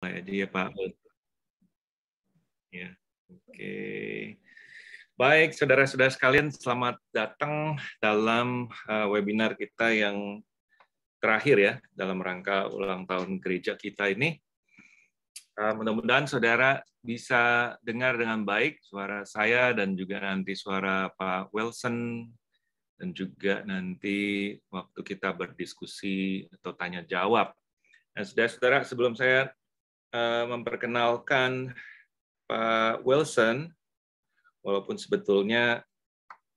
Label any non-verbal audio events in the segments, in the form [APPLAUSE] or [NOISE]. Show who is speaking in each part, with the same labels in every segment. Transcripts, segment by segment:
Speaker 1: mulai aja ya iya, Pak. Ya, oke. Baik, saudara-saudara sekalian, selamat datang dalam eh, webinar kita yang terakhir ya dalam rangka ulang tahun gereja kita ini. Eh, mudah-mudahan saudara bisa dengar dengan baik suara saya dan juga nanti suara Pak Wilson dan juga nanti waktu kita berdiskusi atau tanya jawab. Nah, saudara-saudara, sebelum saya Eh, memperkenalkan Pak Wilson, walaupun sebetulnya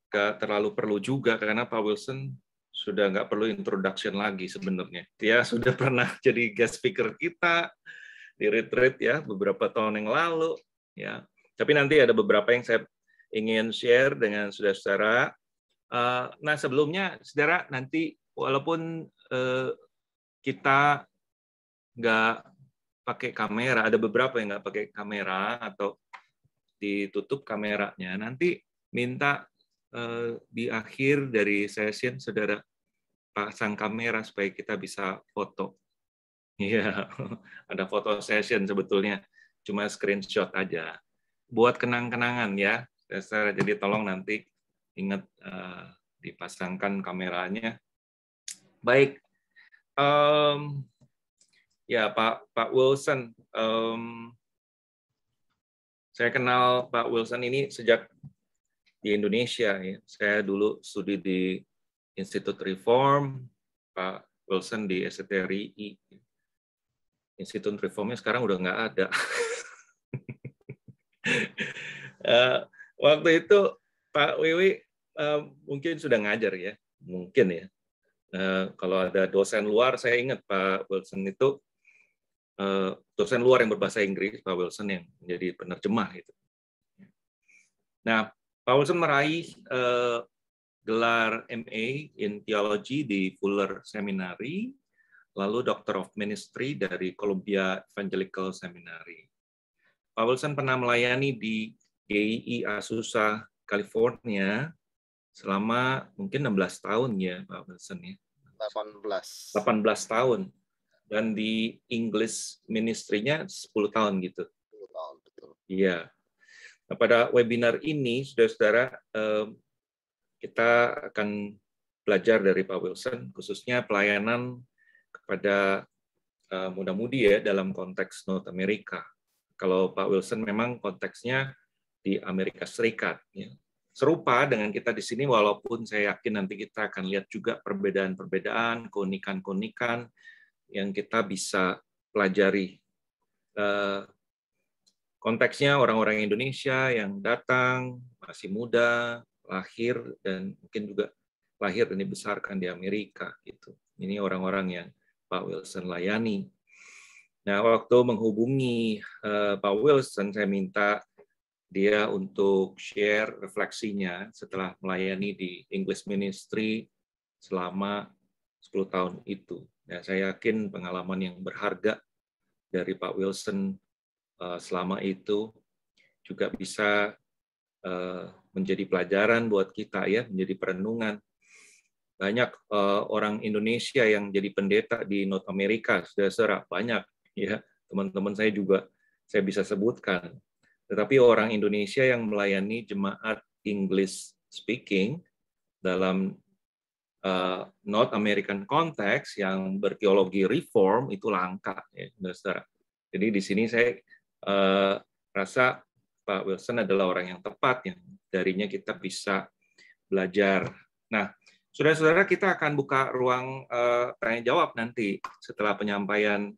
Speaker 1: nggak terlalu perlu juga karena Pak Wilson sudah nggak perlu introduction lagi sebenarnya. Dia sudah [LAUGHS] pernah jadi guest speaker kita di retreat ya beberapa tahun yang lalu ya. Tapi nanti ada beberapa yang saya ingin share dengan saudara-saudara. Eh, nah sebelumnya saudara nanti walaupun eh, kita nggak pakai kamera, ada beberapa yang nggak pakai kamera atau ditutup kameranya. Nanti minta eh, di akhir dari session saudara pasang kamera supaya kita bisa foto. [LAUGHS] Iya, ada foto session sebetulnya, cuma screenshot aja. Buat kenang-kenangan ya, saudara. Jadi tolong nanti ingat eh, dipasangkan kameranya. Baik, um, Ya, Pak Pak Wilson. Um, saya kenal Pak Wilson ini sejak di Indonesia. Ya. Saya dulu studi di Institut Reform, Pak Wilson di STRI. Institut Reformnya sekarang udah nggak ada. [LAUGHS] Eh, waktu itu Pak Wiwi eh, mungkin sudah ngajar ya, mungkin ya. Eh, kalau ada dosen luar, saya ingat Pak Wilson itu Eh, dosen luar yang berbahasa Inggris, Pak Wilson yang menjadi penerjemah itu. Nah, Pak Wilson meraih eh, gelar MA in Theology di Fuller Seminary, lalu Doctor of Ministry dari Columbia Evangelical Seminary. Pak Wilson pernah melayani di GII Asusa California selama mungkin 16 tahun ya Pak Wilson ya. 18. 18 tahun dan di English ministry-nya 10 tahun gitu.
Speaker 2: 10 tahun betul.
Speaker 1: Iya. Nah, pada webinar ini Saudara-saudara eh, kita akan belajar dari Pak Wilson khususnya pelayanan kepada eh, muda-mudi ya dalam konteks North America. Kalau Pak Wilson memang konteksnya di Amerika Serikat ya. Serupa dengan kita di sini walaupun saya yakin nanti kita akan lihat juga perbedaan-perbedaan, keunikan-keunikan yang kita bisa pelajari. Eh, konteksnya orang-orang Indonesia yang datang, masih muda, lahir, dan mungkin juga lahir dan dibesarkan di Amerika. Gitu. Ini orang-orang yang Pak Wilson layani. Nah, waktu menghubungi eh, Pak Wilson, saya minta dia untuk share refleksinya setelah melayani di English Ministry selama 10 tahun itu. Ya, saya yakin pengalaman yang berharga dari Pak Wilson eh, selama itu juga bisa eh, menjadi pelajaran buat kita ya, menjadi perenungan. Banyak eh, orang Indonesia yang jadi pendeta di North America, sudah serap banyak ya. Teman-teman saya juga saya bisa sebutkan. Tetapi orang Indonesia yang melayani jemaat English speaking dalam Eh, North American context yang berteologi reform itu langka ya, Jadi di sini saya uh, rasa Pak Wilson adalah orang yang tepat yang darinya kita bisa belajar. Nah, saudara-saudara kita akan buka ruang uh, eh, tanya jawab nanti setelah penyampaian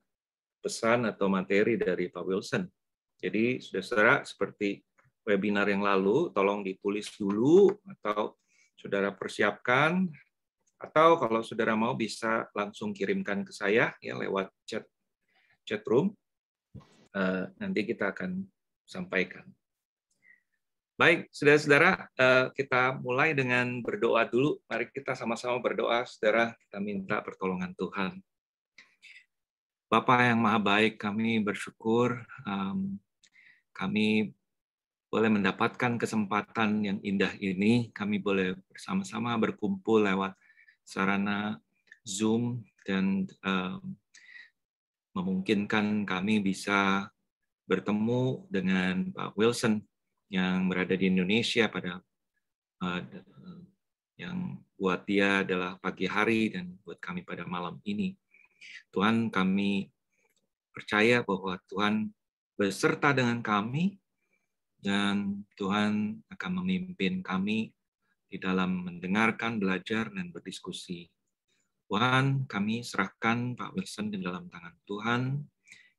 Speaker 1: pesan atau materi dari Pak Wilson. Jadi saudara-saudara seperti webinar yang lalu, tolong ditulis dulu atau saudara persiapkan atau kalau saudara mau bisa langsung kirimkan ke saya ya lewat chat chat room. Uh, nanti kita akan sampaikan. Baik, saudara-saudara, eh, kita mulai dengan berdoa dulu. Mari kita sama-sama berdoa, saudara. Kita minta pertolongan Tuhan. Bapak yang maha baik, kami bersyukur um, kami boleh mendapatkan kesempatan yang indah ini. Kami boleh bersama-sama berkumpul lewat sarana Zoom dan um, memungkinkan kami bisa bertemu dengan Pak Wilson yang berada di Indonesia pada uh, yang buat dia adalah pagi hari dan buat kami pada malam ini. Tuhan kami percaya bahwa Tuhan beserta dengan kami dan Tuhan akan memimpin kami di dalam mendengarkan, belajar, dan berdiskusi. Tuhan, kami serahkan Pak Wilson di dalam tangan Tuhan.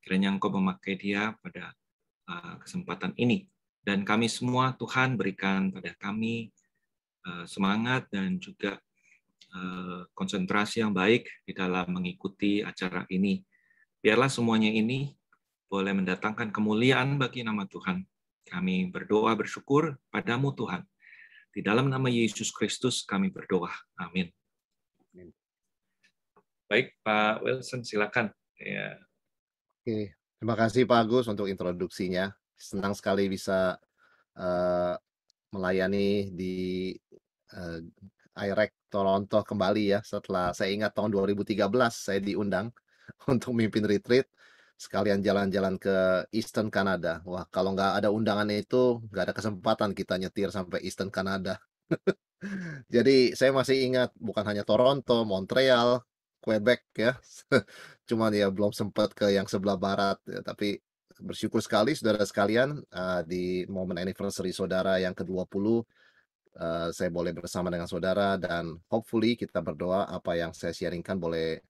Speaker 1: Kiranya Engkau memakai dia pada uh, kesempatan ini. Dan kami semua, Tuhan, berikan pada kami uh, semangat dan juga uh, konsentrasi yang baik di dalam mengikuti acara ini. Biarlah semuanya ini boleh mendatangkan kemuliaan bagi nama Tuhan. Kami berdoa bersyukur padamu Tuhan. Di dalam nama Yesus Kristus kami berdoa. Amin. Baik, Pak Wilson, silakan. Ya.
Speaker 2: Oke, terima kasih Pak Agus untuk introduksinya. Senang sekali bisa uh, melayani di uh, eh, IREC Toronto kembali ya. Setelah saya ingat tahun 2013 saya diundang [LAUGHS] untuk memimpin retreat sekalian jalan-jalan ke Eastern Canada. Wah, kalau nggak ada undangan itu, nggak ada kesempatan kita nyetir sampai Eastern Canada. [LAUGHS] Jadi saya masih ingat bukan hanya Toronto, Montreal, Quebec ya. [LAUGHS] Cuman ya belum sempat ke yang sebelah barat ya, tapi bersyukur sekali saudara sekalian uh, di momen anniversary saudara yang ke-20 Uh, eh, saya boleh bersama dengan saudara dan hopefully kita berdoa apa yang saya sharingkan boleh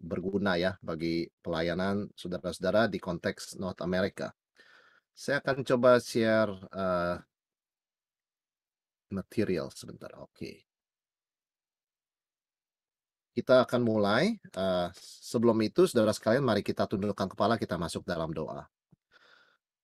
Speaker 2: berguna ya bagi pelayanan saudara-saudara di konteks North America. Saya akan coba share uh, material sebentar. Oke. Okay. Kita akan mulai. Uh, sebelum itu, saudara sekalian, mari kita tundukkan kepala, kita masuk dalam doa.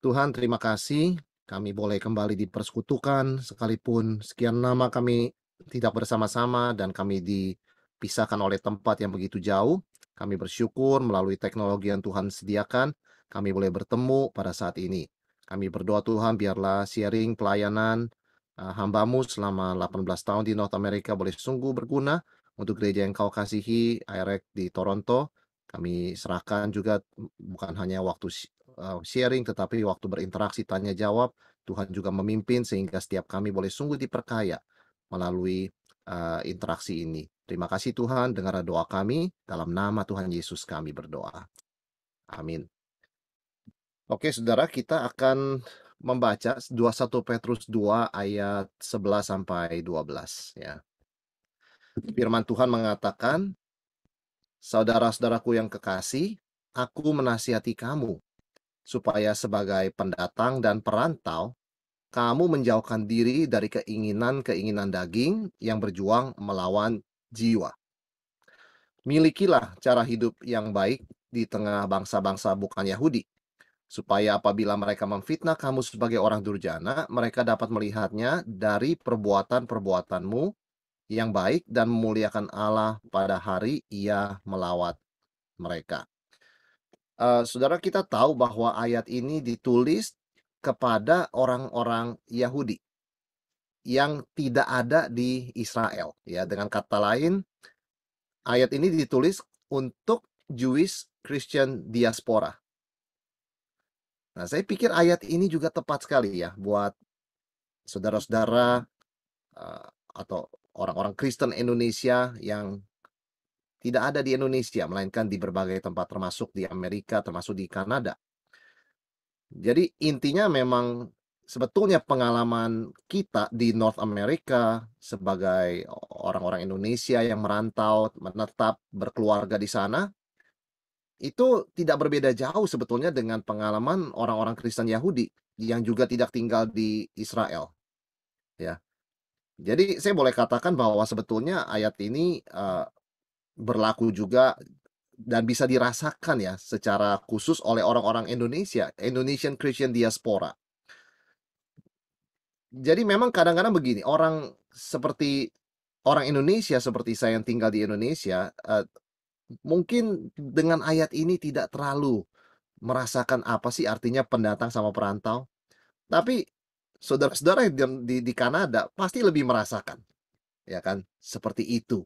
Speaker 2: Tuhan, terima kasih. Kami boleh kembali dipersekutukan, sekalipun sekian lama kami tidak bersama-sama dan kami dipisahkan oleh tempat yang begitu jauh. Kami bersyukur melalui teknologi yang Tuhan sediakan, kami boleh bertemu pada saat ini. Kami berdoa Tuhan biarlah sharing pelayanan uh, hambamu selama 18 tahun di North America boleh sungguh berguna untuk gereja yang kau kasihi, IREC di Toronto. Kami serahkan juga bukan hanya waktu eh, sharing tetapi waktu berinteraksi tanya jawab. Tuhan juga memimpin sehingga setiap kami boleh sungguh diperkaya melalui uh, interaksi ini. Terima kasih Tuhan, dengar doa kami. Dalam nama Tuhan Yesus kami berdoa. Amin. Oke saudara, kita akan membaca 21 Petrus 2 ayat 11 sampai 12 ya. Firman Tuhan mengatakan, Saudara-saudaraku yang kekasih, aku menasihati kamu supaya sebagai pendatang dan perantau kamu menjauhkan diri dari keinginan-keinginan daging yang berjuang melawan jiwa. Milikilah cara hidup yang baik di tengah bangsa-bangsa bukan Yahudi, supaya apabila mereka memfitnah kamu sebagai orang durjana, mereka dapat melihatnya dari perbuatan-perbuatanmu yang baik dan memuliakan Allah pada hari ia melawat mereka. Uh, saudara kita tahu bahwa ayat ini ditulis kepada orang-orang Yahudi yang tidak ada di Israel ya dengan kata lain ayat ini ditulis untuk Jewish Christian diaspora. Nah, saya pikir ayat ini juga tepat sekali ya buat saudara-saudara eh, atau orang-orang Kristen Indonesia yang tidak ada di Indonesia melainkan di berbagai tempat termasuk di Amerika, termasuk di Kanada. Jadi intinya memang sebetulnya pengalaman kita di North America sebagai orang-orang Indonesia yang merantau, menetap, berkeluarga di sana, itu tidak berbeda jauh sebetulnya dengan pengalaman orang-orang Kristen Yahudi yang juga tidak tinggal di Israel. Ya. Jadi saya boleh katakan bahwa sebetulnya ayat ini uh, berlaku juga dan bisa dirasakan ya secara khusus oleh orang-orang Indonesia, Indonesian Christian Diaspora. Jadi memang kadang-kadang begini, orang seperti orang Indonesia seperti saya yang tinggal di Indonesia, uh, mungkin dengan ayat ini tidak terlalu merasakan apa sih artinya pendatang sama perantau. Tapi saudara-saudara di, di, di Kanada pasti lebih merasakan, ya kan? Seperti itu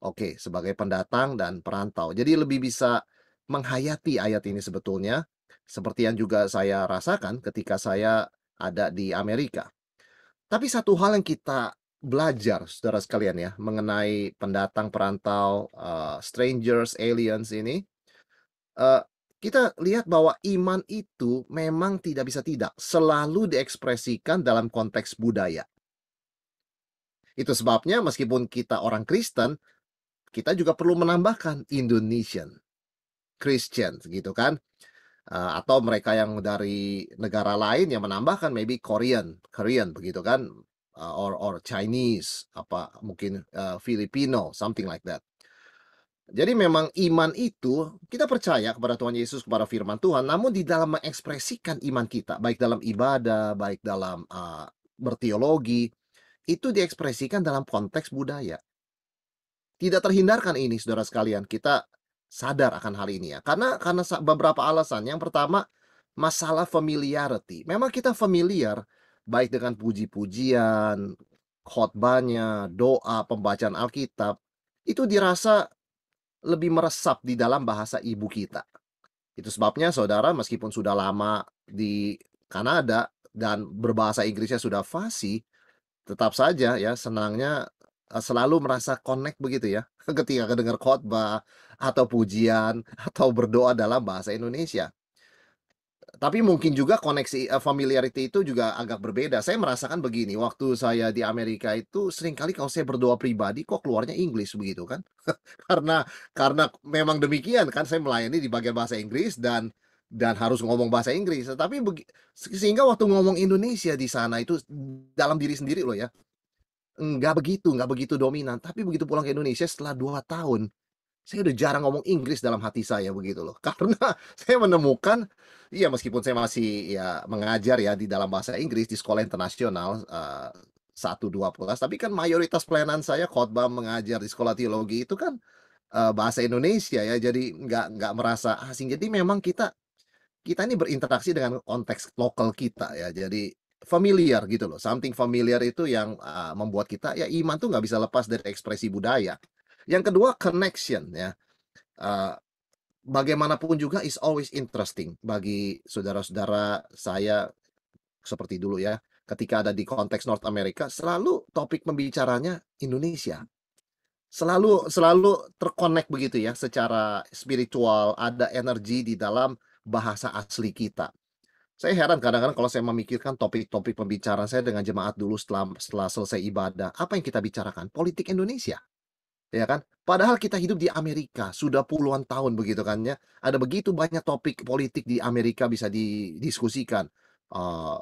Speaker 2: Oke, sebagai pendatang dan perantau. Jadi lebih bisa menghayati ayat ini sebetulnya, seperti yang juga saya rasakan ketika saya ada di Amerika. Tapi satu hal yang kita belajar, saudara sekalian ya, mengenai pendatang perantau, uh, strangers, aliens ini, uh, kita lihat bahwa iman itu memang tidak bisa tidak selalu diekspresikan dalam konteks budaya. Itu sebabnya meskipun kita orang Kristen, kita juga perlu menambahkan Indonesian Christian gitu kan uh, atau mereka yang dari negara lain yang menambahkan maybe Korean Korean begitu kan uh, or or Chinese apa mungkin uh, Filipino something like that jadi memang iman itu kita percaya kepada Tuhan Yesus kepada firman Tuhan namun di dalam mengekspresikan iman kita baik dalam ibadah baik dalam uh, berteologi itu diekspresikan dalam konteks budaya tidak terhindarkan ini saudara sekalian kita sadar akan hal ini ya karena karena beberapa alasan yang pertama masalah familiarity memang kita familiar baik dengan puji-pujian khotbahnya doa pembacaan Alkitab itu dirasa lebih meresap di dalam bahasa ibu kita itu sebabnya saudara meskipun sudah lama di Kanada dan berbahasa Inggrisnya sudah fasih tetap saja ya senangnya Eh, selalu merasa connect begitu ya [LAUGHS] ketika kedengar khotbah atau pujian [LAUGHS] atau berdoa dalam bahasa Indonesia. Tapi mungkin juga koneksi eh, familiarity itu juga agak berbeda. Saya merasakan begini, waktu saya di Amerika itu seringkali kalau saya berdoa pribadi kok keluarnya Inggris begitu kan? [LAUGHS] karena karena memang demikian kan saya melayani di bagian bahasa Inggris dan dan harus ngomong bahasa Inggris. Tapi sehingga waktu ngomong Indonesia di sana itu dalam diri sendiri loh ya nggak begitu, nggak begitu dominan. Tapi begitu pulang ke Indonesia setelah dua tahun, saya udah jarang ngomong Inggris dalam hati saya begitu loh. [LAUGHS] Karena saya menemukan, ya meskipun saya masih ya mengajar ya di dalam bahasa Inggris di sekolah internasional eh, satu dua kelas, tapi kan mayoritas pelayanan saya khotbah mengajar di sekolah teologi itu kan uh, bahasa Indonesia ya, jadi nggak nggak merasa asing. Jadi memang kita kita ini berinteraksi dengan konteks lokal kita ya. Jadi familiar gitu loh. Something familiar itu yang uh, membuat kita ya iman tuh nggak bisa lepas dari ekspresi budaya. Yang kedua connection ya. Uh, bagaimanapun juga is always interesting bagi saudara-saudara saya seperti dulu ya. Ketika ada di konteks North America selalu topik pembicaranya Indonesia. Selalu selalu terkonek begitu ya secara spiritual, ada energi di dalam bahasa asli kita. Saya heran kadang-kadang kalau saya memikirkan topik-topik pembicaraan saya dengan jemaat dulu setelah setelah selesai ibadah, apa yang kita bicarakan? Politik Indonesia. Ya kan? Padahal kita hidup di Amerika sudah puluhan tahun begitu kan ya. Ada begitu banyak topik politik di Amerika bisa didiskusikan. Uh,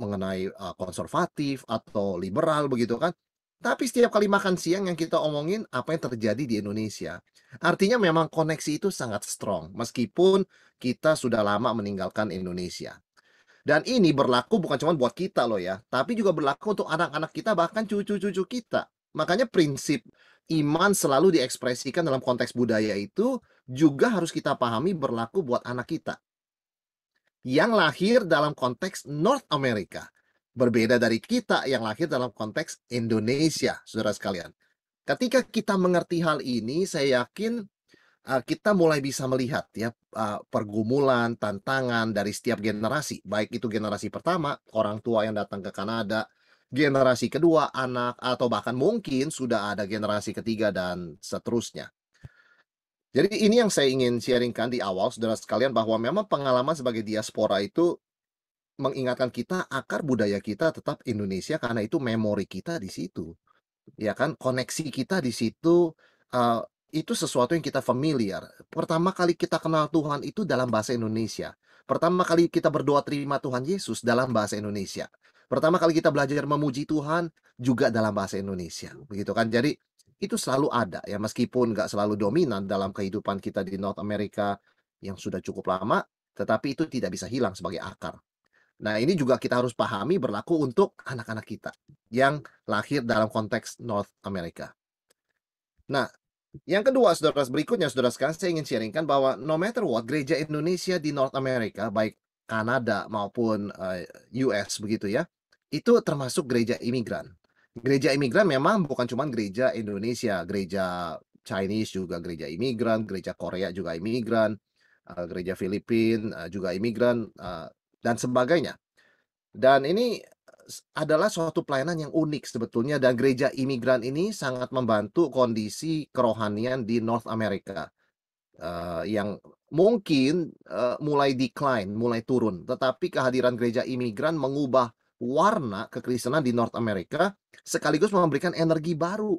Speaker 2: mengenai uh, konservatif atau liberal begitu kan. Tapi setiap kali makan siang yang kita omongin apa yang terjadi di Indonesia. Artinya memang koneksi itu sangat strong meskipun kita sudah lama meninggalkan Indonesia. Dan ini berlaku bukan cuma buat kita loh ya, tapi juga berlaku untuk anak-anak kita bahkan cucu-cucu kita. Makanya prinsip iman selalu diekspresikan dalam konteks budaya itu juga harus kita pahami berlaku buat anak kita. Yang lahir dalam konteks North America. Berbeda dari kita yang lahir dalam konteks Indonesia, saudara sekalian. Ketika kita mengerti hal ini, saya yakin Eh, kita mulai bisa melihat ya eh, pergumulan, tantangan dari setiap generasi, baik itu generasi pertama, orang tua yang datang ke Kanada, generasi kedua, anak atau bahkan mungkin sudah ada generasi ketiga dan seterusnya. Jadi ini yang saya ingin sharingkan di awal saudara sekalian bahwa memang pengalaman sebagai diaspora itu mengingatkan kita akar budaya kita tetap Indonesia karena itu memori kita di situ. Ya kan koneksi kita di situ eh, itu sesuatu yang kita familiar. Pertama kali kita kenal Tuhan itu dalam bahasa Indonesia. Pertama kali kita berdoa terima Tuhan Yesus dalam bahasa Indonesia. Pertama kali kita belajar memuji Tuhan juga dalam bahasa Indonesia. Begitu kan? Jadi itu selalu ada ya meskipun nggak selalu dominan dalam kehidupan kita di North America yang sudah cukup lama, tetapi itu tidak bisa hilang sebagai akar. Nah, ini juga kita harus pahami berlaku untuk anak-anak kita yang lahir dalam konteks North America. Nah, yang kedua, saudara berikutnya, saudara sekarang saya ingin sharingkan bahwa no matter what, gereja Indonesia di North America, baik Kanada maupun eh, US begitu ya, itu termasuk gereja imigran. Gereja imigran memang bukan cuma gereja Indonesia, gereja Chinese juga gereja imigran, gereja Korea juga imigran, eh, gereja Filipina eh, juga imigran, dan sebagainya. Dan ini adalah suatu pelayanan yang unik sebetulnya dan gereja imigran ini sangat membantu kondisi kerohanian di North America uh, yang mungkin uh, mulai decline, mulai turun. Tetapi kehadiran gereja imigran mengubah warna kekristenan di North America sekaligus memberikan energi baru.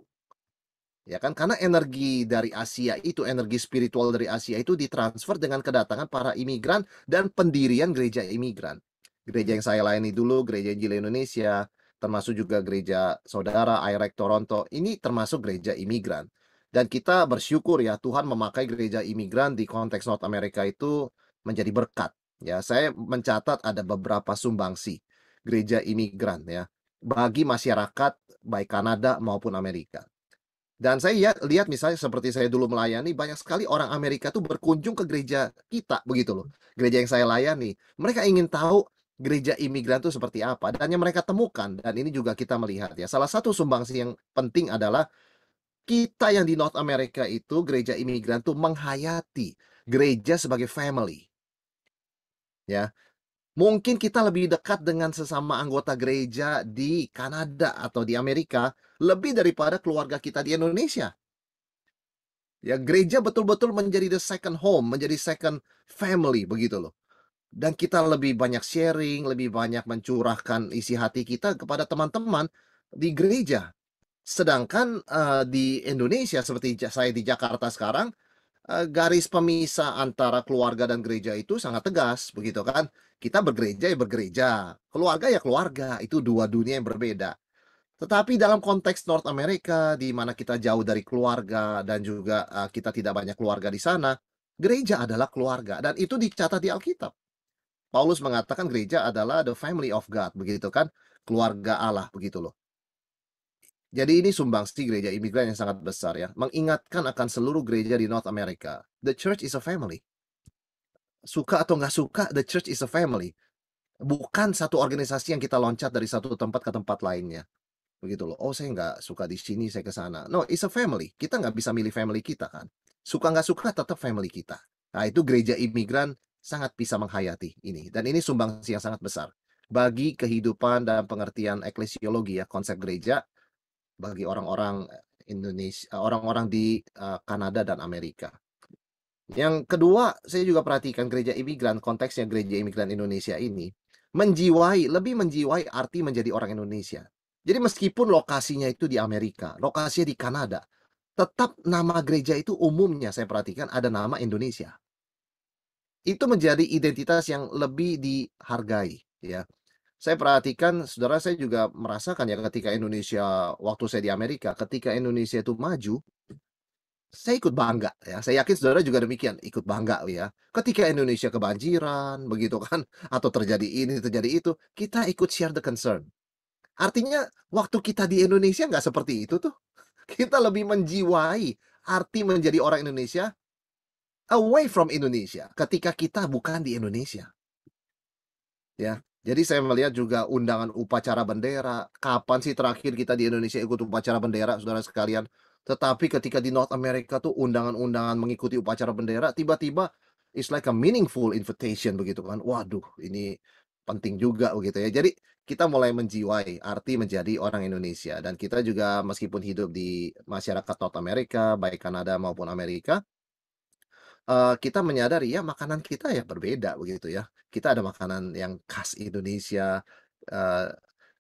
Speaker 2: Ya kan karena energi dari Asia itu energi spiritual dari Asia itu ditransfer dengan kedatangan para imigran dan pendirian gereja imigran gereja yang saya layani dulu, gereja Injil Indonesia, termasuk juga gereja saudara IREC Toronto, ini termasuk gereja imigran. Dan kita bersyukur ya Tuhan memakai gereja imigran di konteks North America itu menjadi berkat. Ya, saya mencatat ada beberapa sumbangsi gereja imigran ya bagi masyarakat baik Kanada maupun Amerika. Dan saya ya, lihat misalnya seperti saya dulu melayani banyak sekali orang Amerika tuh berkunjung ke gereja kita begitu loh. Gereja yang saya layani, mereka ingin tahu gereja imigran itu seperti apa dan yang mereka temukan dan ini juga kita melihat ya salah satu sumbangsi yang penting adalah kita yang di North America itu gereja imigran itu menghayati gereja sebagai family ya mungkin kita lebih dekat dengan sesama anggota gereja di Kanada atau di Amerika lebih daripada keluarga kita di Indonesia ya gereja betul-betul menjadi the second home menjadi second family begitu loh dan kita lebih banyak sharing, lebih banyak mencurahkan isi hati kita kepada teman-teman di gereja. Sedangkan uh, di Indonesia seperti saya di Jakarta sekarang uh, garis pemisah antara keluarga dan gereja itu sangat tegas, begitu kan? Kita bergereja ya bergereja, keluarga ya keluarga, itu dua dunia yang berbeda. Tetapi dalam konteks North America di mana kita jauh dari keluarga dan juga uh, kita tidak banyak keluarga di sana, gereja adalah keluarga dan itu dicatat di Alkitab Paulus mengatakan gereja adalah the family of God, begitu kan? Keluarga Allah, begitu loh. Jadi ini sumbangsi gereja imigran yang sangat besar ya, mengingatkan akan seluruh gereja di North America. The church is a family. Suka atau nggak suka, the church is a family. Bukan satu organisasi yang kita loncat dari satu tempat ke tempat lainnya. Begitu loh, oh saya nggak suka di sini, saya ke sana. No, it's a family. Kita nggak bisa milih family kita kan. Suka nggak suka tetap family kita. Nah itu gereja imigran sangat bisa menghayati ini. Dan ini sumbangsi yang sangat besar bagi kehidupan dan pengertian eklesiologi ya konsep gereja bagi orang-orang eh, Indonesia, eh, orang-orang di eh, Kanada dan Amerika. Yang kedua, saya juga perhatikan gereja imigran, konteksnya gereja imigran Indonesia ini menjiwai, lebih menjiwai arti menjadi orang Indonesia. Jadi meskipun lokasinya itu di Amerika, lokasinya di Kanada, tetap nama gereja itu umumnya saya perhatikan ada nama Indonesia itu menjadi identitas yang lebih dihargai ya saya perhatikan saudara saya juga merasakan ya ketika Indonesia waktu saya di Amerika ketika Indonesia itu maju saya ikut bangga ya saya yakin saudara juga demikian ikut bangga ya ketika Indonesia kebanjiran begitu kan [LAUGHS] atau terjadi ini terjadi itu kita ikut share the concern artinya waktu kita di Indonesia nggak seperti itu tuh [LAUGHS] kita lebih menjiwai arti menjadi orang Indonesia away from Indonesia ketika kita bukan di Indonesia. Ya, jadi saya melihat juga undangan upacara bendera. Kapan sih terakhir kita di Indonesia ikut upacara bendera, saudara sekalian? Tetapi ketika di North America tuh undangan-undangan mengikuti upacara bendera, tiba-tiba it's like a meaningful invitation begitu kan. Waduh, ini penting juga begitu ya. Jadi kita mulai menjiwai arti menjadi orang Indonesia dan kita juga meskipun hidup di masyarakat North America, baik Kanada maupun Amerika, kita menyadari ya makanan kita ya berbeda begitu ya. Kita ada makanan yang khas Indonesia, uh,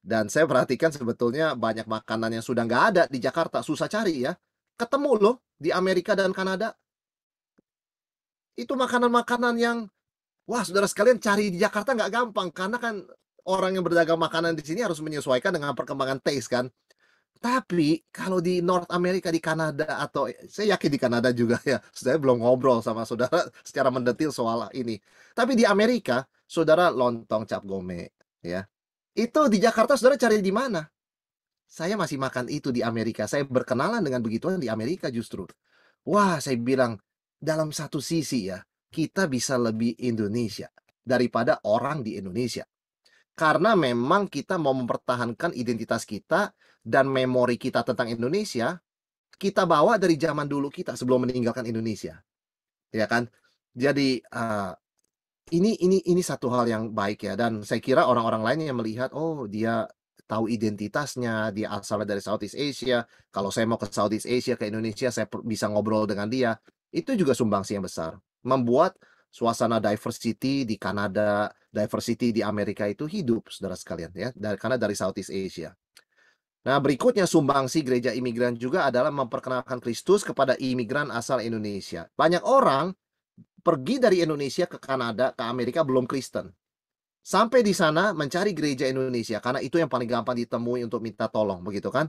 Speaker 2: dan saya perhatikan sebetulnya banyak makanan yang sudah nggak ada di Jakarta, susah cari ya, ketemu loh di Amerika dan Kanada. Itu makanan-makanan yang, wah saudara sekalian cari di Jakarta nggak gampang, karena kan orang yang berdagang makanan di sini harus menyesuaikan dengan perkembangan taste kan. Tapi kalau di North America, di Kanada atau eh, saya yakin di Kanada juga ya, [LAUGHS] saya belum ngobrol sama saudara [LAUGHS] secara mendetil soal ini. Tapi di Amerika, saudara lontong cap gome ya. Itu di Jakarta saudara cari di mana? Saya masih makan itu di Amerika. Saya berkenalan dengan begituan di Amerika justru. Wah, saya bilang dalam satu sisi ya, kita bisa lebih Indonesia daripada orang di Indonesia karena memang kita mau mempertahankan identitas kita dan memori kita tentang Indonesia kita bawa dari zaman dulu kita sebelum meninggalkan Indonesia ya kan jadi uh, ini ini ini satu hal yang baik ya dan saya kira orang-orang lainnya yang melihat oh dia tahu identitasnya dia asalnya dari Southeast Asia kalau saya mau ke Southeast Asia ke Indonesia saya bisa ngobrol dengan dia itu juga sumbangsi yang besar membuat suasana diversity di Kanada, diversity di Amerika itu hidup, saudara sekalian ya, dari, karena dari Southeast Asia. Nah, berikutnya sumbangsi gereja imigran juga adalah memperkenalkan Kristus kepada imigran asal Indonesia. Banyak orang pergi dari Indonesia ke Kanada, ke Amerika belum Kristen. Sampai di sana mencari gereja Indonesia karena itu yang paling gampang ditemui untuk minta tolong, begitu kan?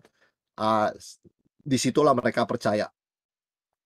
Speaker 2: Uh, disitulah mereka percaya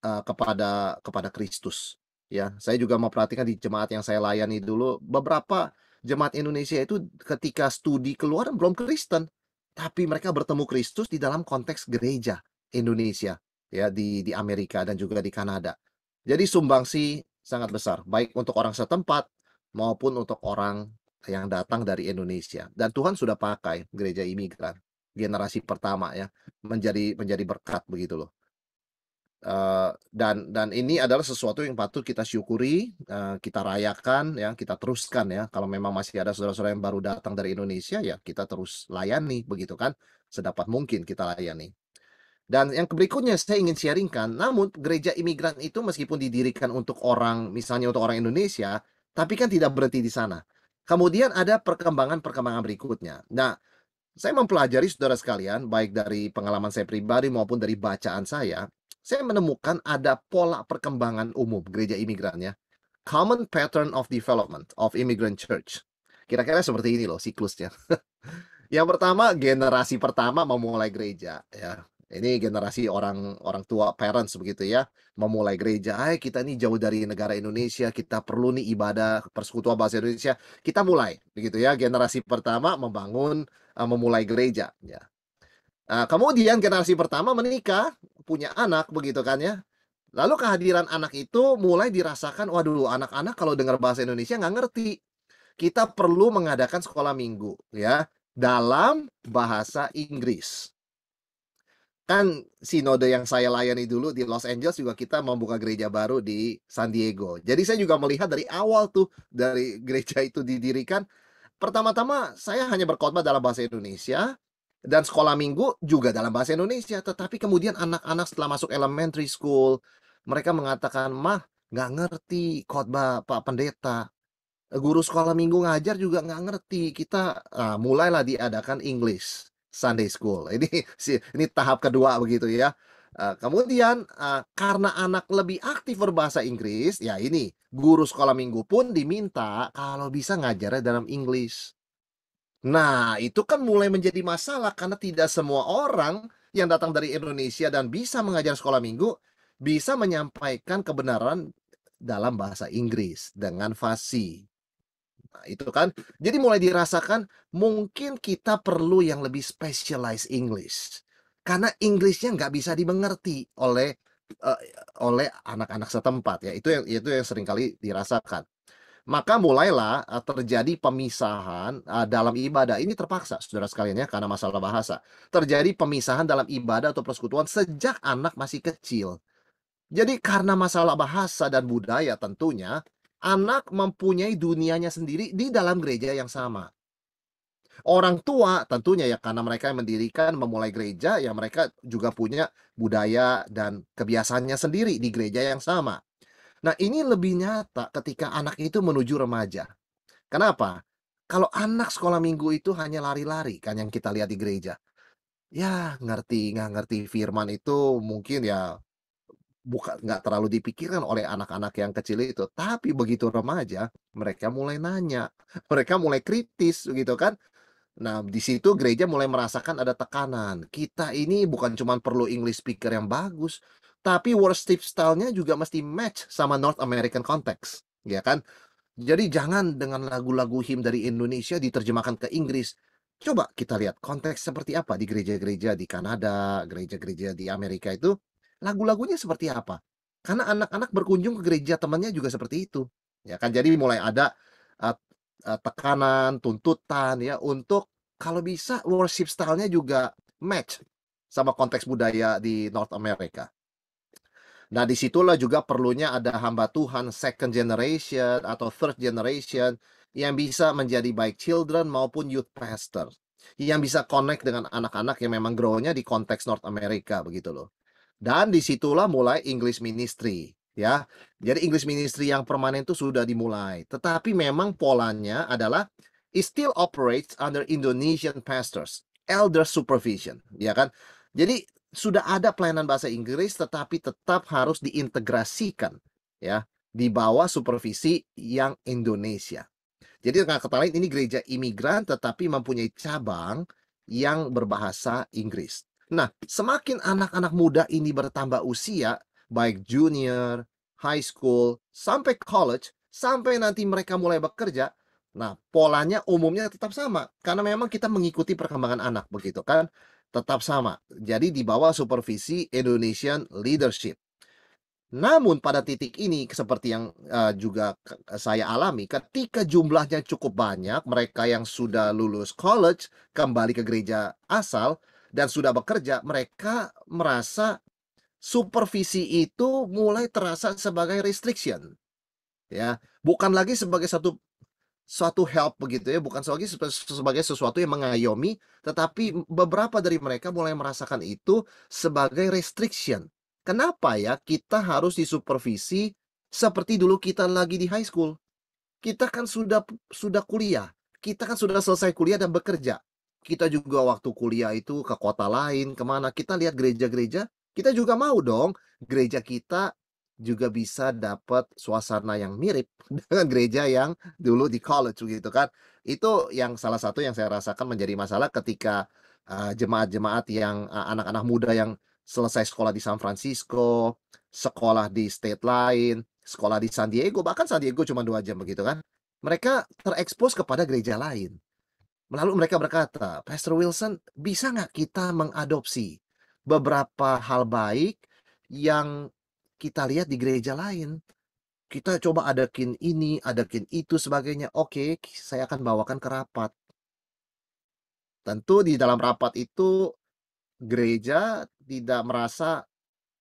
Speaker 2: uh, kepada kepada Kristus. Ya, saya juga memperhatikan di jemaat yang saya layani dulu, beberapa jemaat Indonesia itu ketika studi keluar belum Kristen, tapi mereka bertemu Kristus di dalam konteks gereja Indonesia, ya di di Amerika dan juga di Kanada. Jadi sumbangsi sangat besar, baik untuk orang setempat maupun untuk orang yang datang dari Indonesia. Dan Tuhan sudah pakai gereja imigran generasi pertama ya menjadi menjadi berkat begitu loh. Eh, dan dan ini adalah sesuatu yang patut kita syukuri, uh, kita rayakan ya, kita teruskan ya. Kalau memang masih ada saudara-saudara yang baru datang dari Indonesia ya kita terus layani begitu kan, sedapat mungkin kita layani. Dan yang berikutnya saya ingin sharingkan, namun gereja imigran itu meskipun didirikan untuk orang, misalnya untuk orang Indonesia, tapi kan tidak berhenti di sana. Kemudian ada perkembangan-perkembangan berikutnya. Nah, saya mempelajari saudara sekalian, baik dari pengalaman saya pribadi maupun dari bacaan saya, saya menemukan ada pola perkembangan umum gereja imigran ya. Common pattern of development of immigrant church. Kira-kira seperti ini loh siklusnya. [LAUGHS] yang pertama generasi pertama memulai gereja ya. Ini generasi orang orang tua parents begitu ya, memulai gereja. Ay, kita ini jauh dari negara Indonesia, kita perlu nih ibadah persekutuan bahasa Indonesia. Kita mulai begitu ya, generasi pertama membangun uh, memulai gereja ya. Uh, kemudian generasi pertama menikah, punya anak begitu kan ya. Lalu kehadiran anak itu mulai dirasakan, waduh anak-anak kalau dengar bahasa Indonesia nggak ngerti. Kita perlu mengadakan sekolah minggu ya dalam bahasa Inggris. Kan sinode yang saya layani dulu di Los Angeles juga kita membuka gereja baru di San Diego. Jadi saya juga melihat dari awal tuh dari gereja itu didirikan. Pertama-tama saya hanya berkhotbah dalam bahasa Indonesia, dan sekolah minggu juga dalam bahasa Indonesia. Tetapi kemudian anak-anak setelah masuk elementary school, mereka mengatakan, mah nggak ngerti khotbah Pak Pendeta. Guru sekolah minggu ngajar juga nggak ngerti. Kita uh, mulailah diadakan English Sunday School. Ini [LAUGHS] ini tahap kedua begitu ya. Uh, kemudian uh, karena anak lebih aktif berbahasa Inggris, ya ini guru sekolah minggu pun diminta kalau bisa ngajarnya dalam English. Nah, itu kan mulai menjadi masalah karena tidak semua orang yang datang dari Indonesia dan bisa mengajar sekolah minggu bisa menyampaikan kebenaran dalam bahasa Inggris dengan fasih. Nah, itu kan. Jadi mulai dirasakan mungkin kita perlu yang lebih specialized English. Karena Inggrisnya nggak bisa dimengerti oleh uh, oleh anak-anak setempat ya. Itu yang itu yang seringkali dirasakan maka mulailah eh, terjadi pemisahan eh, dalam ibadah. Ini terpaksa, saudara sekalian ya, karena masalah bahasa. Terjadi pemisahan dalam ibadah atau persekutuan sejak anak masih kecil. Jadi karena masalah bahasa dan budaya tentunya, anak mempunyai dunianya sendiri di dalam gereja yang sama. Orang tua tentunya ya karena mereka yang mendirikan memulai gereja ya mereka juga punya budaya dan kebiasaannya sendiri di gereja yang sama. Nah, ini lebih nyata ketika anak itu menuju remaja. Kenapa? Kalau anak sekolah minggu itu hanya lari-lari kan yang kita lihat di gereja. Ya, ngerti nggak ngerti firman itu mungkin ya bukan nggak terlalu dipikirkan oleh anak-anak yang kecil itu. Tapi begitu remaja, mereka mulai nanya, [LAUGHS] mereka mulai kritis gitu kan. Nah, di situ gereja mulai merasakan ada tekanan. Kita ini bukan cuma perlu English speaker yang bagus, tapi worship style-nya juga mesti match sama North American context, ya kan? Jadi jangan dengan lagu-lagu him dari Indonesia diterjemahkan ke Inggris. Coba kita lihat konteks seperti apa di gereja-gereja di Kanada, gereja-gereja di Amerika itu lagu-lagunya seperti apa. Karena anak-anak berkunjung ke gereja temannya juga seperti itu. Ya kan jadi mulai ada uh, uh, tekanan, tuntutan ya untuk kalau bisa worship style-nya juga match sama konteks budaya di North America. Nah, disitulah juga perlunya ada hamba Tuhan second generation atau third generation yang bisa menjadi baik children maupun youth pastor. Yang bisa connect dengan anak-anak yang memang grow-nya di konteks North America begitu loh. Dan disitulah mulai English ministry ya. Jadi English ministry yang permanen itu sudah dimulai. Tetapi memang polanya adalah it still operates under Indonesian pastors, elder supervision, ya kan? Jadi sudah ada pelayanan bahasa Inggris tetapi tetap harus diintegrasikan ya di bawah supervisi yang Indonesia. Jadi dengan kata lain ini gereja imigran tetapi mempunyai cabang yang berbahasa Inggris. Nah, semakin anak-anak muda ini bertambah usia, baik junior, high school, sampai college, sampai nanti mereka mulai bekerja, nah polanya umumnya tetap sama karena memang kita mengikuti perkembangan anak begitu kan tetap sama. Jadi di bawah supervisi Indonesian Leadership. Namun pada titik ini seperti yang eh, juga saya alami ketika jumlahnya cukup banyak mereka yang sudah lulus college kembali ke gereja asal dan sudah bekerja mereka merasa supervisi itu mulai terasa sebagai restriction. Ya, bukan lagi sebagai satu suatu help begitu ya, bukan sebagai sebagai sesuatu yang mengayomi, tetapi beberapa dari mereka mulai merasakan itu sebagai restriction. Kenapa ya kita harus disupervisi seperti dulu kita lagi di high school? Kita kan sudah sudah kuliah, kita kan sudah selesai kuliah dan bekerja. Kita juga waktu kuliah itu ke kota lain, kemana kita lihat gereja-gereja, kita juga mau dong gereja kita juga bisa dapat suasana yang mirip [LAUGHS] dengan gereja yang dulu di college gitu kan. Itu yang salah satu yang saya rasakan menjadi masalah ketika eh, jemaat-jemaat uh, yang eh, anak-anak uh, muda yang selesai sekolah di San Francisco, sekolah di state lain, sekolah di San Diego, bahkan San Diego cuma dua jam begitu kan. Mereka terekspos kepada gereja lain. Lalu mereka berkata, Pastor Wilson, bisa nggak kita mengadopsi beberapa hal baik yang kita lihat di gereja lain. Kita coba adakin ini, adakin itu, sebagainya. Oke, saya akan bawakan ke rapat. Tentu di dalam rapat itu gereja tidak merasa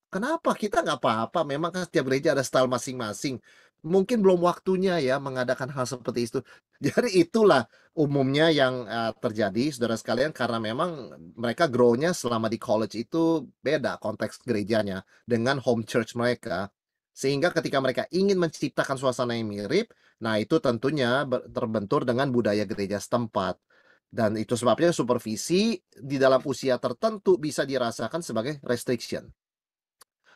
Speaker 2: kenapa kita nggak apa-apa. Memang kan setiap gereja ada style masing-masing mungkin belum waktunya ya mengadakan hal seperti itu. [LAUGHS] Jadi itulah umumnya yang uh, terjadi saudara sekalian karena memang mereka grow-nya selama di college itu beda konteks gerejanya dengan home church mereka. Sehingga ketika mereka ingin menciptakan suasana yang mirip, nah itu tentunya terbentur dengan budaya gereja setempat. Dan itu sebabnya supervisi di dalam usia tertentu bisa dirasakan sebagai restriction.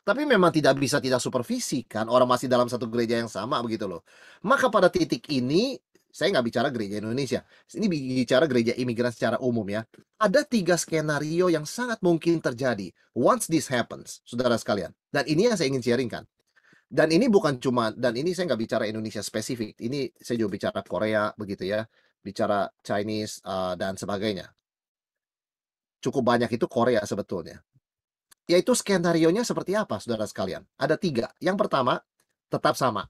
Speaker 2: Tapi memang tidak bisa tidak supervisi kan, orang masih dalam satu gereja yang sama begitu loh. Maka pada titik ini saya nggak bicara gereja Indonesia, ini bicara gereja imigran secara umum ya. Ada tiga skenario yang sangat mungkin terjadi once this happens, saudara sekalian. Dan ini yang saya ingin sharingkan. Dan ini bukan cuma, dan ini saya nggak bicara Indonesia spesifik, ini saya juga bicara Korea begitu ya, bicara Chinese uh, dan sebagainya. Cukup banyak itu Korea sebetulnya yaitu skenario-nya seperti apa, saudara sekalian? Ada tiga. Yang pertama, tetap sama.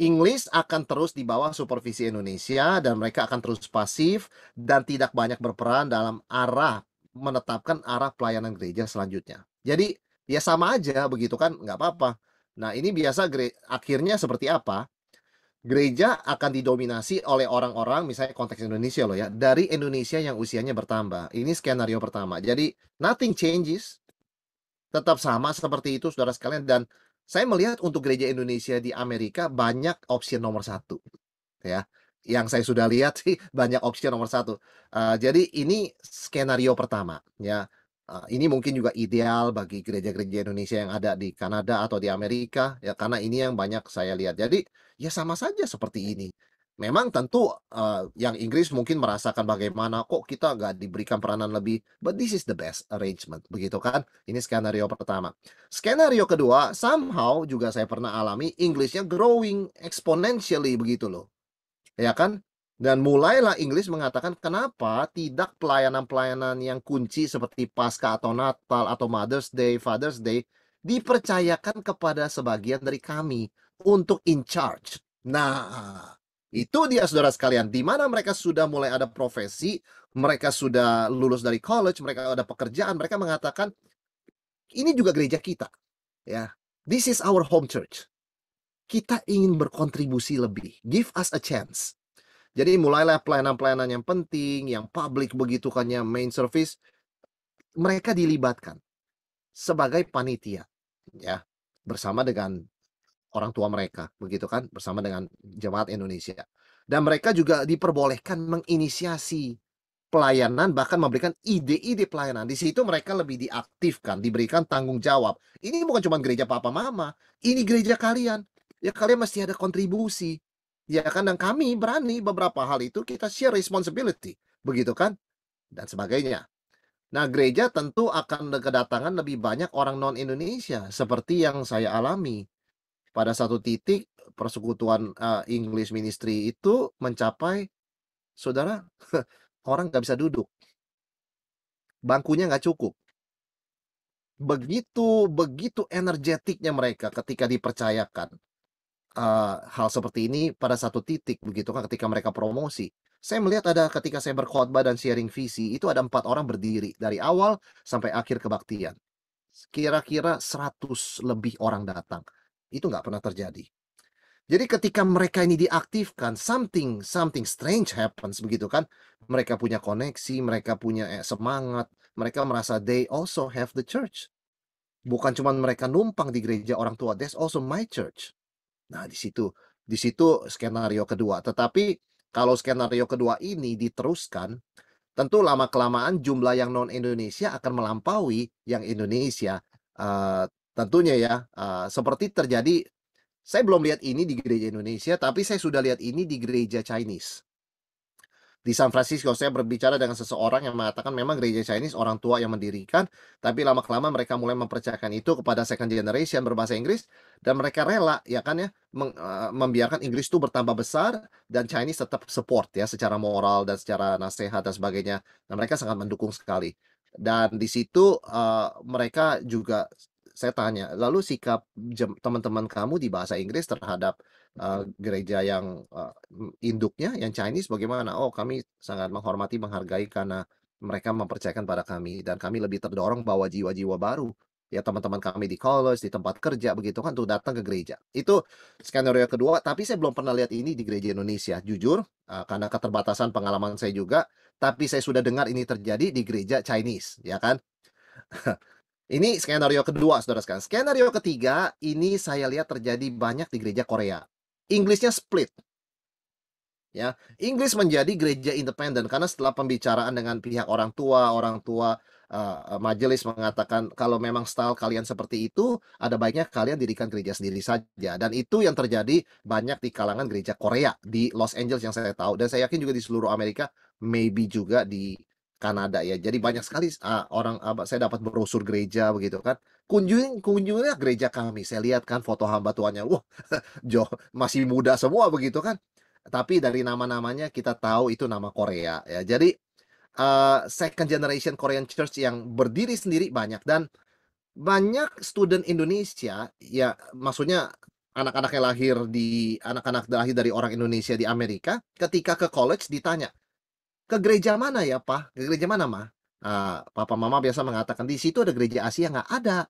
Speaker 2: Inggris akan terus di bawah supervisi Indonesia dan mereka akan terus pasif dan tidak banyak berperan dalam arah menetapkan arah pelayanan gereja selanjutnya. Jadi ya sama aja begitu kan, nggak apa-apa. Nah ini biasa gere- akhirnya seperti apa? Gereja akan didominasi oleh orang-orang, misalnya konteks Indonesia loh ya, dari Indonesia yang usianya bertambah. Ini skenario pertama. Jadi nothing changes, tetap sama seperti itu saudara sekalian dan saya melihat untuk gereja Indonesia di Amerika banyak opsi nomor satu ya yang saya sudah lihat sih [LAUGHS] banyak opsi nomor satu uh, jadi ini skenario pertama ya uh, ini mungkin juga ideal bagi gereja-gereja Indonesia yang ada di Kanada atau di Amerika ya karena ini yang banyak saya lihat jadi ya sama saja seperti ini Memang tentu uh, yang Inggris mungkin merasakan bagaimana kok kita nggak diberikan peranan lebih, but this is the best arrangement, begitu kan? Ini skenario pertama. Skenario kedua, somehow juga saya pernah alami Inggrisnya growing exponentially begitu loh, ya kan? Dan mulailah Inggris mengatakan kenapa tidak pelayanan-pelayanan yang kunci seperti Pasca atau Natal atau Mother's Day, Father's Day dipercayakan kepada sebagian dari kami untuk in charge. Nah, itu dia saudara sekalian, di mana mereka sudah mulai ada profesi, mereka sudah lulus dari college, mereka ada pekerjaan, mereka mengatakan ini juga gereja kita. Ya. This is our home church. Kita ingin berkontribusi lebih. Give us a chance. Jadi mulailah pelayanan-pelayanan yang penting, yang publik begitu kan, yang main service, mereka dilibatkan sebagai panitia, ya bersama dengan orang tua mereka, begitu kan, bersama dengan jemaat Indonesia. Dan mereka juga diperbolehkan menginisiasi pelayanan bahkan memberikan ide-ide pelayanan. Di situ mereka lebih diaktifkan, diberikan tanggung jawab. Ini bukan cuma gereja papa mama, ini gereja kalian. Ya kalian mesti ada kontribusi. Ya kan dan kami berani beberapa hal itu kita share responsibility, begitu kan? Dan sebagainya. Nah, gereja tentu akan kedatangan lebih banyak orang non Indonesia seperti yang saya alami pada satu titik persekutuan uh, English Ministry itu mencapai saudara [LAUGHS] orang nggak bisa duduk bangkunya nggak cukup begitu begitu energetiknya mereka ketika dipercayakan uh, hal seperti ini pada satu titik begitu kan ketika mereka promosi saya melihat ada ketika saya berkhotbah dan sharing visi itu ada empat orang berdiri dari awal sampai akhir kebaktian kira-kira 100 lebih orang datang itu nggak pernah terjadi. Jadi ketika mereka ini diaktifkan, something something strange happens begitu kan? Mereka punya koneksi, mereka punya eh, semangat, mereka merasa they also have the church. Bukan cuma mereka numpang di gereja orang tua, that's also my church. Nah, di situ di situ skenario kedua. Tetapi kalau skenario kedua ini diteruskan, tentu lama kelamaan jumlah yang non Indonesia akan melampaui yang Indonesia uh, tentunya ya uh, seperti terjadi saya belum lihat ini di gereja Indonesia tapi saya sudah lihat ini di gereja Chinese di San Francisco saya berbicara dengan seseorang yang mengatakan memang gereja Chinese orang tua yang mendirikan tapi lama kelamaan mereka mulai mempercayakan itu kepada second generation berbahasa Inggris dan mereka rela ya kan ya meng, uh, membiarkan Inggris itu bertambah besar dan Chinese tetap support ya secara moral dan secara nasihat dan sebagainya dan nah, mereka sangat mendukung sekali dan di situ uh, mereka juga saya tanya, lalu sikap teman-teman kamu di bahasa Inggris terhadap uh, gereja yang uh, induknya, yang Chinese bagaimana? Oh, kami sangat menghormati, menghargai karena mereka mempercayakan pada kami dan kami lebih terdorong bawa jiwa-jiwa baru ya teman-teman kami di college, di tempat kerja begitu kan tuh datang ke gereja. Itu skenario kedua, tapi saya belum pernah lihat ini di gereja Indonesia. Jujur, karena keterbatasan pengalaman saya juga, tapi saya sudah dengar ini terjadi di gereja Chinese, ya kan? [LAUGHS] Ini skenario kedua, saudara sekalian. Skenario ketiga, ini saya lihat terjadi banyak di gereja Korea. Inggrisnya split. Ya, Inggris menjadi gereja independen karena setelah pembicaraan dengan pihak orang tua, orang tua uh, majelis mengatakan kalau memang style kalian seperti itu, ada baiknya kalian dirikan gereja sendiri saja. Dan itu yang terjadi banyak di kalangan gereja Korea di Los Angeles yang saya tahu dan saya yakin juga di seluruh Amerika, maybe juga di Kanada ya. Jadi banyak sekali uh, orang uh, saya dapat berusur gereja begitu kan. Kunjungi kunjungilah gereja kami. Saya lihat kan foto hamba tuanya. Wah, [LAUGHS] Jo masih muda semua begitu kan. Tapi dari nama-namanya kita tahu itu nama Korea ya. Jadi uh, second generation Korean church yang berdiri sendiri banyak dan banyak student Indonesia ya maksudnya anak-anak yang lahir di anak-anak lahir dari orang Indonesia di Amerika ketika ke college ditanya ke gereja mana ya pak ke gereja mana mah uh, papa mama biasa mengatakan di situ ada gereja Asia nggak ada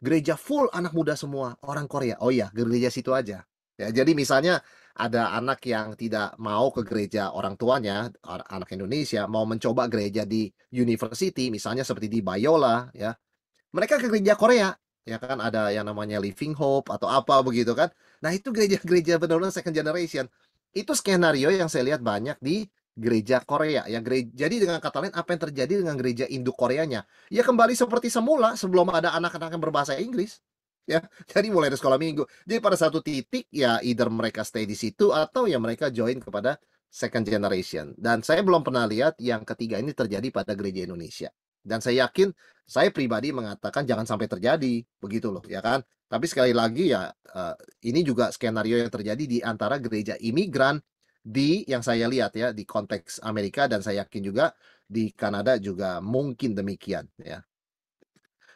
Speaker 2: gereja full anak muda semua orang Korea oh iya gereja situ aja ya jadi misalnya ada anak yang tidak mau ke gereja orang tuanya anak Indonesia mau mencoba gereja di university misalnya seperti di Biola ya mereka ke gereja Korea ya kan ada yang namanya Living Hope atau apa begitu kan nah itu gereja-gereja benar-benar second generation itu skenario yang saya lihat banyak di gereja Korea ya gereja jadi dengan kata lain apa yang terjadi dengan gereja induk Koreanya ya kembali seperti semula sebelum ada anak-anak yang berbahasa Inggris ya [LAUGHS] jadi mulai dari sekolah minggu jadi pada satu titik ya either mereka stay di situ atau ya mereka join kepada second generation dan saya belum pernah lihat yang ketiga ini terjadi pada gereja Indonesia dan saya yakin saya pribadi mengatakan jangan sampai terjadi begitu loh ya kan tapi sekali lagi ya eh, ini juga skenario yang terjadi di antara gereja imigran di yang saya lihat ya di konteks Amerika dan saya yakin juga di Kanada juga mungkin demikian ya.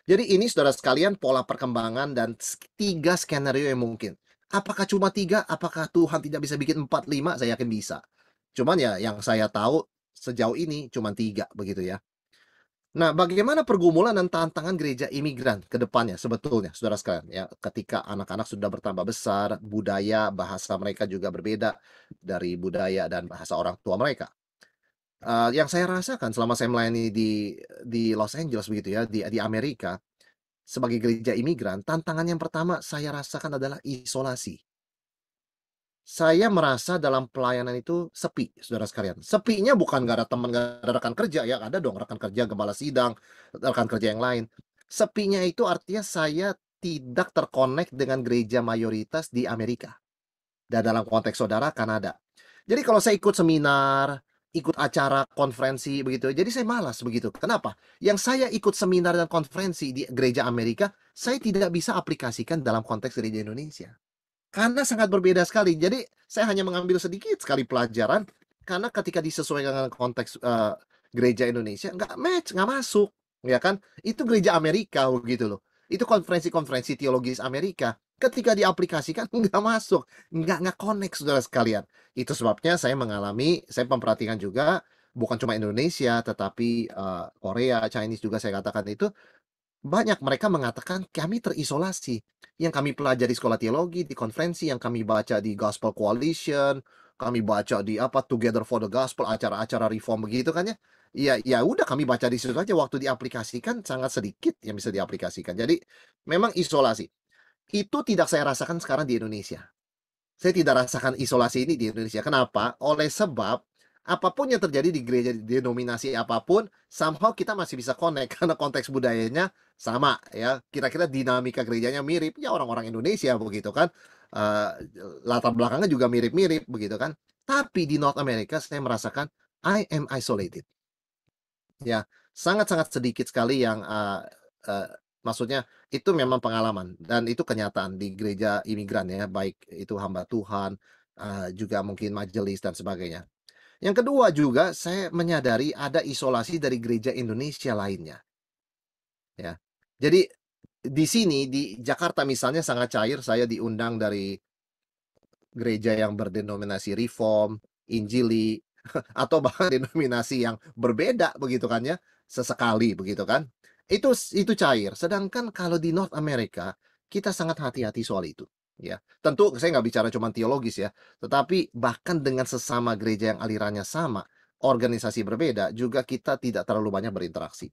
Speaker 2: Jadi ini saudara sekalian pola perkembangan dan tiga skenario yang mungkin. Apakah cuma tiga? Apakah Tuhan tidak bisa bikin empat lima? Saya yakin bisa. Cuman ya yang saya tahu sejauh ini cuma tiga begitu ya. Nah, bagaimana pergumulan dan tantangan gereja imigran ke depannya sebetulnya, saudara sekalian? Ya, ketika anak-anak sudah bertambah besar, budaya, bahasa mereka juga berbeda dari budaya dan bahasa orang tua mereka. Uh, yang saya rasakan selama saya melayani di di Los Angeles begitu ya, di di Amerika, sebagai gereja imigran, tantangan yang pertama saya rasakan adalah isolasi saya merasa dalam pelayanan itu sepi, saudara sekalian. Sepinya bukan gak ada teman, gak ada rekan kerja, ya ada dong rekan kerja gembala sidang, rekan kerja yang lain. Sepinya itu artinya saya tidak terkonek dengan gereja mayoritas di Amerika. Dan dalam konteks saudara, Kanada. Jadi kalau saya ikut seminar, ikut acara konferensi begitu, jadi saya malas begitu. Kenapa? Yang saya ikut seminar dan konferensi di gereja Amerika, saya tidak bisa aplikasikan dalam konteks gereja Indonesia karena sangat berbeda sekali. Jadi saya hanya mengambil sedikit sekali pelajaran karena ketika disesuaikan dengan konteks uh, gereja Indonesia nggak match, nggak masuk, ya kan? Itu gereja Amerika begitu oh, loh. Itu konferensi-konferensi teologis Amerika. Ketika diaplikasikan [LAUGHS] nggak masuk, nggak nggak connect saudara sekalian. Itu sebabnya saya mengalami, saya memperhatikan juga bukan cuma Indonesia tetapi uh, Korea, Chinese juga saya katakan itu banyak mereka mengatakan kami terisolasi. Yang kami pelajari sekolah teologi, di konferensi, yang kami baca di Gospel Coalition, kami baca di apa Together for the Gospel, acara-acara reform begitu kan ya. Ya, ya udah kami baca di situ aja waktu diaplikasikan sangat sedikit yang bisa diaplikasikan. Jadi memang isolasi. Itu tidak saya rasakan sekarang di Indonesia. Saya tidak rasakan isolasi ini di Indonesia. Kenapa? Oleh sebab apapun yang terjadi di gereja di denominasi apapun, somehow kita masih bisa connect [LAUGHS] karena konteks budayanya sama ya kira-kira dinamika gerejanya mirip ya orang-orang Indonesia begitu kan uh, latar belakangnya juga mirip-mirip begitu kan tapi di North America saya merasakan I am isolated ya sangat-sangat sedikit sekali yang uh, uh, maksudnya itu memang pengalaman dan itu kenyataan di gereja imigran ya baik itu hamba Tuhan uh, juga mungkin majelis dan sebagainya yang kedua juga saya menyadari ada isolasi dari gereja Indonesia lainnya. Ya. Jadi di sini di Jakarta misalnya sangat cair saya diundang dari gereja yang berdenominasi reform, injili [LAUGHS] atau bahkan denominasi yang berbeda begitu kan ya sesekali begitu kan itu itu cair sedangkan kalau di North America kita sangat hati-hati soal itu ya tentu saya nggak bicara cuma teologis ya tetapi bahkan dengan sesama gereja yang alirannya sama organisasi berbeda juga kita tidak terlalu banyak berinteraksi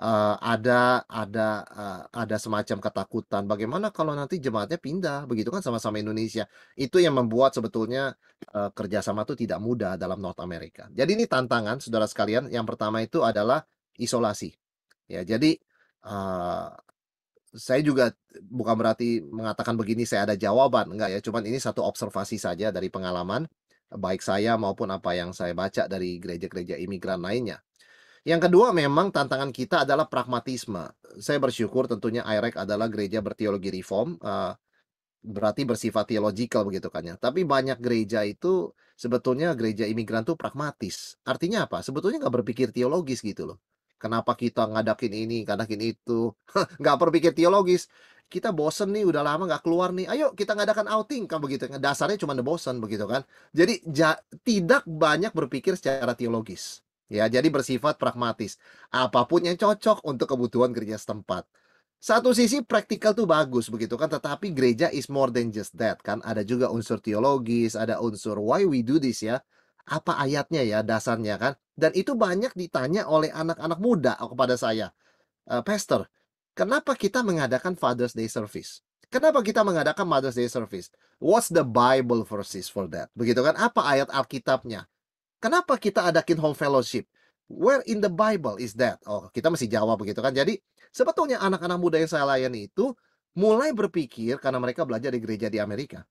Speaker 2: uh, ada ada uh, ada semacam ketakutan bagaimana kalau nanti jemaatnya pindah begitu kan sama-sama Indonesia itu yang membuat sebetulnya uh, kerjasama itu tidak mudah dalam North America jadi ini tantangan saudara sekalian yang pertama itu adalah isolasi ya jadi uh, saya juga bukan berarti mengatakan begini saya ada jawaban enggak ya cuman ini satu observasi saja dari pengalaman baik saya maupun apa yang saya baca dari gereja-gereja imigran lainnya yang kedua memang tantangan kita adalah pragmatisme. Saya bersyukur tentunya IREC adalah gereja berteologi reform, uh, berarti bersifat teologikal begitu kan ya. Tapi banyak gereja itu sebetulnya gereja imigran itu pragmatis. Artinya apa? Sebetulnya nggak berpikir teologis gitu loh. Kenapa kita ngadakin ini, ngadakin itu, [LAUGHS] nggak berpikir teologis. Kita bosen nih, udah lama nggak keluar nih. Ayo kita ngadakan outing kan begitu. Kan. Dasarnya cuma bosen begitu kan. Jadi ja, tidak banyak berpikir secara teologis Ya, jadi bersifat pragmatis. Apapun yang cocok untuk kebutuhan gereja setempat. Satu sisi praktikal tuh bagus begitu kan, tetapi gereja is more than just that kan. Ada juga unsur teologis, ada unsur why we do this ya. Apa ayatnya ya dasarnya kan? Dan itu banyak ditanya oleh anak-anak muda kepada saya. Uh, Pastor, kenapa kita mengadakan Father's Day service? Kenapa kita mengadakan Mother's Day service? What's the Bible verses for that? Begitu kan? Apa ayat Alkitabnya? Kenapa kita adakin home fellowship? Where in the Bible is that? Oh, kita masih jawab begitu kan. Jadi, sebetulnya anak-anak muda yang saya layani itu mulai berpikir karena mereka belajar di gereja di Amerika.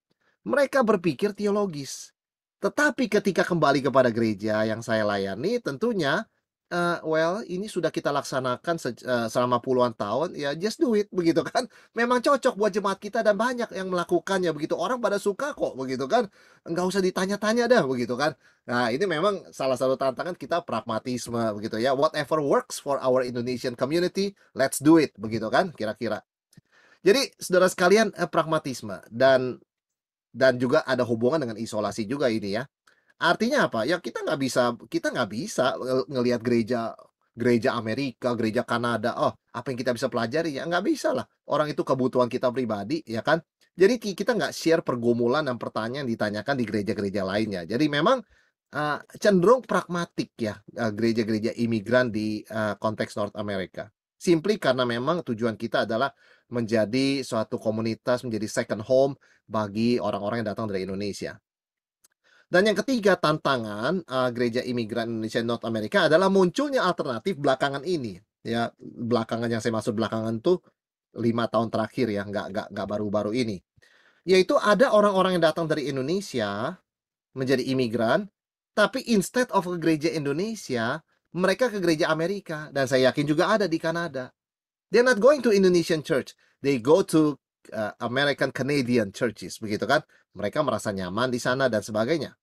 Speaker 2: Mereka berpikir teologis. Tetapi ketika kembali kepada gereja yang saya layani, tentunya uh, well, ini sudah kita laksanakan se uh, eh, selama puluhan tahun, ya just do it, begitu kan. [LAUGHS] Memang cocok buat jemaat kita dan banyak yang melakukannya begitu, orang pada suka kok, begitu kan. Nggak usah ditanya-tanya dah, begitu kan. Nah, ini memang salah satu tantangan kita pragmatisme, begitu ya. Whatever works for our Indonesian community, let's do it, begitu kan, kira-kira. Jadi, saudara sekalian, eh, pragmatisme dan dan juga ada hubungan dengan isolasi juga ini ya. Artinya apa? Ya kita nggak bisa kita nggak bisa ngelihat gereja gereja Amerika, gereja Kanada. Oh, apa yang kita bisa pelajari? Ya nggak bisa lah. Orang itu kebutuhan kita pribadi, ya kan? Jadi kita nggak share pergumulan dan pertanyaan yang ditanyakan di gereja-gereja lainnya. Jadi memang uh, cenderung pragmatik ya uh, gereja-gereja imigran di uh, konteks North America. Simply karena memang tujuan kita adalah menjadi suatu komunitas, menjadi second home bagi orang-orang yang datang dari Indonesia. Dan yang ketiga tantangan uh, gereja imigran Indonesia North America adalah munculnya alternatif belakangan ini. Ya, belakangan yang saya maksud belakangan tuh lima tahun terakhir ya, nggak nggak nggak baru-baru ini. Yaitu ada orang-orang yang datang dari Indonesia menjadi imigran, tapi instead of ke gereja Indonesia, mereka ke gereja Amerika dan saya yakin juga ada di Kanada. They're not going to Indonesian church. They go to eh, American Canadian churches begitu kan mereka merasa nyaman di sana dan sebagainya.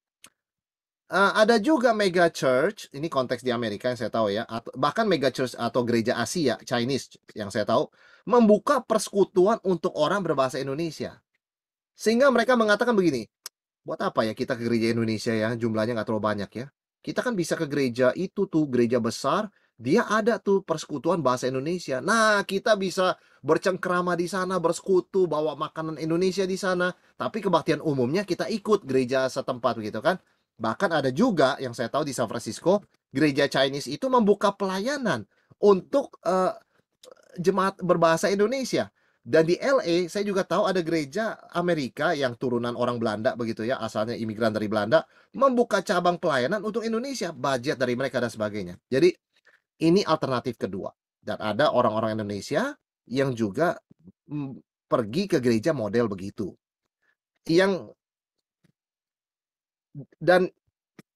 Speaker 2: Uh, ada juga mega church, ini konteks di Amerika yang saya tahu ya, atau, bahkan mega church atau gereja Asia Chinese yang saya tahu membuka persekutuan untuk orang berbahasa Indonesia. Sehingga mereka mengatakan begini, buat apa ya kita ke gereja Indonesia ya, jumlahnya nggak terlalu banyak ya. Kita kan bisa ke gereja itu tuh, gereja besar dia ada tuh persekutuan bahasa Indonesia. Nah, kita bisa bercengkrama di sana, bersekutu, bawa makanan Indonesia di sana. Tapi kebaktian umumnya kita ikut gereja setempat begitu kan. Bahkan ada juga yang saya tahu di San Francisco, gereja Chinese itu membuka pelayanan untuk uh, jemaat berbahasa Indonesia. Dan di LA saya juga tahu ada gereja Amerika yang turunan orang Belanda begitu ya, asalnya imigran dari Belanda, membuka cabang pelayanan untuk Indonesia, budget dari mereka dan sebagainya. Jadi ini alternatif kedua. Dan ada orang-orang Indonesia yang juga pergi ke gereja model begitu. Yang dan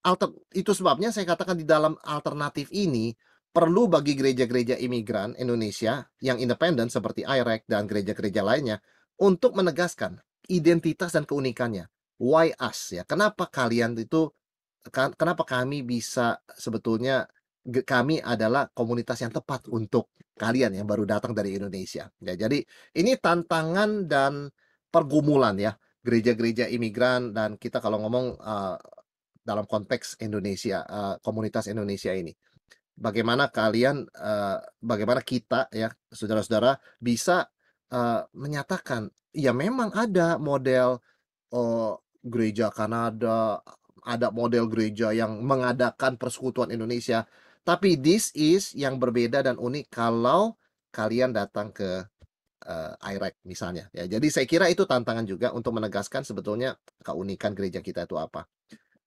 Speaker 2: alter, itu sebabnya saya katakan di dalam alternatif ini perlu bagi gereja-gereja imigran Indonesia yang independen seperti IREC dan gereja-gereja lainnya untuk menegaskan identitas dan keunikannya. Why us ya? Kenapa kalian itu kenapa kami bisa sebetulnya kami adalah komunitas yang tepat untuk kalian yang baru datang dari Indonesia. Ya, jadi ini tantangan dan pergumulan ya gereja-gereja imigran dan kita kalau ngomong uh, dalam konteks Indonesia uh, komunitas Indonesia ini. Bagaimana kalian uh, bagaimana kita ya saudara-saudara bisa uh, menyatakan ya memang ada model uh, gereja Kanada, ada model gereja yang mengadakan persekutuan Indonesia tapi this is yang berbeda dan unik kalau kalian datang ke uh, eh, IREC misalnya. Ya, jadi saya kira itu tantangan juga untuk menegaskan sebetulnya keunikan gereja kita itu apa.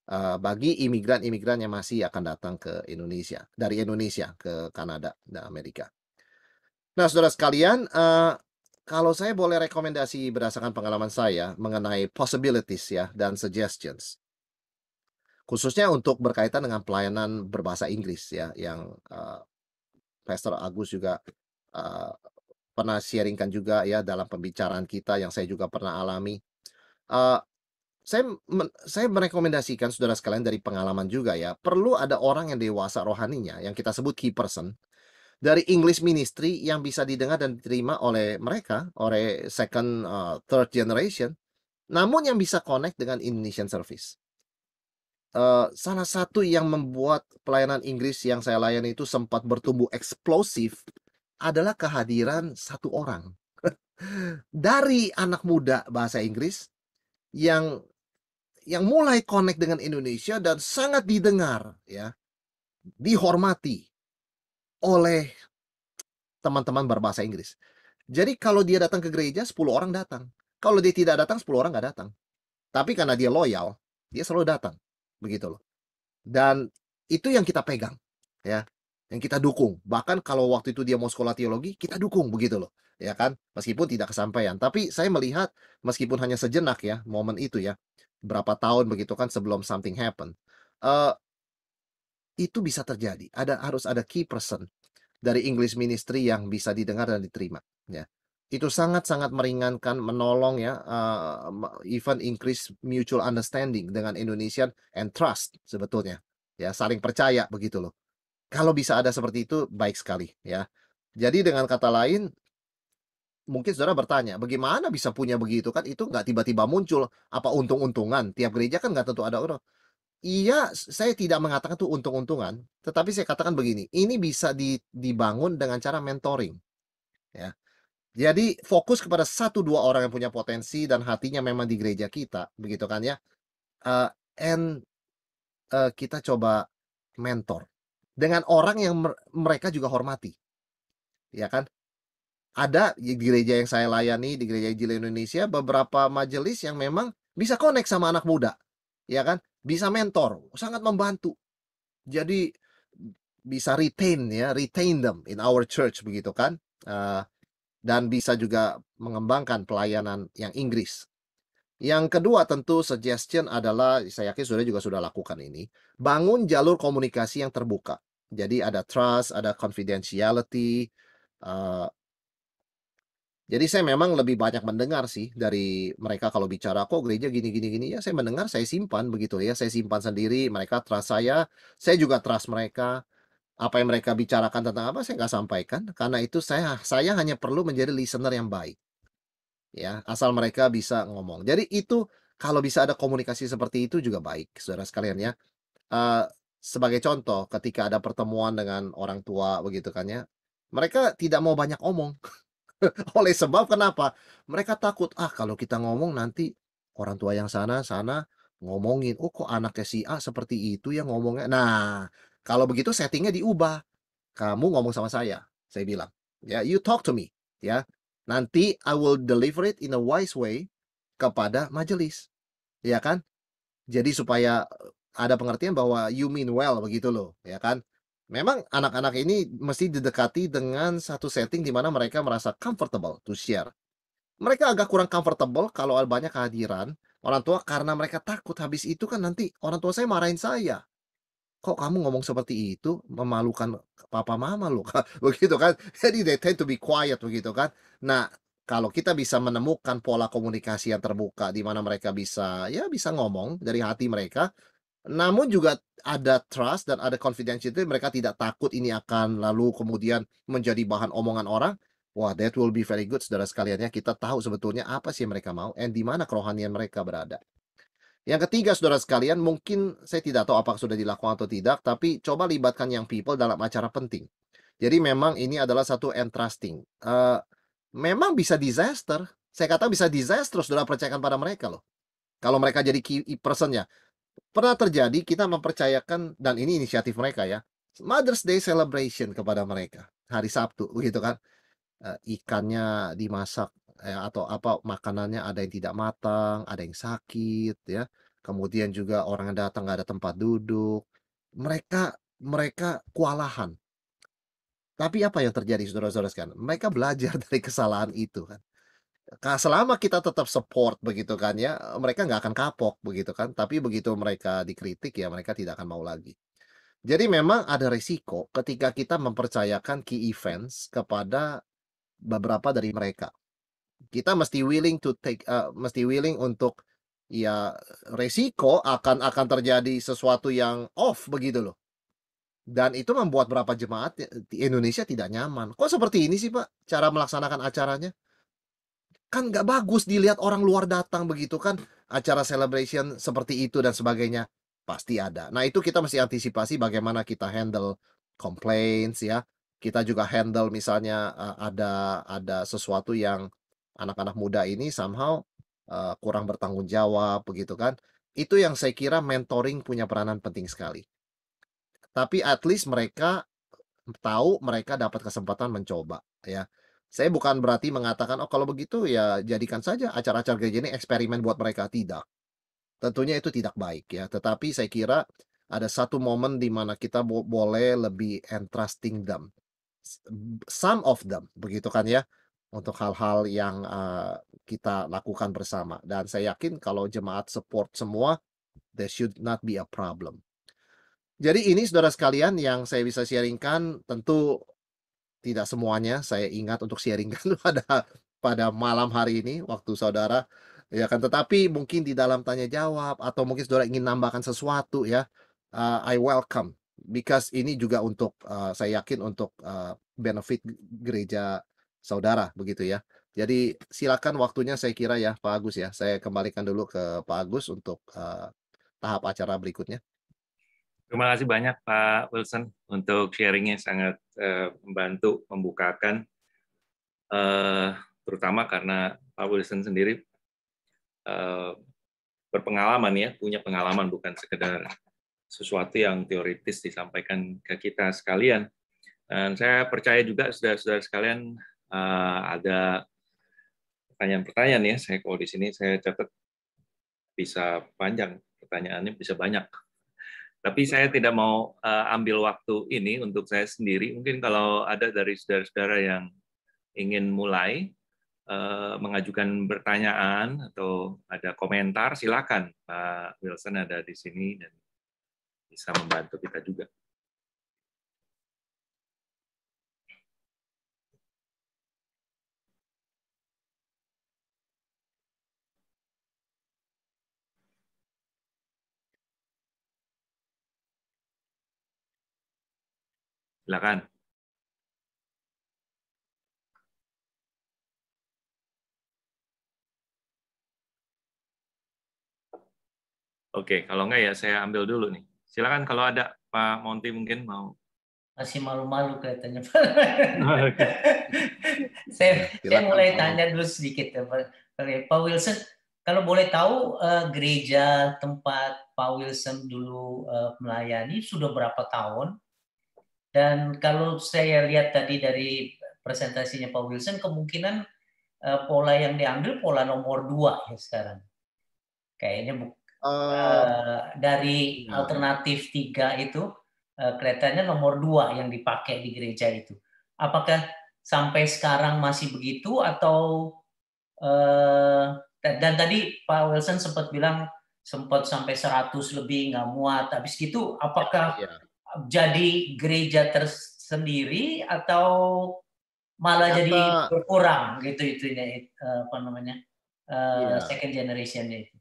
Speaker 2: Uh, bagi imigran-imigran yang masih akan datang ke Indonesia, dari Indonesia ke Kanada dan Amerika. Nah, saudara sekalian, uh, kalau saya boleh rekomendasi berdasarkan pengalaman saya mengenai possibilities ya dan suggestions khususnya untuk berkaitan dengan pelayanan berbahasa Inggris ya yang uh, Pastor Agus juga uh, pernah sharingkan juga ya dalam pembicaraan kita yang saya juga pernah alami. Uh, saya saya merekomendasikan saudara sekalian dari pengalaman juga ya perlu ada orang yang dewasa rohaninya yang kita sebut key person dari English ministry yang bisa didengar dan diterima oleh mereka oleh second uh, third generation namun yang bisa connect dengan Indonesian service Eh, salah satu yang membuat pelayanan Inggris yang saya layani itu sempat bertumbuh eksplosif adalah kehadiran satu orang [LAUGHS] dari anak muda bahasa Inggris yang yang mulai connect dengan Indonesia dan sangat didengar ya dihormati oleh teman-teman berbahasa Inggris. Jadi kalau dia datang ke gereja 10 orang datang. Kalau dia tidak datang 10 orang nggak datang. Tapi karena dia loyal, dia selalu datang begitu loh. Dan itu yang kita pegang, ya, yang kita dukung. Bahkan kalau waktu itu dia mau sekolah teologi, kita dukung begitu loh, ya kan? Meskipun tidak kesampaian, tapi saya melihat meskipun hanya sejenak ya momen itu ya, berapa tahun begitu kan sebelum something happen, uh, itu bisa terjadi. Ada harus ada key person dari English ministry yang bisa didengar dan diterima, ya itu sangat-sangat meringankan, menolong ya, uh, even increase mutual understanding dengan Indonesian and trust sebetulnya, ya saling percaya begitu loh. Kalau bisa ada seperti itu baik sekali ya. Jadi dengan kata lain, mungkin saudara bertanya, bagaimana bisa punya begitu kan? Itu nggak tiba-tiba muncul. Apa untung-untungan? Tiap gereja kan nggak tentu ada orang. Iya, saya tidak mengatakan itu untung-untungan, tetapi saya katakan begini, ini bisa dibangun dengan cara mentoring, ya jadi fokus kepada satu dua orang yang punya potensi dan hatinya memang di gereja kita, begitu kan ya? Uh, and uh, kita coba mentor dengan orang yang mer mereka juga hormati, ya kan? Ada di gereja yang saya layani di gereja Injil Indonesia beberapa majelis yang memang bisa connect sama anak muda, ya kan? Bisa mentor, sangat membantu. Jadi bisa retain ya, retain them in our church begitu kan? Uh, dan bisa juga mengembangkan pelayanan yang Inggris. Yang kedua tentu suggestion adalah saya yakin sudah juga sudah lakukan ini, bangun jalur komunikasi yang terbuka. Jadi ada trust, ada confidentiality. Uh, jadi saya memang lebih banyak mendengar sih dari mereka kalau bicara kok gereja gini gini gini ya saya mendengar saya simpan begitu ya saya simpan sendiri mereka trust saya saya juga trust mereka apa yang mereka bicarakan tentang apa saya nggak sampaikan karena itu saya saya hanya perlu menjadi listener yang baik ya asal mereka bisa ngomong jadi itu kalau bisa ada komunikasi seperti itu juga baik saudara sekalian ya uh, sebagai contoh ketika ada pertemuan dengan orang tua begitu kan ya mereka tidak mau banyak omong [LAUGHS] oleh sebab kenapa mereka takut ah kalau kita ngomong nanti orang tua yang sana sana ngomongin oh kok anaknya si A seperti itu ya ngomongnya nah kalau begitu settingnya diubah. Kamu ngomong sama saya, saya bilang. Ya, yeah, you talk to me. Ya, yeah. nanti I will deliver it in a wise way kepada majelis. Ya kan? Jadi supaya eh, ada pengertian bahwa you mean well begitu loh, ya kan? Memang anak-anak ini mesti didekati dengan satu setting di mana mereka merasa comfortable to share. Mereka agak kurang comfortable kalau banyak kehadiran orang tua karena mereka takut habis itu kan nanti orang tua saya marahin saya kok kamu ngomong seperti itu memalukan papa mama lo [LAUGHS] begitu kan jadi they tend to be quiet begitu kan nah kalau kita bisa menemukan pola komunikasi yang terbuka di mana mereka bisa ya bisa ngomong dari hati mereka namun juga ada trust dan ada confidentiality mereka tidak takut ini akan lalu kemudian menjadi bahan omongan orang wah that will be very good saudara sekalian ya kita tahu sebetulnya apa sih yang mereka mau and di mana kerohanian mereka berada yang ketiga, saudara sekalian, mungkin saya tidak tahu apakah sudah dilakukan atau tidak, tapi coba libatkan yang people dalam acara penting. Jadi memang ini adalah satu entrusting. Uh, memang bisa disaster. Saya kata bisa disaster, saudara percayakan pada mereka loh. Kalau mereka jadi key personnya. Pernah terjadi kita mempercayakan, dan ini inisiatif mereka ya, Mother's Day celebration kepada mereka. Hari Sabtu, begitu kan. Uh, ikannya dimasak ya, atau apa makanannya ada yang tidak matang, ada yang sakit ya. Kemudian juga orang yang datang nggak ada tempat duduk. Mereka mereka kewalahan. Tapi apa yang terjadi saudara-saudara sekalian? Mereka belajar [LAUGHS] dari kesalahan itu kan. Selama kita tetap support begitu kan ya, mereka nggak akan kapok begitu kan. Tapi begitu mereka dikritik ya mereka tidak akan mau lagi. Jadi memang ada resiko ketika kita mempercayakan key events kepada beberapa dari mereka kita mesti willing to take uh, mesti willing untuk ya resiko akan akan terjadi sesuatu yang off begitu loh. Dan itu membuat berapa jemaat eh, di Indonesia tidak nyaman. Kok seperti ini sih Pak cara melaksanakan acaranya? Kan nggak bagus dilihat orang luar datang begitu kan acara celebration seperti itu dan sebagainya pasti ada. Nah itu kita mesti antisipasi bagaimana kita handle complaints ya. Kita juga handle misalnya eh, ada ada sesuatu yang anak-anak muda ini somehow uh, kurang bertanggung jawab begitu kan itu yang saya kira mentoring punya peranan penting sekali tapi at least mereka tahu mereka dapat kesempatan mencoba ya saya bukan berarti mengatakan oh kalau begitu ya jadikan saja acara-acara gereja ini eksperimen buat mereka tidak tentunya itu tidak baik ya tetapi saya kira ada satu momen di mana kita boleh lebih entrusting them some of them begitu kan ya untuk hal-hal yang uh, kita lakukan bersama. Dan saya yakin kalau jemaat support semua, there should not be a problem. Jadi ini saudara sekalian yang saya bisa sharingkan, tentu tidak semuanya saya ingat untuk sharingkan [LAUGHS] pada pada malam hari ini waktu saudara ya kan tetapi mungkin di dalam tanya jawab atau mungkin saudara ingin nambahkan sesuatu ya uh, I welcome because ini juga untuk uh, saya yakin untuk uh, benefit gereja saudara begitu ya. Jadi silakan waktunya saya kira ya Pak Agus ya. Saya kembalikan dulu ke Pak Agus untuk uh, tahap acara berikutnya.
Speaker 1: Terima kasih banyak Pak Wilson untuk sharingnya sangat uh, membantu membukakan, uh, terutama karena Pak Wilson sendiri uh, berpengalaman ya, punya pengalaman bukan sekedar sesuatu yang teoritis disampaikan ke kita sekalian. Dan saya percaya juga saudara-saudara sekalian uh, ada pertanyaan-pertanyaan ya. Saya kalau di sini saya catat bisa panjang, pertanyaannya bisa banyak. Tapi saya tidak mau uh, ambil waktu ini untuk saya sendiri. Mungkin kalau ada dari saudara-saudara yang ingin mulai uh, mengajukan pertanyaan atau ada komentar, silakan Pak Wilson ada di sini dan bisa membantu kita juga. Silakan. Oke, kalau enggak ya saya ambil dulu nih. Silakan kalau ada Pak Monti mungkin
Speaker 3: mau masih malu-malu kelihatannya Pak. [LAUGHS] saya, ya, saya mulai tanya dulu sedikit ya Pak. Pak Wilson, kalau boleh tahu uh, gereja tempat Pak Wilson dulu uh, melayani sudah berapa tahun dan kalau saya lihat tadi dari presentasinya Pak Wilson, kemungkinan eh, pola yang diambil pola nomor dua ya sekarang. Kayaknya uh, uh, dari uh. alternatif tiga itu uh, keretanya nomor dua yang dipakai di gereja itu. Apakah sampai sekarang masih begitu atau uh, dan tadi Pak Wilson sempat bilang sempat sampai 100 lebih nggak muat habis gitu apakah ya, ya jadi gereja tersendiri atau malah Apa, jadi berkurang gitu itunya eh, apa namanya eh, iya. second generationnya itu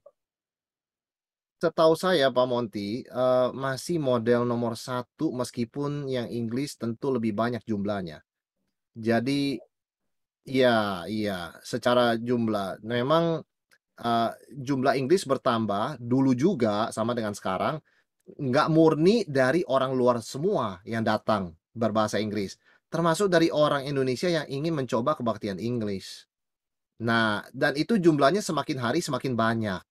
Speaker 2: setahu saya Pak Monti uh, masih model nomor satu meskipun yang Inggris tentu lebih banyak jumlahnya. Jadi ya iya secara jumlah memang uh, jumlah Inggris bertambah dulu juga sama dengan sekarang nggak murni dari orang luar semua yang datang berbahasa Inggris, termasuk dari orang Indonesia yang ingin mencoba kebaktian Inggris. Nah, dan itu jumlahnya semakin hari semakin banyak.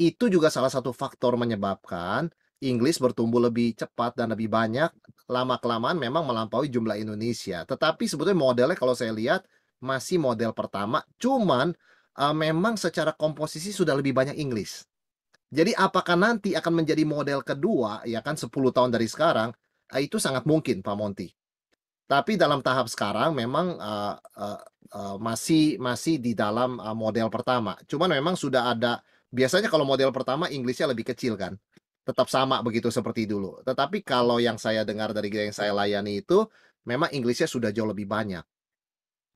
Speaker 2: Itu juga salah satu faktor menyebabkan Inggris bertumbuh lebih cepat dan lebih banyak lama-kelamaan memang melampaui jumlah Indonesia. Tetapi sebetulnya modelnya kalau saya lihat masih model pertama, cuman uh, memang secara komposisi sudah lebih banyak Inggris. Jadi apakah nanti akan menjadi model kedua, ya kan 10 tahun dari sekarang, eh, itu sangat mungkin Pak Monti. Tapi dalam tahap sekarang memang uh, uh, uh, masih masih di dalam uh, model pertama. Cuman memang sudah ada biasanya kalau model pertama Inggrisnya lebih kecil kan. Tetap sama begitu seperti dulu. Tetapi kalau yang saya dengar dari yang saya layani itu memang Inggrisnya sudah jauh lebih banyak.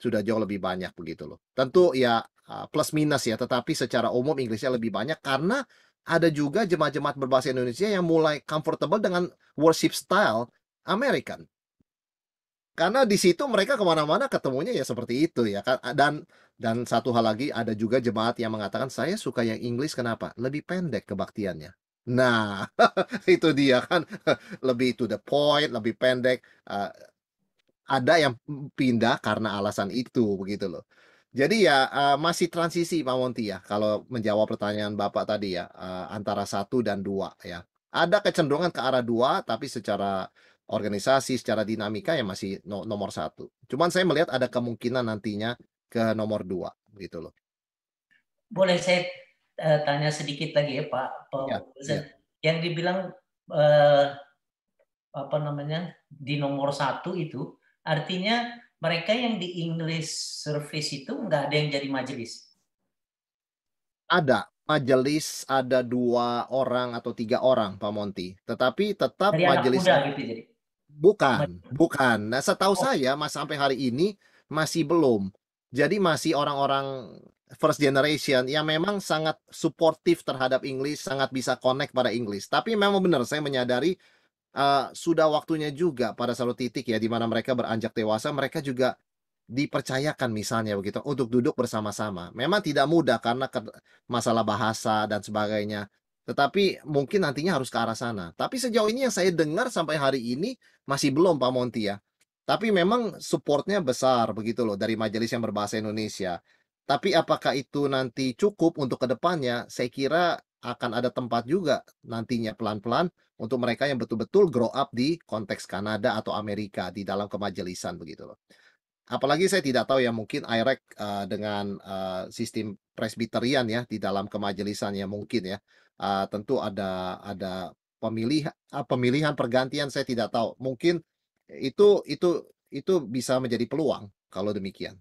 Speaker 2: Sudah jauh lebih banyak begitu loh. Tentu ya plus minus ya, tetapi secara umum Inggrisnya lebih banyak karena ada juga jemaat-jemaat berbahasa Indonesia yang mulai comfortable dengan worship style American karena di situ mereka kemana-mana ketemunya ya seperti itu ya kan dan dan satu hal lagi ada juga jemaat yang mengatakan saya suka yang Inggris kenapa lebih pendek kebaktiannya nah [LAUGHS] itu dia kan [LAUGHS] lebih to the point lebih pendek uh, ada yang pindah karena alasan itu begitu loh jadi ya uh, masih transisi Pak Monti ya kalau menjawab pertanyaan Bapak tadi ya uh, antara satu dan dua ya. Ada kecenderungan ke arah dua tapi secara organisasi secara dinamika ya masih no, nomor satu. Cuman saya melihat ada kemungkinan nantinya ke nomor dua gitu loh.
Speaker 3: Boleh saya uh, tanya sedikit lagi ya Pak, Pak ya, ya. yang dibilang uh, apa namanya di nomor satu itu artinya mereka yang di English service itu nggak ada yang jadi majelis?
Speaker 2: Ada. Majelis ada dua orang atau tiga orang, Pak Monti. Tetapi tetap dari majelis... muda gitu jadi? Bukan, bukan. Nah, setahu oh. saya, Mas, sampai hari ini masih belum. Jadi masih orang-orang first generation yang memang sangat suportif terhadap Inggris, sangat bisa connect pada Inggris. Tapi memang benar saya menyadari uh, sudah waktunya juga pada satu titik ya di mana mereka beranjak dewasa mereka juga dipercayakan misalnya begitu untuk duduk bersama-sama. Memang tidak mudah karena masalah bahasa dan sebagainya. Tetapi mungkin nantinya harus ke arah sana. Tapi sejauh ini yang saya dengar sampai hari ini masih belum Pak Monti ya. Tapi memang supportnya besar begitu loh dari majelis yang berbahasa Indonesia. Tapi apakah itu nanti cukup untuk kedepannya? Saya kira akan ada tempat juga nantinya pelan-pelan untuk mereka yang betul-betul grow up di konteks Kanada atau Amerika di dalam kemajelisan begitu loh. Apalagi saya tidak tahu ya mungkin IREC uh, eh, dengan uh, sistem presbyterian ya di dalam kemajelisannya mungkin ya. Uh, tentu ada ada pemilihan uh, pemilihan pergantian saya tidak tahu. Mungkin itu itu itu bisa menjadi peluang kalau demikian.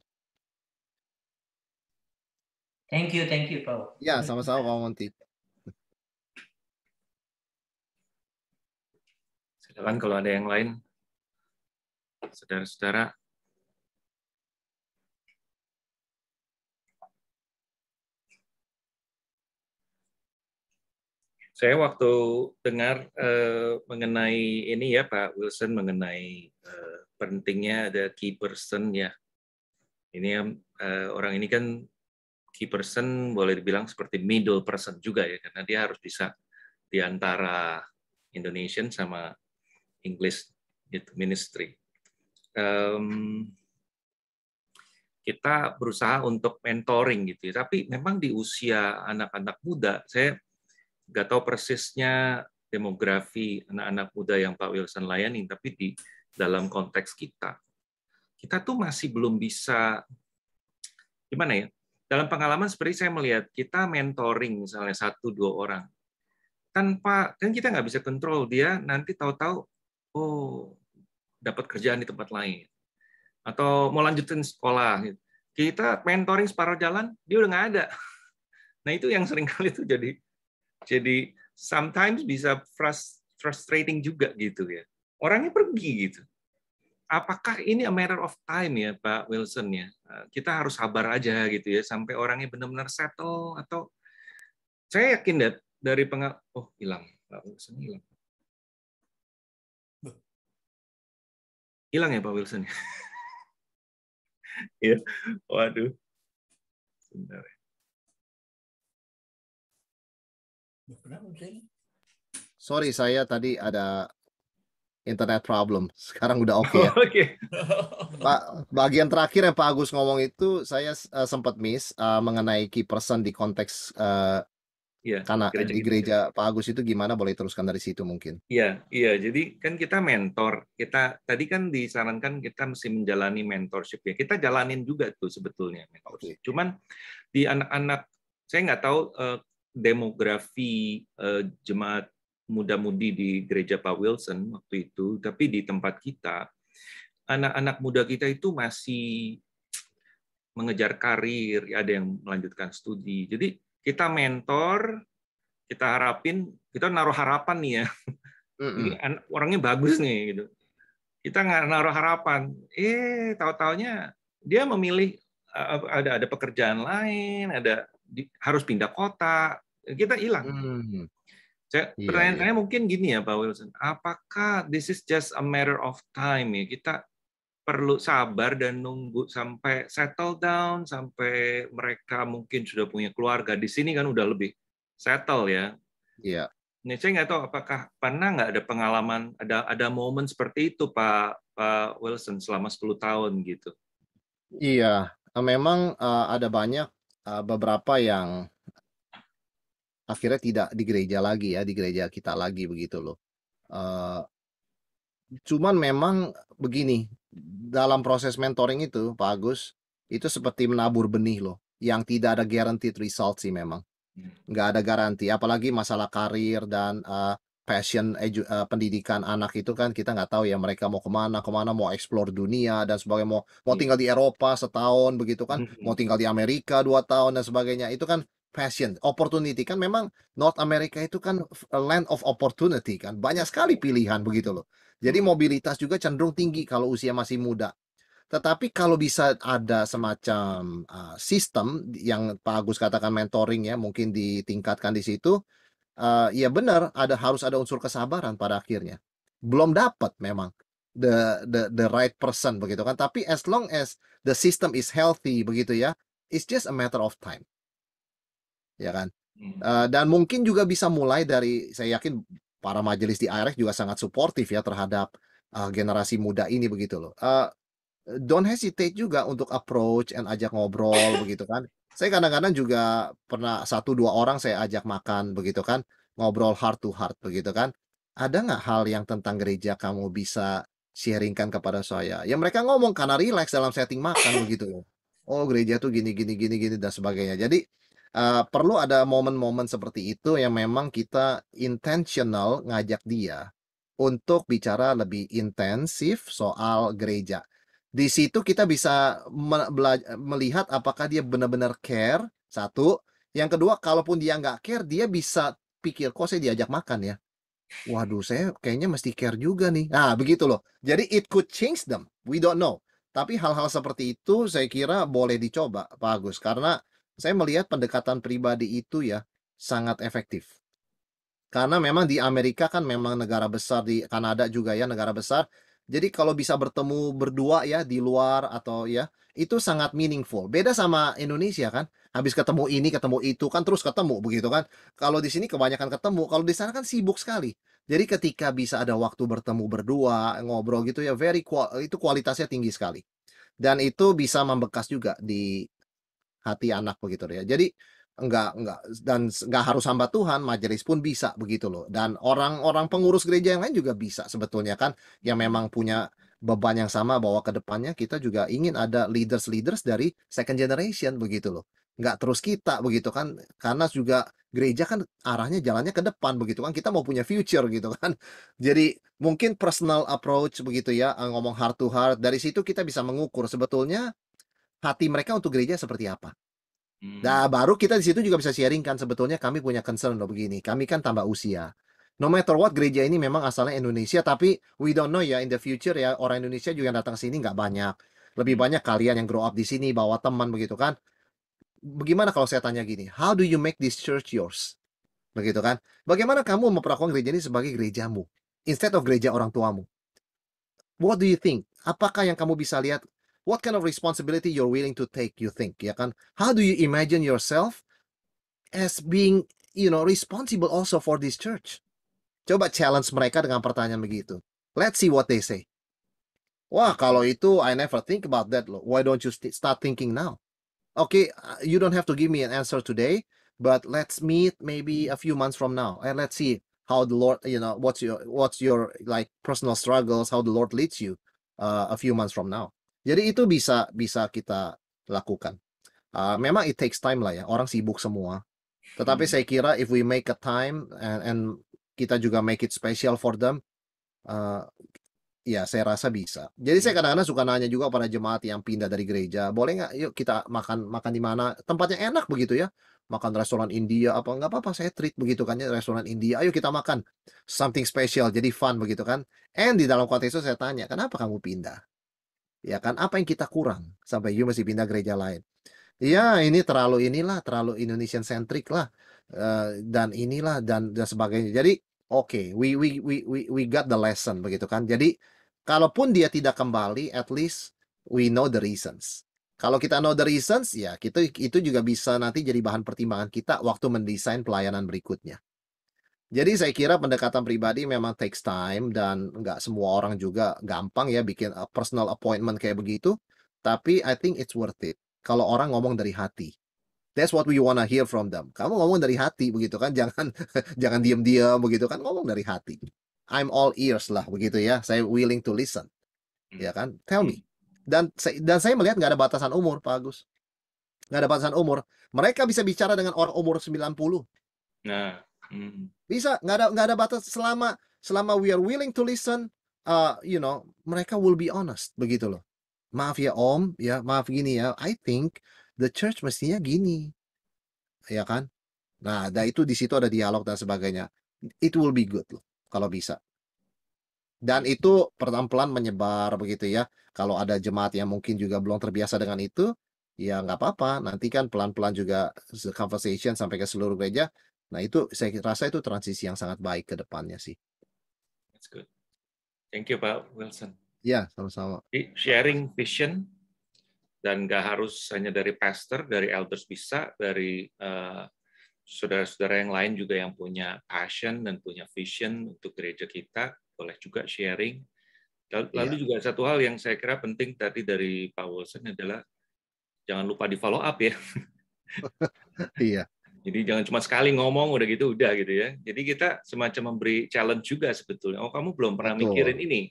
Speaker 3: Thank you, thank you, Pak.
Speaker 2: Ya, sama-sama Pak Monti. silakan kalau ada yang
Speaker 1: lain saudara-saudara saya waktu dengar eh, mengenai ini ya Pak Wilson mengenai eh, pentingnya ada key person ya. Ini eh, orang ini kan key person boleh dibilang seperti middle person juga ya karena dia harus bisa di antara Indonesian sama English itu Ministry. Um, kita berusaha untuk mentoring gitu ya. Tapi memang di usia anak-anak muda, saya nggak tahu persisnya demografi anak-anak muda yang Pak Wilson layani, tapi di dalam konteks kita, kita tuh masih belum bisa gimana ya? Dalam pengalaman seperti saya melihat kita mentoring misalnya satu dua orang tanpa kan kita nggak bisa kontrol dia nanti tahu-tahu oh dapat kerjaan di tempat lain atau mau lanjutin sekolah gitu. kita mentoring separuh jalan dia udah nggak ada [LAUGHS] nah itu yang sering kali itu jadi jadi sometimes bisa frustrating juga gitu ya orangnya pergi gitu apakah ini a matter of time ya Pak Wilson ya eh, kita harus sabar aja gitu ya sampai orangnya benar-benar settle atau saya yakin deh dari pengal oh hilang Pak Wilson hilang Hilang ya Pak Wilson? [LAUGHS] ya Waduh.
Speaker 2: Sebentar. Ya. Sorry, saya tadi ada internet problem. Sekarang udah oke okay ya. [LAUGHS] oke. Pak, bagian terakhir yang Pak Agus ngomong itu saya uh, sempat miss uh, mengenai key person di konteks uh, Iya. Karena di gitu gereja gitu. Pak Agus itu gimana boleh teruskan dari situ mungkin.
Speaker 1: Iya, iya. Jadi kan kita mentor. Kita tadi kan disarankan kita mesti menjalani mentorship ya. Kita jalanin juga tuh sebetulnya mentorship. Okay. Cuman di anak-anak saya nggak tahu uh, demografi uh, jemaat muda-mudi di gereja Pak Wilson waktu itu, tapi di tempat kita anak-anak muda kita itu masih mengejar karir, ada yang melanjutkan studi. Jadi kita mentor, kita harapin, kita naruh harapan nih ya. Mm -mm. orangnya bagus nih gitu. Kita nggak naruh harapan. Eh, tahu-taunya dia memilih eh, ada ada pekerjaan lain, ada di, harus pindah kota. Kita hilang. Mm. Saya, yeah, iya. pertanyaan yeah. mungkin gini ya Pak Wilson, apakah this is just a matter of time ya? Kita perlu sabar dan nunggu sampai settle down, sampai mereka mungkin sudah punya keluarga. Di sini kan udah lebih settle ya. Iya. Nih saya nggak tahu apakah pernah nggak ada pengalaman, ada ada momen seperti itu Pak, Pak Wilson selama 10 tahun gitu.
Speaker 2: Iya, eh, memang eh, ada banyak eh, beberapa yang akhirnya tidak di gereja lagi ya, di gereja kita lagi begitu loh. cuman memang begini dalam proses mentoring itu Pak Agus itu seperti menabur benih loh yang tidak ada guaranteed result sih memang hmm. nggak ada garansi apalagi masalah karir dan uh, passion edu, uh, eh, pendidikan anak itu kan kita nggak tahu ya mereka mau kemana kemana mau explore dunia dan sebagainya mau mau iya. tinggal di Eropa setahun begitu kan hmm, hmm. mau tinggal di Amerika dua tahun dan sebagainya itu kan passion, opportunity kan memang North America itu kan a land of opportunity kan banyak sekali pilihan begitu loh. Jadi hmm. mobilitas juga cenderung tinggi kalau usia masih muda. Tetapi kalau bisa ada semacam uh, sistem yang Pak Agus katakan mentoring ya mungkin ditingkatkan di situ, uh, ya benar ada harus ada unsur kesabaran pada akhirnya. Belum dapat memang the the the right person begitu kan. Tapi as long as the system is healthy begitu ya, it's just a matter of time ya kan? Uh, dan mungkin juga bisa mulai dari saya yakin para majelis di ARF juga sangat suportif ya terhadap uh, generasi muda ini begitu loh. Uh, don't hesitate juga untuk approach and ajak ngobrol [LAUGHS] begitu kan. Saya kadang-kadang juga pernah satu dua orang saya ajak makan begitu kan, ngobrol heart to heart begitu kan. Ada nggak hal yang tentang gereja kamu bisa sharingkan kepada saya? Ya mereka ngomong karena relax dalam setting makan begitu loh. Oh gereja tuh gini gini gini gini dan sebagainya. Jadi uh, perlu ada momen-momen seperti itu yang memang kita intentional ngajak dia untuk bicara lebih intensif soal gereja. Di situ kita bisa melihat apakah dia benar-benar care, satu. Yang kedua, kalaupun dia nggak care, dia bisa pikir, kok saya diajak makan ya? Waduh, saya kayaknya mesti care juga nih. Nah, begitu loh. Jadi it could change them. We don't know. Tapi hal-hal seperti itu saya kira boleh dicoba, Pak Agus. Karena saya melihat pendekatan pribadi itu ya sangat efektif. Karena memang di Amerika kan memang negara besar di Kanada juga ya negara besar. Jadi kalau bisa bertemu berdua ya di luar atau ya itu sangat meaningful. Beda sama Indonesia kan. Habis ketemu ini, ketemu itu kan terus ketemu begitu kan. Kalau di sini kebanyakan ketemu, kalau di sana kan sibuk sekali. Jadi ketika bisa ada waktu bertemu berdua, ngobrol gitu ya very itu kualitasnya tinggi sekali. Dan itu bisa membekas juga di hati anak begitu ya. Jadi enggak enggak dan enggak harus hamba Tuhan majelis pun bisa begitu loh dan orang-orang pengurus gereja yang lain juga bisa sebetulnya kan yang memang punya beban yang sama bahwa ke depannya kita juga ingin ada leaders leaders dari second generation begitu loh enggak terus kita begitu kan karena juga gereja kan arahnya jalannya ke depan begitu kan kita mau punya future gitu kan [LAUGHS] jadi mungkin personal approach begitu ya eh, ngomong heart to heart dari situ kita bisa mengukur sebetulnya hati mereka untuk gereja seperti apa. Hmm. Nah, baru kita di situ juga bisa sharing kan sebetulnya kami punya concern loh begini. Kami kan tambah usia. No matter what gereja ini memang asalnya Indonesia tapi we don't know ya in the future ya orang Indonesia juga yang datang sini nggak banyak. Lebih hmm. banyak kalian yang grow up di sini bawa teman begitu kan. Bagaimana kalau saya tanya gini, how do you make this church yours? Begitu kan? Bagaimana kamu memperlakukan gereja ini sebagai gerejamu instead of gereja orang tuamu? What do you think? Apakah yang kamu bisa lihat what kind of responsibility you're willing to take you think yeah? kan how do you imagine yourself as being you know responsible also for this church coba challenge mereka dengan pertanyaan begitu let's see what they say wah kalau itu I never think about that loh why don't you st start thinking now okay uh, you don't have to give me an answer today but let's meet maybe a few months from now and let's see how the lord you know what's your what's your like personal struggles how the lord leads you uh, a few months from now Jadi itu bisa bisa kita lakukan. Uh, memang it takes time lah ya. Orang sibuk semua. Tetapi hmm. saya kira if we make a time and, and kita juga make it special for them, uh, ya saya rasa bisa. Jadi saya hmm. kadang-kadang suka nanya juga pada jemaat yang pindah dari gereja, boleh nggak yuk kita makan makan di mana? Tempatnya enak begitu ya. Makan restoran India apa nggak apa-apa saya treat begitu kan ya restoran India. Ayo kita makan something special jadi fun begitu kan. And di dalam konteks itu saya tanya, kenapa kamu pindah? ya kan apa yang kita kurang sampai you masih pindah gereja lain ya ini terlalu inilah terlalu Indonesian centric lah uh, dan inilah dan dan sebagainya jadi oke okay, we, we we we we got the lesson begitu kan jadi kalaupun dia tidak kembali at least we know the reasons kalau kita know the reasons ya kita itu juga bisa nanti jadi bahan pertimbangan kita waktu mendesain pelayanan berikutnya jadi saya kira pendekatan pribadi memang takes time dan nggak semua orang juga gampang ya bikin a eh, personal appointment kayak begitu. Tapi I think it's worth it. Kalau orang ngomong dari hati. That's what we wanna hear from them. Kamu ngomong dari hati begitu kan, [LAUGHS] jangan jangan diam-diam begitu kan, ngomong dari hati. I'm all ears lah begitu ya. Saya willing to listen. Hmm. Ya kan? Tell me. Hmm. Dan dan saya melihat nggak ada batasan umur, Pak Agus. Nggak ada batasan umur. Mereka bisa bicara dengan orang umur 90. Nah. Hmm bisa nggak ada nggak ada batas selama selama we are willing to listen uh, you know mereka will be honest begitu loh maaf ya om ya maaf gini ya I think the church mestinya gini ya kan nah ada itu di situ ada dialog dan sebagainya it will be good loh kalau bisa dan itu pelan-pelan menyebar begitu ya kalau ada jemaat yang mungkin juga belum terbiasa dengan itu ya nggak apa-apa nanti kan pelan-pelan juga conversation sampai ke seluruh gereja Nah, itu saya rasa itu transisi yang sangat baik ke depannya sih.
Speaker 1: That's good. Thank you, Pak Wilson.
Speaker 2: Ya, sama-sama.
Speaker 1: Sharing vision dan nggak harus hanya dari pastor, dari elders bisa, dari saudara eh, saudara-saudara yang lain juga yang punya passion dan punya vision untuk gereja kita, boleh juga sharing. Lalu ya. juga satu hal yang saya kira penting tadi dari Pak Wilson adalah jangan lupa di follow up ya.
Speaker 2: [LAUGHS] iya.
Speaker 1: Jadi jangan cuma sekali ngomong udah gitu udah gitu ya. Jadi kita semacam memberi challenge juga sebetulnya. Oh kamu belum pernah Betul. mikirin ini.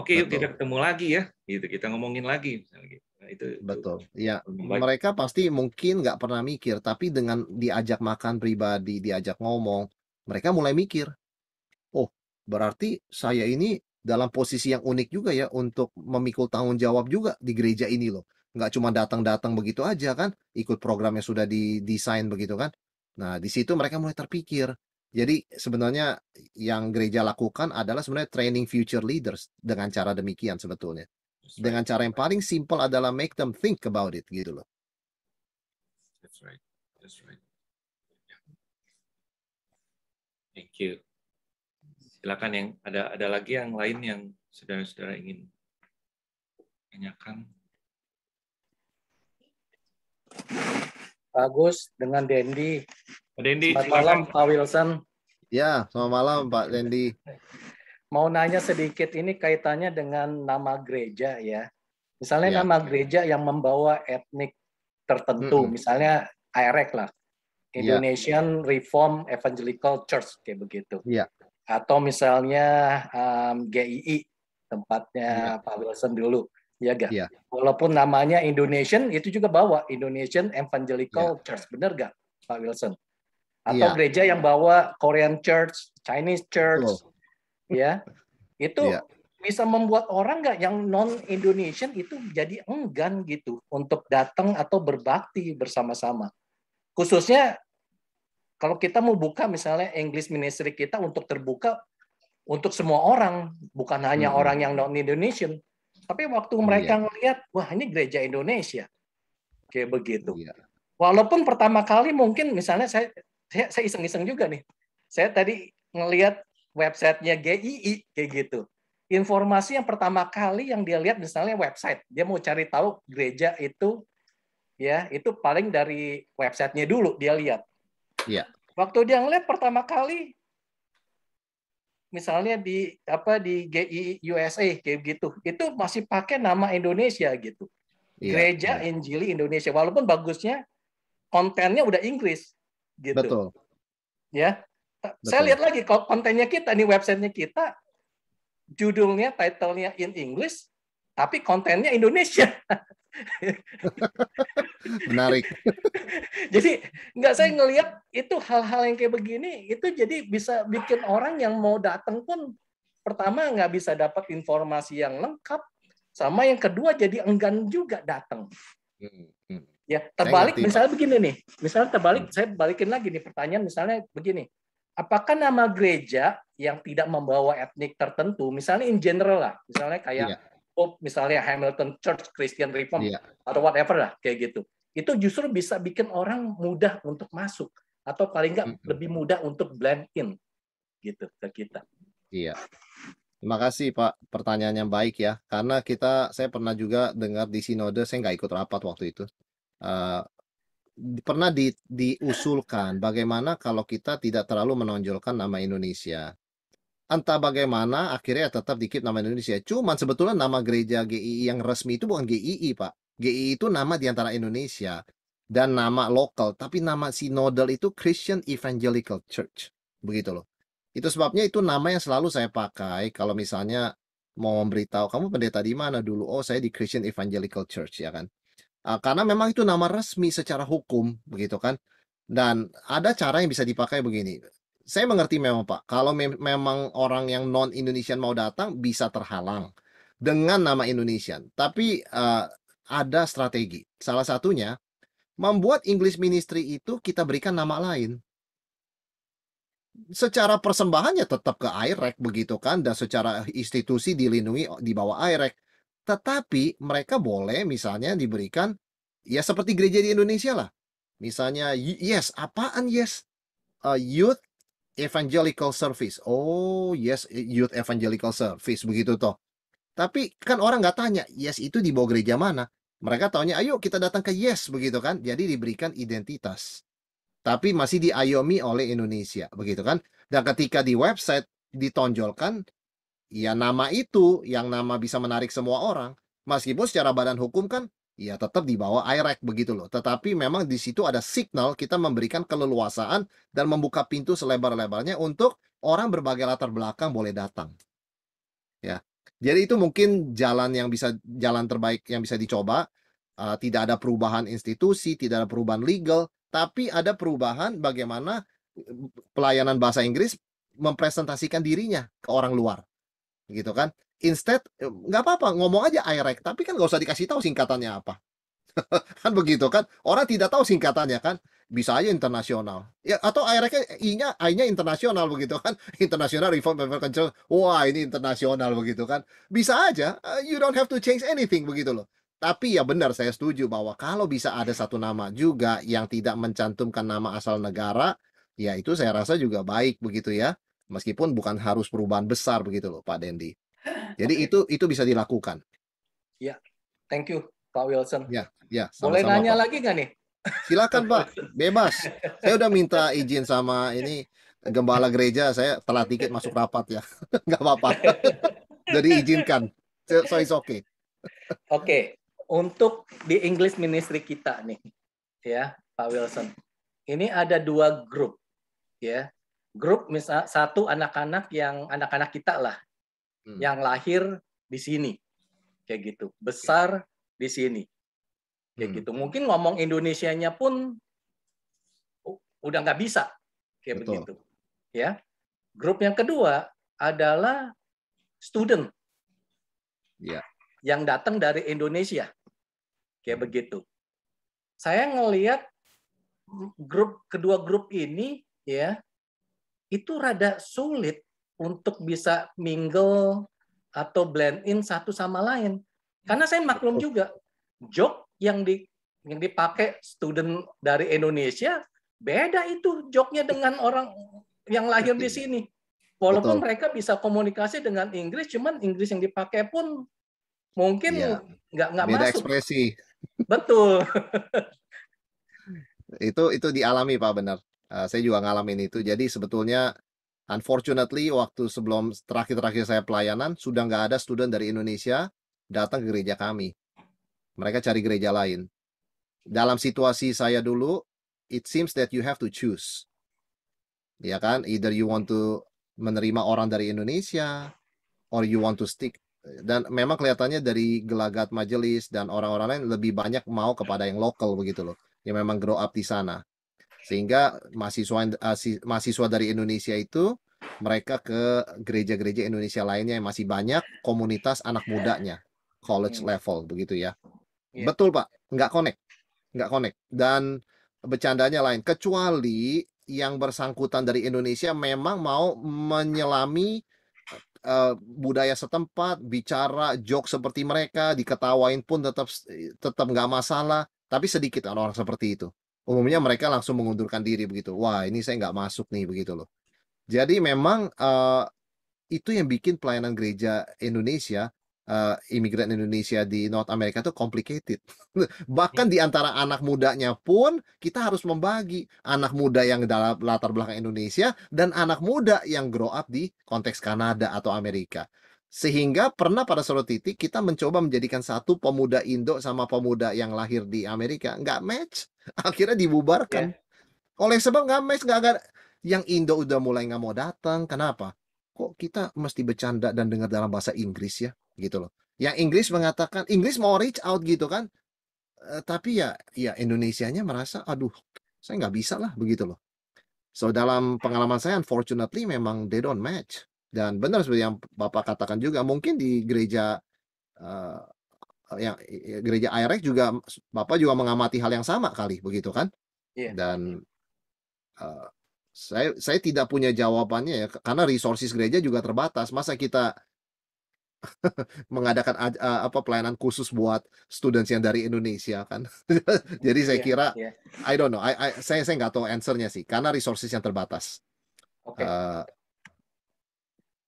Speaker 1: Oke Betul. yuk kita ketemu lagi ya. Gitu kita ngomongin lagi gitu. Nah, itu
Speaker 2: betul itu. ya Baik. mereka pasti mungkin nggak pernah mikir tapi dengan diajak makan pribadi diajak ngomong mereka mulai mikir oh berarti saya ini dalam posisi yang unik juga ya untuk memikul tanggung jawab juga di gereja ini loh nggak cuma datang-datang begitu aja kan ikut program yang sudah didesain begitu kan nah di situ mereka mulai terpikir jadi sebenarnya yang gereja lakukan adalah sebenarnya training future leaders dengan cara demikian sebetulnya dengan cara yang paling simple adalah make them think about it gitu loh
Speaker 1: that's right that's right thank you silakan yang ada ada lagi yang lain yang saudara-saudara ingin tanyakan
Speaker 4: Pak Agus dengan Dendi. Dendi. Selamat malam Pak Wilson.
Speaker 2: Ya, selamat malam Pak Dendi.
Speaker 4: Mau nanya sedikit ini kaitannya dengan nama gereja ya. Misalnya ya. nama gereja yang membawa etnik tertentu, -hmm. misalnya AREC lah, ya. Indonesian ya. Reform Evangelical Church kayak begitu. Ya. Atau misalnya um, GII tempatnya ya. Pak Wilson dulu ya ga? Ya. Walaupun namanya Indonesian, itu juga bawa Indonesian Evangelical ya. Church, benar ga, Pak Wilson? Atau ya. gereja yang bawa Korean Church, Chinese Church, oh. ya, itu ya. bisa membuat orang nggak yang non Indonesian itu jadi enggan gitu untuk datang atau berbakti bersama-sama. Khususnya kalau kita mau buka misalnya English Ministry kita untuk terbuka untuk semua orang, bukan hanya hmm. orang yang non Indonesian tapi waktu oh, mereka iya. ngelihat, wah ini gereja Indonesia. Kayak begitu. Iya. Walaupun pertama kali mungkin misalnya saya saya iseng-iseng juga nih. Saya tadi ngelihat websitenya GII kayak gitu. Informasi yang pertama kali yang dia lihat misalnya website, dia mau cari tahu gereja itu ya itu paling dari websitenya dulu dia lihat. Iya. Waktu dia ngeliat pertama kali misalnya di apa di GI USA kayak gitu itu masih pakai nama Indonesia gitu iya, gereja iya. Injili Indonesia walaupun bagusnya kontennya udah Inggris gitu betul ya betul. saya lihat lagi kalau kontennya kita nih websitenya kita judulnya titlenya in English tapi kontennya Indonesia [LAUGHS]
Speaker 2: [LAUGHS] Menarik.
Speaker 4: [LAUGHS] jadi nggak saya ngelihat itu hal-hal yang kayak begini itu jadi bisa bikin orang yang mau datang pun pertama nggak bisa dapat informasi yang lengkap sama yang kedua jadi enggan juga datang.
Speaker 3: Hmm, hmm. Ya
Speaker 4: terbalik misalnya begini nih, misalnya terbalik hmm. saya balikin lagi nih pertanyaan misalnya begini, apakah nama gereja yang tidak membawa etnik tertentu, misalnya in general lah, misalnya kayak yeah. Pope misalnya Hamilton Church Christian Reform yeah. atau whatever lah kayak gitu itu justru bisa bikin orang mudah untuk masuk atau paling nggak lebih mudah untuk blend in gitu ke kita
Speaker 2: iya Terima kasih Pak, pertanyaan yang baik ya. Karena kita, saya pernah juga dengar di sinode, saya nggak ikut rapat waktu itu. Uh, pernah di, diusulkan bagaimana kalau kita tidak terlalu menonjolkan nama Indonesia entah bagaimana akhirnya ya tetap dikit nama Indonesia. Cuman sebetulnya nama gereja GII yang resmi itu bukan GII, Pak. GII itu nama di antara Indonesia dan nama lokal, tapi nama sinodal itu Christian Evangelical Church. Begitu loh. Itu sebabnya itu nama yang selalu saya pakai kalau misalnya mau memberitahu kamu pendeta di mana dulu. Oh, saya di Christian Evangelical Church ya kan. Ah, karena memang itu nama resmi secara hukum, begitu kan. Dan ada cara yang bisa dipakai begini saya mengerti memang Pak, kalau me memang orang yang non Indonesian mau datang bisa terhalang dengan nama Indonesian. Tapi uh, ada strategi. Salah satunya membuat English Ministry itu kita berikan nama lain. Secara persembahannya tetap ke IREC begitu kan dan secara institusi dilindungi oh, di bawah IREC. Tetapi mereka boleh misalnya diberikan ya seperti gereja di Indonesia lah. Misalnya yes, apaan yes? Uh, youth evangelical service. Oh, yes, youth evangelical service begitu toh. Tapi kan orang nggak tanya, yes itu di bawah gereja mana? Mereka taunya, ayo kita datang ke yes begitu kan. Jadi diberikan identitas. Tapi masih diayomi oleh Indonesia begitu kan. Dan ketika di website ditonjolkan, ya nama itu yang nama bisa menarik semua orang. Meskipun secara badan hukum kan ya tetap di bawah IREC begitu loh. Tetapi memang di situ ada signal kita memberikan keleluasaan dan membuka pintu selebar-lebarnya untuk orang berbagai latar belakang boleh datang. Ya. Jadi itu mungkin jalan yang bisa jalan terbaik yang bisa dicoba. Uh, tidak ada perubahan institusi, tidak ada perubahan legal, tapi ada perubahan bagaimana eh, pelayanan bahasa Inggris mempresentasikan dirinya ke orang luar gitu kan instead nggak apa-apa ngomong aja IREC tapi kan nggak usah dikasih tahu singkatannya apa [LAUGHS] kan begitu kan orang tidak tahu singkatannya kan bisa aja internasional ya atau IREC I-nya I-nya internasional begitu kan [LAUGHS] internasional reform control wah ini internasional begitu kan bisa aja eh, you don't have to change anything begitu loh tapi ya benar saya setuju bahwa kalau bisa ada satu nama juga yang tidak mencantumkan nama asal negara ya itu saya rasa juga baik begitu ya Meskipun bukan harus perubahan besar begitu loh Pak Dendi. Jadi okay. itu itu bisa dilakukan.
Speaker 4: Ya, yeah. thank you Pak Wilson. Ya,
Speaker 2: yeah, ya. Boleh nanya Pak. lagi nggak nih? Silakan Pak, bebas. Saya udah minta [LAUGHS] izin sama ini gembala gereja, saya telat tiket masuk rapat ya, [LAUGHS] nggak apa-apa. [LAUGHS] Jadi izinkan, so it's okay.
Speaker 4: Oke, okay. untuk di English Ministry kita nih, ya Pak Wilson. Ini ada dua grup, ya grup misal satu anak-anak yang anak-anak kita lah hmm. yang lahir di sini kayak gitu besar di sini kayak hmm. gitu mungkin ngomong Indonesianya pun udah nggak bisa kayak Betul. begitu ya grup yang kedua adalah student ya. yang datang dari Indonesia kayak hmm. begitu saya ngelihat grup kedua grup ini ya itu rada sulit untuk bisa mingle atau blend in satu sama lain. Karena saya maklum juga, joke yang di yang dipakai student dari Indonesia beda itu joknya dengan orang yang lahir di sini. Walaupun Betul. mereka bisa komunikasi dengan Inggris, cuman Inggris yang dipakai pun mungkin ya, nggak nggak masuk.
Speaker 2: ekspresi. Betul. [LAUGHS] itu itu dialami Pak benar. Eh, saya juga ngalamin itu. Jadi sebetulnya unfortunately waktu sebelum terakhir-terakhir saya pelayanan sudah nggak ada student dari Indonesia datang ke gereja kami. Mereka cari gereja lain. Dalam situasi saya dulu, it seems that you have to choose. Ya kan, either you want to menerima orang dari Indonesia or you want to stick dan memang kelihatannya dari gelagat majelis dan orang-orang lain lebih banyak mau kepada yang lokal begitu loh yang memang grow up di sana sehingga mahasiswa eh, mahasiswa dari Indonesia itu mereka ke gereja-gereja Indonesia lainnya yang masih banyak komunitas anak mudanya college hmm. level begitu ya yeah. betul pak nggak connect nggak connect dan bercandanya lain kecuali yang bersangkutan dari Indonesia memang mau menyelami uh, budaya setempat bicara joke seperti mereka diketawain pun tetap tetap nggak masalah tapi sedikit orang-orang seperti itu umumnya mereka langsung mengundurkan diri begitu. Wah, ini saya nggak masuk nih begitu loh. Jadi memang uh, itu yang bikin pelayanan gereja Indonesia uh, imigran Indonesia di North America itu complicated. [LAUGHS] Bahkan di antara anak mudanya pun kita harus membagi anak muda yang dalam latar belakang Indonesia dan anak muda yang grow up di konteks Kanada atau Amerika. Sehingga pernah pada suatu titik kita mencoba menjadikan satu pemuda Indo sama pemuda yang lahir di Amerika. Nggak match. [LAUGHS] Akhirnya dibubarkan. Yeah. Oleh sebab nggak match, nggak ada. Yang Indo udah mulai nggak mau datang. Kenapa? Kok kita mesti bercanda dan dengar dalam bahasa Inggris ya? Gitu loh. Yang Inggris mengatakan, Inggris mau reach out gitu kan. e, tapi ya, ya Indonesia nya merasa, aduh, saya nggak bisa lah begitu loh. So dalam pengalaman saya, unfortunately memang they don't match. Dan benar seperti yang Bapak katakan juga, mungkin di gereja uh, yang ya, gereja IREX juga Bapak juga mengamati hal yang sama kali begitu kan? Yeah. Dan uh, saya saya tidak punya jawabannya ya karena resources gereja juga terbatas. Masa kita [LAUGHS] mengadakan uh, apa pelayanan khusus buat students yang dari Indonesia kan. [LAUGHS] Jadi saya yeah, kira yeah. I don't know. I, I saya saya nggak tahu answernya sih karena resources yang terbatas. Okay. Uh,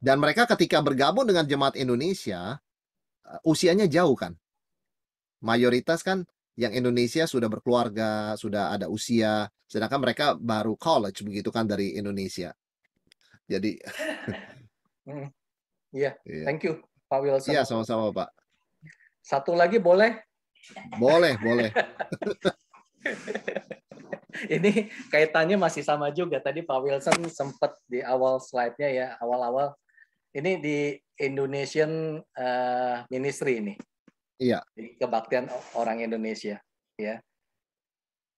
Speaker 2: dan mereka ketika bergabung dengan jemaat Indonesia, eh, usianya jauh kan. Mayoritas kan yang Indonesia sudah berkeluarga, sudah ada usia, sedangkan mereka baru college begitu kan dari Indonesia. Jadi [LAUGHS] hmm. Iya, yeah. yeah. thank you Pak Wilson. Iya, yeah, sama-sama Pak. Satu lagi boleh? Boleh, boleh. [LAUGHS]
Speaker 4: ini kaitannya masih sama juga tadi Pak Wilson sempat di awal slide-nya ya awal-awal ini di Indonesian uh, Ministry ini. Iya. Di kebaktian orang Indonesia, ya.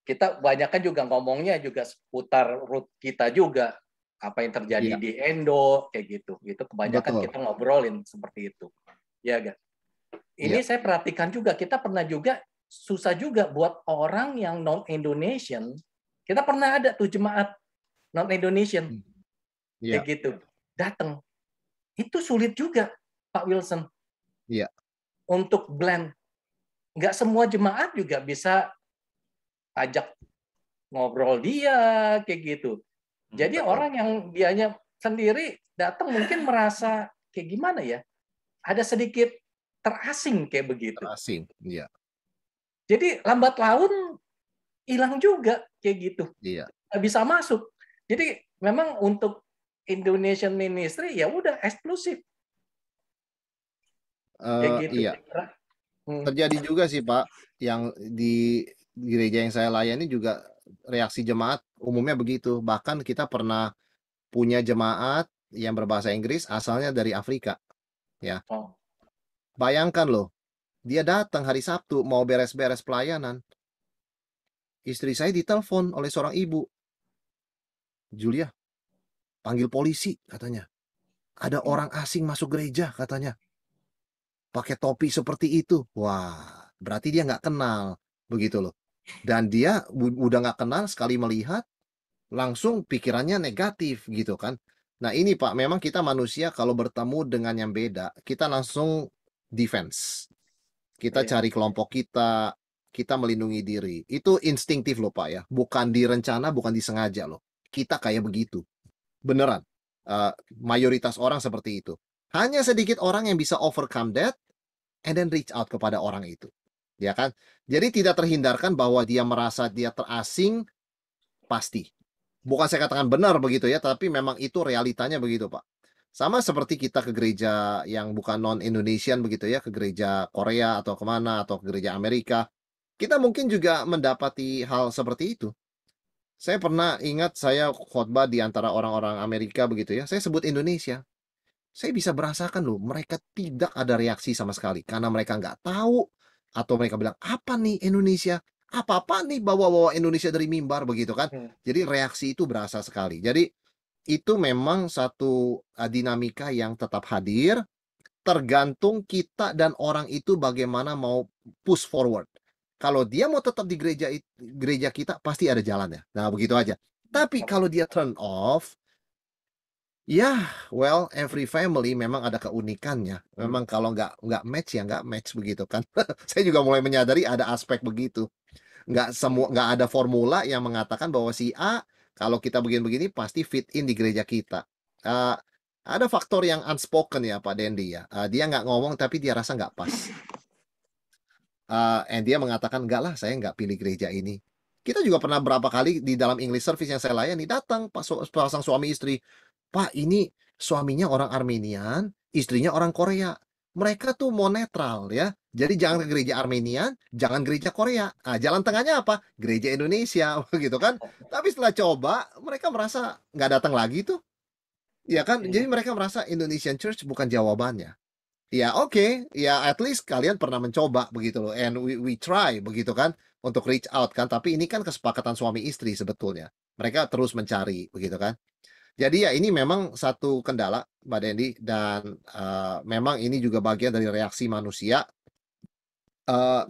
Speaker 4: Kita banyak kan juga ngomongnya juga seputar root kita juga apa yang terjadi iya. di Endo kayak gitu. Itu kebanyakan Betul. kita ngobrolin seperti itu. Ya, kan? Ini iya. saya perhatikan juga kita pernah juga susah juga buat orang yang non Indonesian. Kita pernah ada tuh jemaat non Indonesian. Hmm. Iya. Kayak gitu. Datang itu sulit juga Pak Wilson. Iya. Untuk blend. Nggak semua jemaat juga bisa ajak ngobrol dia kayak gitu. Hmm, Jadi Betul. orang yang dianya sendiri datang mungkin merasa kayak gimana ya? Ada sedikit terasing kayak begitu. Terasing, iya. Jadi lambat laun hilang juga kayak gitu. Iya. bisa masuk. Jadi memang untuk Indonesian Ministry ya udah eksklusif.
Speaker 2: Uh, ya eh, gitu. Iya. Hmm. Terjadi juga sih Pak, yang di gereja yang saya layani juga reaksi jemaat umumnya begitu. Bahkan kita pernah punya jemaat yang berbahasa Inggris asalnya dari Afrika, ya. Oh. Bayangkan loh, dia datang hari Sabtu mau beres-beres pelayanan. Istri saya ditelepon oleh seorang ibu. Julia, Panggil polisi katanya. Ada hmm. orang asing masuk gereja katanya. Pakai topi seperti itu. Wah, berarti dia nggak kenal. Begitu loh. Dan dia udah nggak kenal sekali melihat, langsung pikirannya negatif gitu kan. Nah ini Pak, memang kita manusia kalau bertemu dengan yang beda, kita langsung defense. Kita iya. cari kelompok kita, kita melindungi diri. Itu instinktif loh Pak ya, bukan direncana, bukan disengaja loh. Kita kayak begitu. Beneran. Uh, mayoritas orang seperti itu. Hanya sedikit orang yang bisa overcome that and then reach out kepada orang itu. Ya kan? Jadi tidak terhindarkan bahwa dia merasa dia terasing pasti. Bukan saya katakan benar begitu ya, tapi memang itu realitanya begitu, Pak. Sama seperti kita ke gereja yang bukan non-Indonesian begitu ya, ke gereja Korea atau kemana, atau ke gereja Amerika. Kita mungkin juga mendapati hal seperti itu. Saya pernah ingat saya khotbah di antara orang-orang Amerika begitu ya. Saya sebut Indonesia. Saya bisa merasakan loh, mereka tidak ada reaksi sama sekali. Karena mereka nggak tahu. Atau mereka bilang, apa nih Indonesia? Apa-apa nih bawa-bawa Indonesia dari mimbar begitu kan. Hmm. Jadi reaksi itu berasa sekali. Jadi itu memang satu eh, dinamika yang tetap hadir tergantung kita dan orang itu bagaimana mau push forward. Kalau dia mau tetap di gereja gereja kita pasti ada jalannya. Nah, begitu aja. Tapi kalau dia turn off, ya well every family memang ada keunikannya memang hmm. kalau nggak nggak match ya nggak match begitu kan [LAUGHS] saya juga mulai menyadari ada aspek begitu nggak semua nggak ada formula yang mengatakan bahwa si A kalau kita begini-begini pasti fit in di gereja kita uh, ada faktor yang unspoken ya Pak Dendi ya uh, dia nggak ngomong tapi dia rasa nggak pas [LAUGHS] uh, and dia mengatakan enggak lah saya enggak pilih gereja ini kita juga pernah berapa kali di dalam English service yang saya layani datang pasang suami istri pak ini suaminya orang Armenian istrinya orang Korea mereka tuh mau netral ya. Jadi jangan ke gereja Armenian jangan gereja Korea. Nah, jalan tengahnya apa? Gereja Indonesia, [LAUGHS] gitu kan? Tapi setelah coba, mereka merasa nggak datang lagi tuh. Ya kan? Iya. Jadi mereka merasa Indonesian Church bukan jawabannya ya oke okay, ya at least kalian pernah mencoba begitu loh and we we try begitu kan untuk reach out kan tapi ini kan kesepakatan suami istri sebetulnya mereka terus mencari begitu kan jadi ya ini memang satu kendala Mbak Dendi dan uh, memang ini juga bagian dari reaksi manusia uh,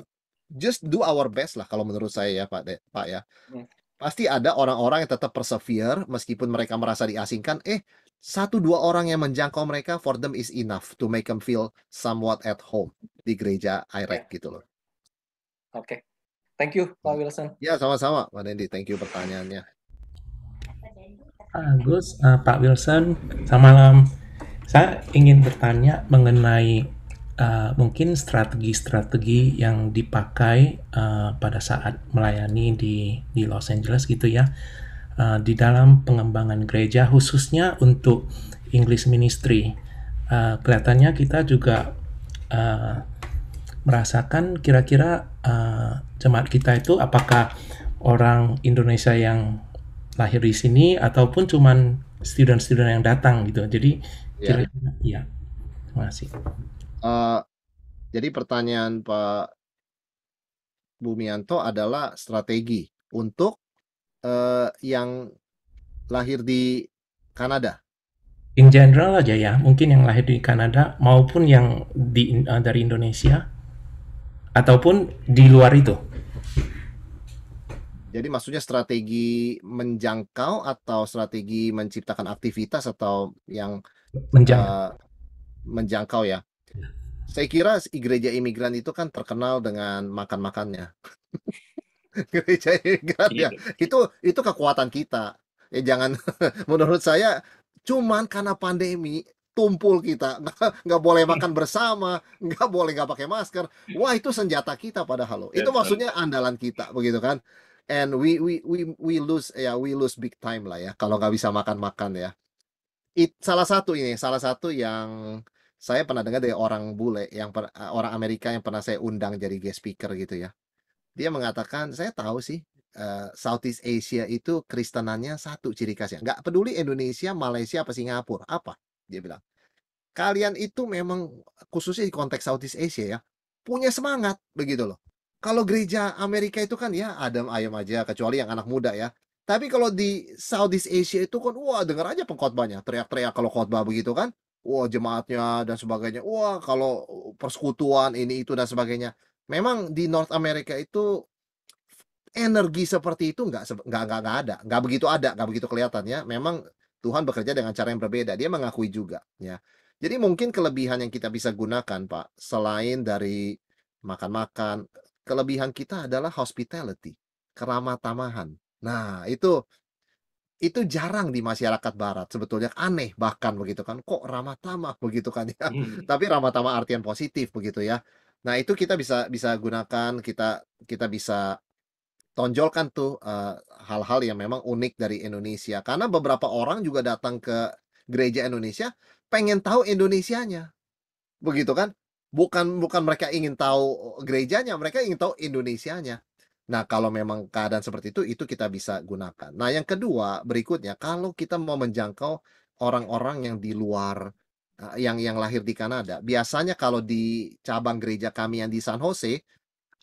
Speaker 2: just do our best lah kalau menurut saya ya Pak De, Pak ya hmm. pasti ada orang-orang yang tetap persevere meskipun mereka merasa diasingkan eh satu dua orang yang menjangkau mereka for them is enough to make them feel somewhat at home di gereja IREC yeah. gitu loh. Oke. Okay. Thank you Pak hmm. Wilson. Ya, sama-sama Pak Dendi. Thank you pertanyaannya. Agus, uh, Pak Wilson,
Speaker 4: selamat malam. Saya ingin bertanya mengenai uh, mungkin strategi-strategi yang dipakai uh, pada saat melayani di di Los Angeles gitu ya uh, di dalam pengembangan gereja khususnya untuk English Ministry. Uh, kelihatannya kita juga uh, merasakan kira-kira uh, jemaat kita itu apakah orang Indonesia yang lahir di sini ataupun cuman student-student yang datang gitu. Jadi ya. kira-kira ya. ya. Terima kasih.
Speaker 2: Uh, jadi pertanyaan Pak Bumianto adalah strategi untuk uh, yang lahir di Kanada?
Speaker 4: In general aja ya, mungkin yang lahir di Kanada maupun yang di uh, dari Indonesia ataupun di luar itu.
Speaker 2: Jadi maksudnya strategi menjangkau atau strategi menciptakan aktivitas atau yang menjangkau, uh, menjangkau ya? ya. Saya kira gereja imigran itu kan terkenal dengan makan-makannya. [LAUGHS] [LAUGHS] gereja Irgat ya. Iya. Itu itu kekuatan kita. Ya jangan [LAUGHS] menurut saya cuman karena pandemi tumpul kita [LAUGHS] nggak boleh makan bersama nggak boleh nggak pakai masker wah itu senjata kita pada halo itu maksudnya andalan kita begitu kan and we we we we lose ya yeah, we lose big time lah ya kalau nggak bisa makan makan ya It, salah satu ini salah satu yang saya pernah dengar dari orang bule yang per, orang Amerika yang pernah saya undang jadi guest speaker gitu ya dia mengatakan saya tahu sih uh, Southeast Asia itu Kristenannya satu ciri khasnya nggak peduli Indonesia Malaysia apa Singapura apa dia bilang kalian itu memang khususnya di konteks Southeast Asia ya punya semangat begitu loh kalau gereja Amerika itu kan ya adem ayam aja kecuali yang anak muda ya tapi kalau di Southeast Asia itu kan wah dengar aja pengkhotbahnya teriak-teriak kalau khotbah begitu kan wah jemaatnya dan sebagainya wah kalau persekutuan ini itu dan sebagainya memang di North America itu energi seperti itu nggak nggak nggak nggak ada nggak begitu ada nggak begitu kelihatan ya memang Tuhan bekerja dengan cara yang berbeda dia mengakui juga ya jadi mungkin kelebihan yang kita bisa gunakan pak selain dari makan-makan kelebihan kita adalah hospitality keramah tamahan nah itu itu jarang di masyarakat barat sebetulnya aneh bahkan begitu kan kok ramah tamah begitu kan ya hmm. tapi ramah tamah artian positif begitu ya Nah, itu kita bisa bisa gunakan, kita kita bisa tonjolkan tuh eh, hal-hal uh, yang memang unik dari Indonesia. Karena beberapa orang juga datang ke gereja Indonesia pengen tahu Indonesianya. Begitu kan? Bukan bukan mereka ingin tahu gerejanya, mereka ingin tahu Indonesianya. Nah, kalau memang keadaan seperti itu itu kita bisa gunakan. Nah, yang kedua berikutnya kalau kita mau menjangkau orang-orang yang di luar Eh, yang yang lahir di Kanada. Biasanya kalau di cabang gereja kami yang di San Jose,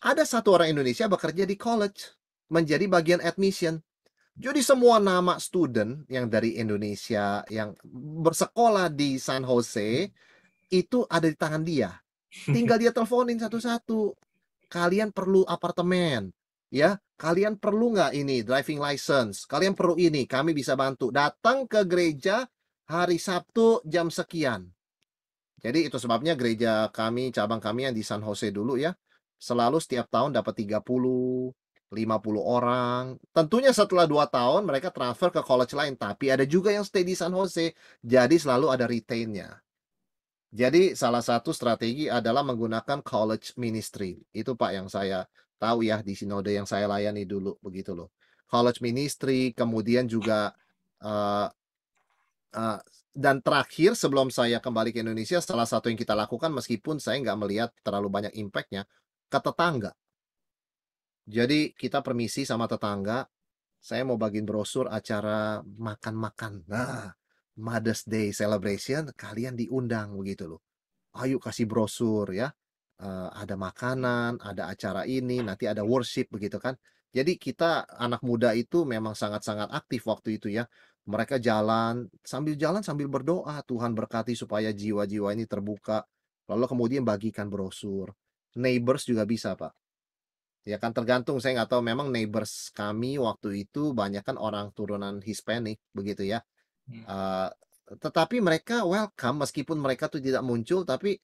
Speaker 2: ada satu orang Indonesia bekerja di college menjadi bagian admission. Jadi semua nama student yang dari Indonesia yang bersekolah di San Jose itu ada di tangan dia. Tinggal dia teleponin satu-satu. Kalian perlu apartemen, ya kalian perlu nggak ini driving license kalian perlu ini kami bisa bantu datang ke gereja hari Sabtu jam sekian. Jadi itu sebabnya gereja kami, cabang kami yang di San Jose dulu ya, selalu setiap tahun dapat 30, 50 orang. Tentunya setelah 2 tahun mereka transfer ke college lain, tapi ada juga yang stay di San Jose, jadi selalu ada retainnya. Jadi salah satu strategi adalah menggunakan college ministry. Itu Pak yang saya tahu ya di sinode yang saya layani dulu begitu loh. College ministry, kemudian juga uh, Eh, dan terakhir sebelum saya kembali ke Indonesia salah satu yang kita lakukan meskipun saya nggak melihat terlalu banyak impactnya ke tetangga jadi kita permisi sama tetangga saya mau bagiin brosur acara makan-makan nah Mother's Day celebration kalian diundang begitu loh ayo kasih brosur ya uh, ada makanan ada acara ini nanti ada worship begitu kan jadi kita anak muda itu memang sangat-sangat aktif waktu itu ya mereka jalan, sambil jalan sambil berdoa, Tuhan berkati supaya jiwa-jiwa ini terbuka. Lalu kemudian bagikan brosur. Neighbors juga bisa, Pak. Ya kan tergantung saya nggak tahu memang neighbors kami waktu itu banyak kan orang turunan Hispanic begitu ya. Hmm. Uh, tetapi mereka welcome meskipun mereka tuh tidak muncul tapi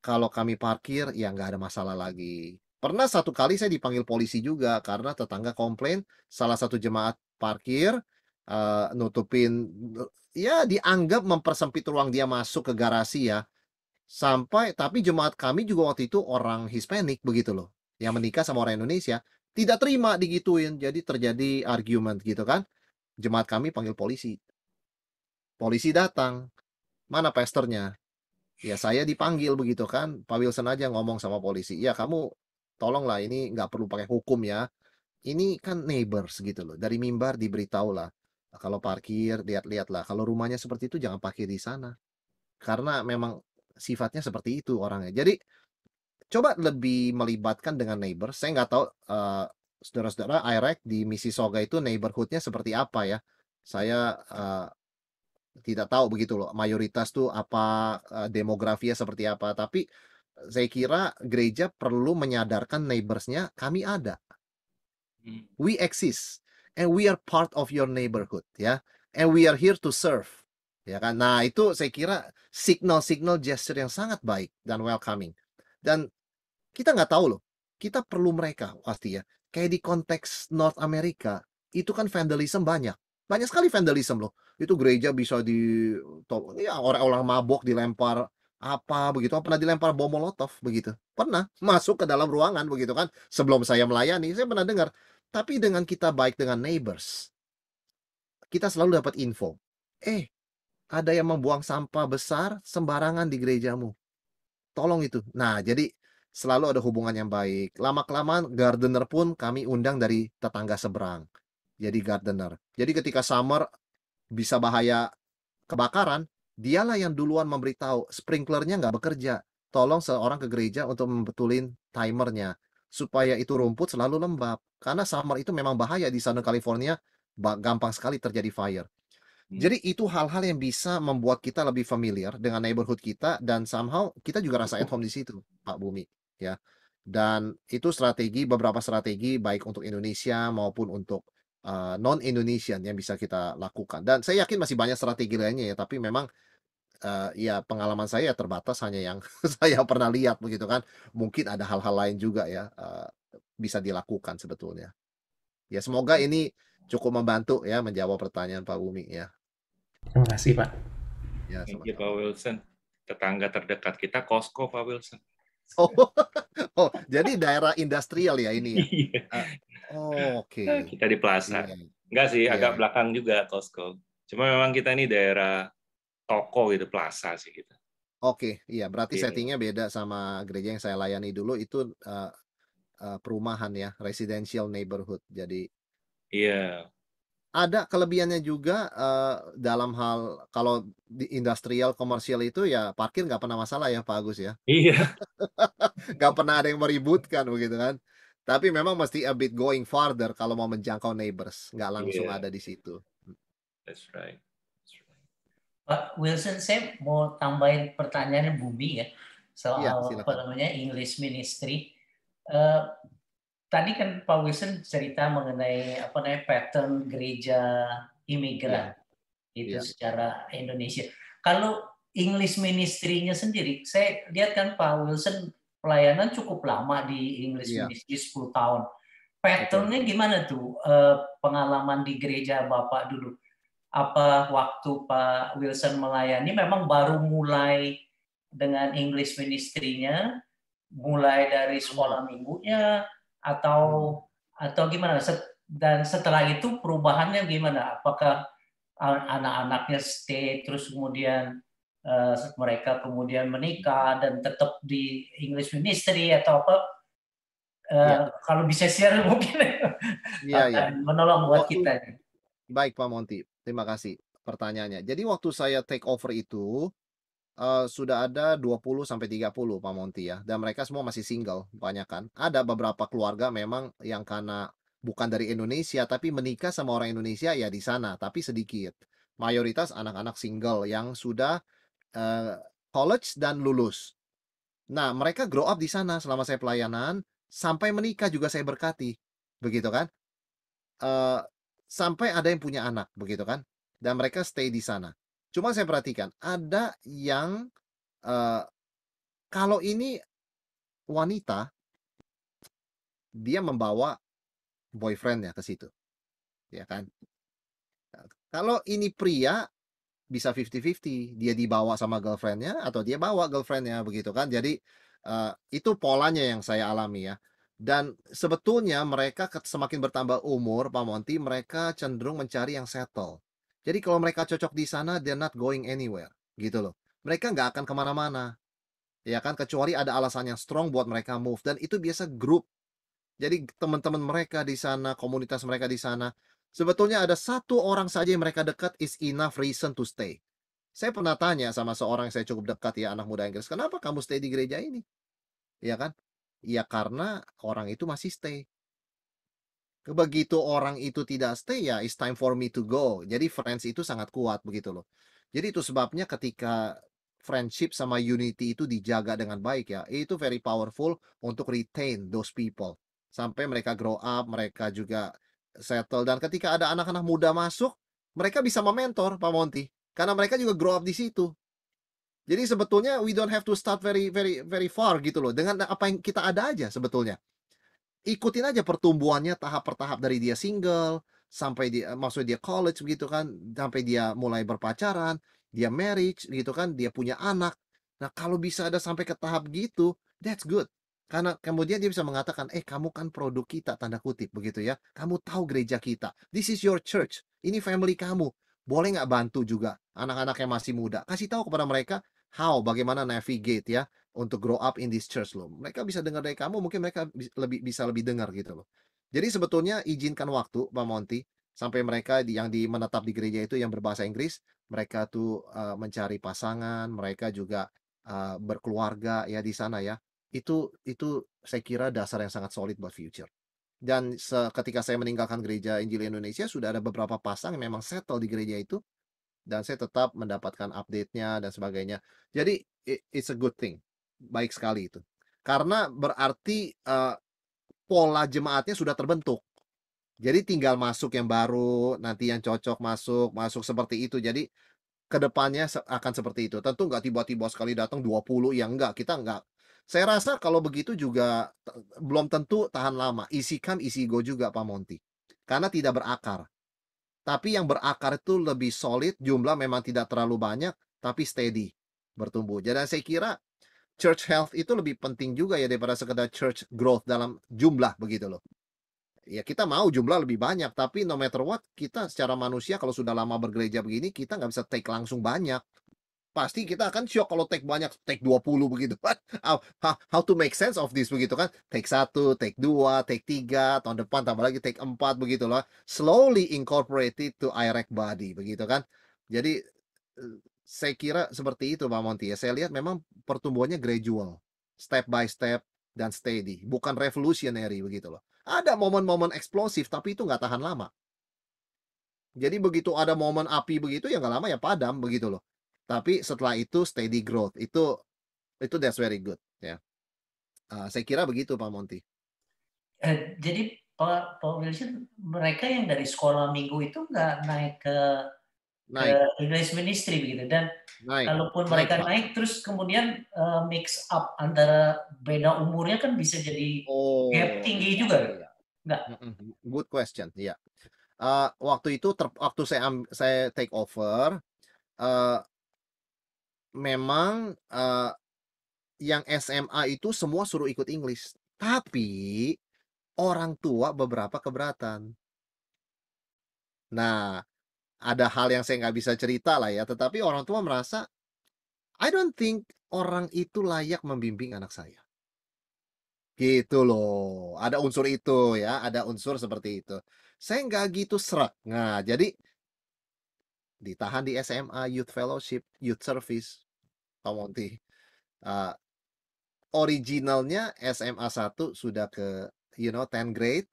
Speaker 2: kalau kami parkir ya nggak ada masalah lagi. Pernah satu kali saya dipanggil polisi juga karena tetangga komplain salah satu jemaat parkir uh, nutupin ya dianggap mempersempit ruang dia masuk ke garasi ya sampai tapi jemaat kami juga waktu itu orang Hispanik begitu loh yang menikah sama orang Indonesia tidak terima digituin jadi terjadi argumen gitu kan jemaat kami panggil polisi polisi datang mana pesternya ya saya dipanggil begitu kan Pak Wilson aja ngomong sama polisi ya kamu tolonglah ini nggak perlu pakai hukum ya ini kan neighbors gitu loh dari mimbar diberitahu lah Nah, kalau parkir lihat-lihat lah. Kalau rumahnya seperti itu jangan parkir di sana. Karena memang sifatnya seperti itu orangnya. Jadi coba lebih melibatkan dengan neighbor. Saya nggak tahu uh, saudara-saudara IREC di Mississauga itu neighborhoodnya seperti apa ya. Saya uh, tidak tahu begitu loh mayoritas tuh apa uh, demografinya seperti apa. Tapi saya kira gereja perlu menyadarkan neighborsnya kami ada. Hmm. We exist and we are part of your neighborhood ya and we are here to serve ya kan nah itu saya kira signal-signal gesture yang sangat baik dan welcoming dan kita nggak tahu loh kita perlu mereka pasti ya kayak di konteks North America itu kan vandalism banyak banyak sekali vandalism loh itu gereja bisa di ya orang-orang mabok dilempar apa begitu pernah dilempar bom molotov begitu pernah masuk ke dalam ruangan begitu kan sebelum saya melayani saya pernah dengar tapi dengan kita baik dengan neighbors, kita selalu dapat info. Eh, ada yang membuang sampah besar sembarangan di gerejamu. Tolong itu. Nah, jadi selalu ada hubungan yang baik. Lama-kelamaan gardener pun kami undang dari tetangga seberang. Jadi gardener. Jadi ketika summer bisa bahaya kebakaran, dialah yang duluan memberitahu sprinklernya nggak bekerja. Tolong seorang ke gereja untuk membetulin timernya supaya itu rumput selalu lembab. Karena summer itu memang bahaya di sana California, gampang sekali terjadi fire. Hmm. Jadi itu hal-hal yang bisa membuat kita lebih familiar dengan neighborhood kita dan somehow kita juga rasa at home di situ, Pak Bumi, ya. Dan itu strategi beberapa strategi baik untuk Indonesia maupun untuk uh, eh, non Indonesian yang bisa kita lakukan. Dan saya yakin masih banyak strategi lainnya ya, tapi memang uh, ya pengalaman saya ya terbatas hanya yang [LAUGHS] saya pernah lihat begitu kan. Mungkin ada hal-hal lain juga ya uh, bisa dilakukan sebetulnya. Ya semoga ini cukup membantu ya menjawab pertanyaan Pak Umi ya.
Speaker 4: Terima kasih Pak.
Speaker 1: Ya, Pak Wilson. Tetangga terdekat kita Costco Pak Wilson.
Speaker 2: Oh, [LAUGHS] oh jadi daerah industrial ya ini. Ya? oh, oke. Okay.
Speaker 1: Kita di plaza. Yeah. Enggak sih, yeah. agak belakang juga Costco. Cuma memang kita ini daerah toko gitu, plaza sih gitu.
Speaker 2: Oke, iya berarti yeah. settingnya beda sama gereja yang saya layani dulu itu uh, uh, perumahan ya, residential neighborhood. Jadi
Speaker 1: Iya. Yeah.
Speaker 2: Ada kelebihannya juga uh, dalam hal kalau di industrial komersial itu ya parkir nggak pernah masalah ya Pak Agus ya. Iya. Yeah. [LAUGHS] nggak pernah ada yang meributkan begitu kan. Tapi memang mesti a bit going farther kalau mau menjangkau neighbors, nggak langsung yeah. ada di situ. That's right. Pak
Speaker 3: Wilson, saya mau tambahin pertanyaan Bumi ya soal ya, apa namanya English Ministry. Uh, tadi kan Pak Wilson cerita mengenai apa namanya pattern gereja imigran ya. itu ya. secara Indonesia. Kalau English Ministry-nya sendiri, saya lihat kan Pak Wilson pelayanan cukup lama di English ya. Ministry 10 tahun. Patternnya gimana tuh uh, pengalaman di gereja Bapak dulu? apa waktu Pak Wilson melayani memang baru mulai dengan English ministry-nya, mulai dari sekolah hmm. minggunya atau hmm. atau gimana? Dan setelah itu perubahannya gimana? Apakah anak-anaknya stay terus kemudian eh, mereka kemudian menikah dan tetap di English ministry atau apa? Uh, ya. Kalau bisa share [LAUGHS] mungkin ya, ya. menolong
Speaker 2: buat Waktu, kita. Baik Pak Monti. Terima kasih pertanyaannya. Jadi waktu saya take over itu uh, sudah ada 20 sampai 30 Pak Monti ya dan mereka semua masih single banyak kan. Ada beberapa keluarga memang yang karena bukan dari Indonesia tapi menikah sama orang Indonesia ya di sana tapi sedikit. Mayoritas anak-anak single yang sudah uh, college dan lulus. Nah, mereka grow up di sana selama saya pelayanan sampai menikah juga saya berkati. Begitu kan? Uh, sampai ada yang punya anak begitu kan dan mereka stay di sana cuma saya perhatikan ada yang uh, kalau ini wanita dia membawa boyfriendnya ke situ ya kan kalau ini pria bisa 50-50 dia dibawa sama girlfriendnya atau dia bawa girlfriendnya begitu kan jadi uh, itu polanya yang saya alami ya dan sebetulnya mereka semakin bertambah umur, Pak Monty, mereka cenderung mencari yang settle. Jadi kalau mereka cocok di sana, they're not going anywhere, gitu loh. Mereka nggak akan kemana-mana, ya kan? Kecuali ada alasan yang strong buat mereka move, dan itu biasa grup. Jadi teman-teman mereka di sana, komunitas mereka di sana, sebetulnya ada satu orang saja yang mereka dekat is enough reason to stay. Saya pernah tanya sama seorang yang saya cukup dekat ya anak muda Inggris, kenapa kamu stay di gereja ini? Ya kan? Ya karena orang itu masih stay. Begitu orang itu tidak stay ya it's time for me to go. Jadi friends itu sangat kuat begitu loh. Jadi itu sebabnya ketika friendship sama unity itu dijaga dengan baik ya. Itu very powerful untuk retain those people. Sampai mereka grow up, mereka juga settle. Dan ketika ada anak-anak muda masuk, mereka bisa mementor Pak Monty. Karena mereka juga grow up di situ. Jadi sebetulnya we don't have to start very very very far gitu loh. Dengan apa yang kita ada aja sebetulnya. Ikutin aja pertumbuhannya tahap per tahap dari dia single sampai dia maksudnya dia college gitu kan, sampai dia mulai berpacaran, dia marriage gitu kan, dia punya anak. Nah, kalau bisa ada sampai ke tahap gitu, that's good. Karena kemudian dia bisa mengatakan, eh kamu kan produk kita, tanda kutip begitu ya. Kamu tahu gereja kita. This is your church. Ini family kamu. Boleh nggak bantu juga anak-anak yang masih muda? Kasih tahu kepada mereka how bagaimana navigate ya untuk grow up in this church loh. Mereka bisa dengar dari kamu, mungkin mereka lebih bisa lebih dengar gitu loh. Jadi sebetulnya izinkan waktu Pak Monty sampai mereka yang di menetap di gereja itu yang berbahasa Inggris, mereka tuh uh, mencari pasangan, mereka juga uh, berkeluarga ya di sana ya. Itu itu saya kira dasar yang sangat solid buat future. Dan ketika saya meninggalkan gereja Injil Indonesia sudah ada beberapa pasang yang memang settle di gereja itu dan saya tetap mendapatkan update-nya dan sebagainya. Jadi it's a good thing. Baik sekali itu. Karena berarti uh, pola jemaatnya sudah terbentuk. Jadi tinggal masuk yang baru, nanti yang cocok masuk, masuk seperti itu. Jadi kedepannya akan seperti itu. Tentu nggak tiba-tiba sekali datang 20 yang nggak kita nggak Saya rasa kalau begitu juga belum tentu tahan lama. Isikan kam, isi go juga Pak Monti. Karena tidak berakar. Tapi yang berakar itu lebih solid, jumlah memang tidak terlalu banyak, tapi steady bertumbuh. Jadi saya kira church health itu lebih penting juga ya daripada sekedar church growth dalam jumlah begitu loh. Ya kita mau jumlah lebih banyak, tapi no matter what, kita secara manusia kalau sudah lama bergereja begini, kita nggak bisa take langsung banyak pasti kita akan shock kalau take banyak take 20 begitu kan [LAUGHS] how, how to make sense of this begitu kan take 1 take 2 take 3 tahun depan tambah lagi take 4 begitu loh slowly incorporated to IREC body begitu kan jadi eh, saya kira seperti itu Pak Monti ya saya lihat memang pertumbuhannya gradual step by step dan steady bukan revolutionary begitu loh ada momen-momen eksplosif tapi itu nggak tahan lama jadi begitu ada momen api begitu ya nggak lama ya padam begitu loh tapi setelah itu steady growth itu itu that's very good ya. Uh, saya kira begitu Pak Monti. uh,
Speaker 3: eh, jadi Pak Pak Wilson mereka yang dari sekolah minggu itu nggak naik ke naik. ke English Ministry begitu dan
Speaker 2: naik. kalaupun naik, mereka Pak. naik
Speaker 3: terus kemudian uh, mix up antara beda umurnya kan bisa jadi oh, gap tinggi iya, juga iya, iya.
Speaker 2: nggak good question ya yeah. uh, waktu itu waktu saya saya take over uh, memang uh, yang SMA itu semua suruh ikut Inggris, tapi orang tua beberapa keberatan. Nah, ada hal yang saya nggak bisa cerita lah ya, tetapi orang tua merasa I don't think orang itu layak membimbing anak saya. Gitu loh, ada unsur itu ya, ada unsur seperti itu. Saya nggak gitu serak. Nah, jadi ditahan di SMA Youth Fellowship Youth Service Pak Monti uh, ah, originalnya SMA 1 sudah ke you know 10 grade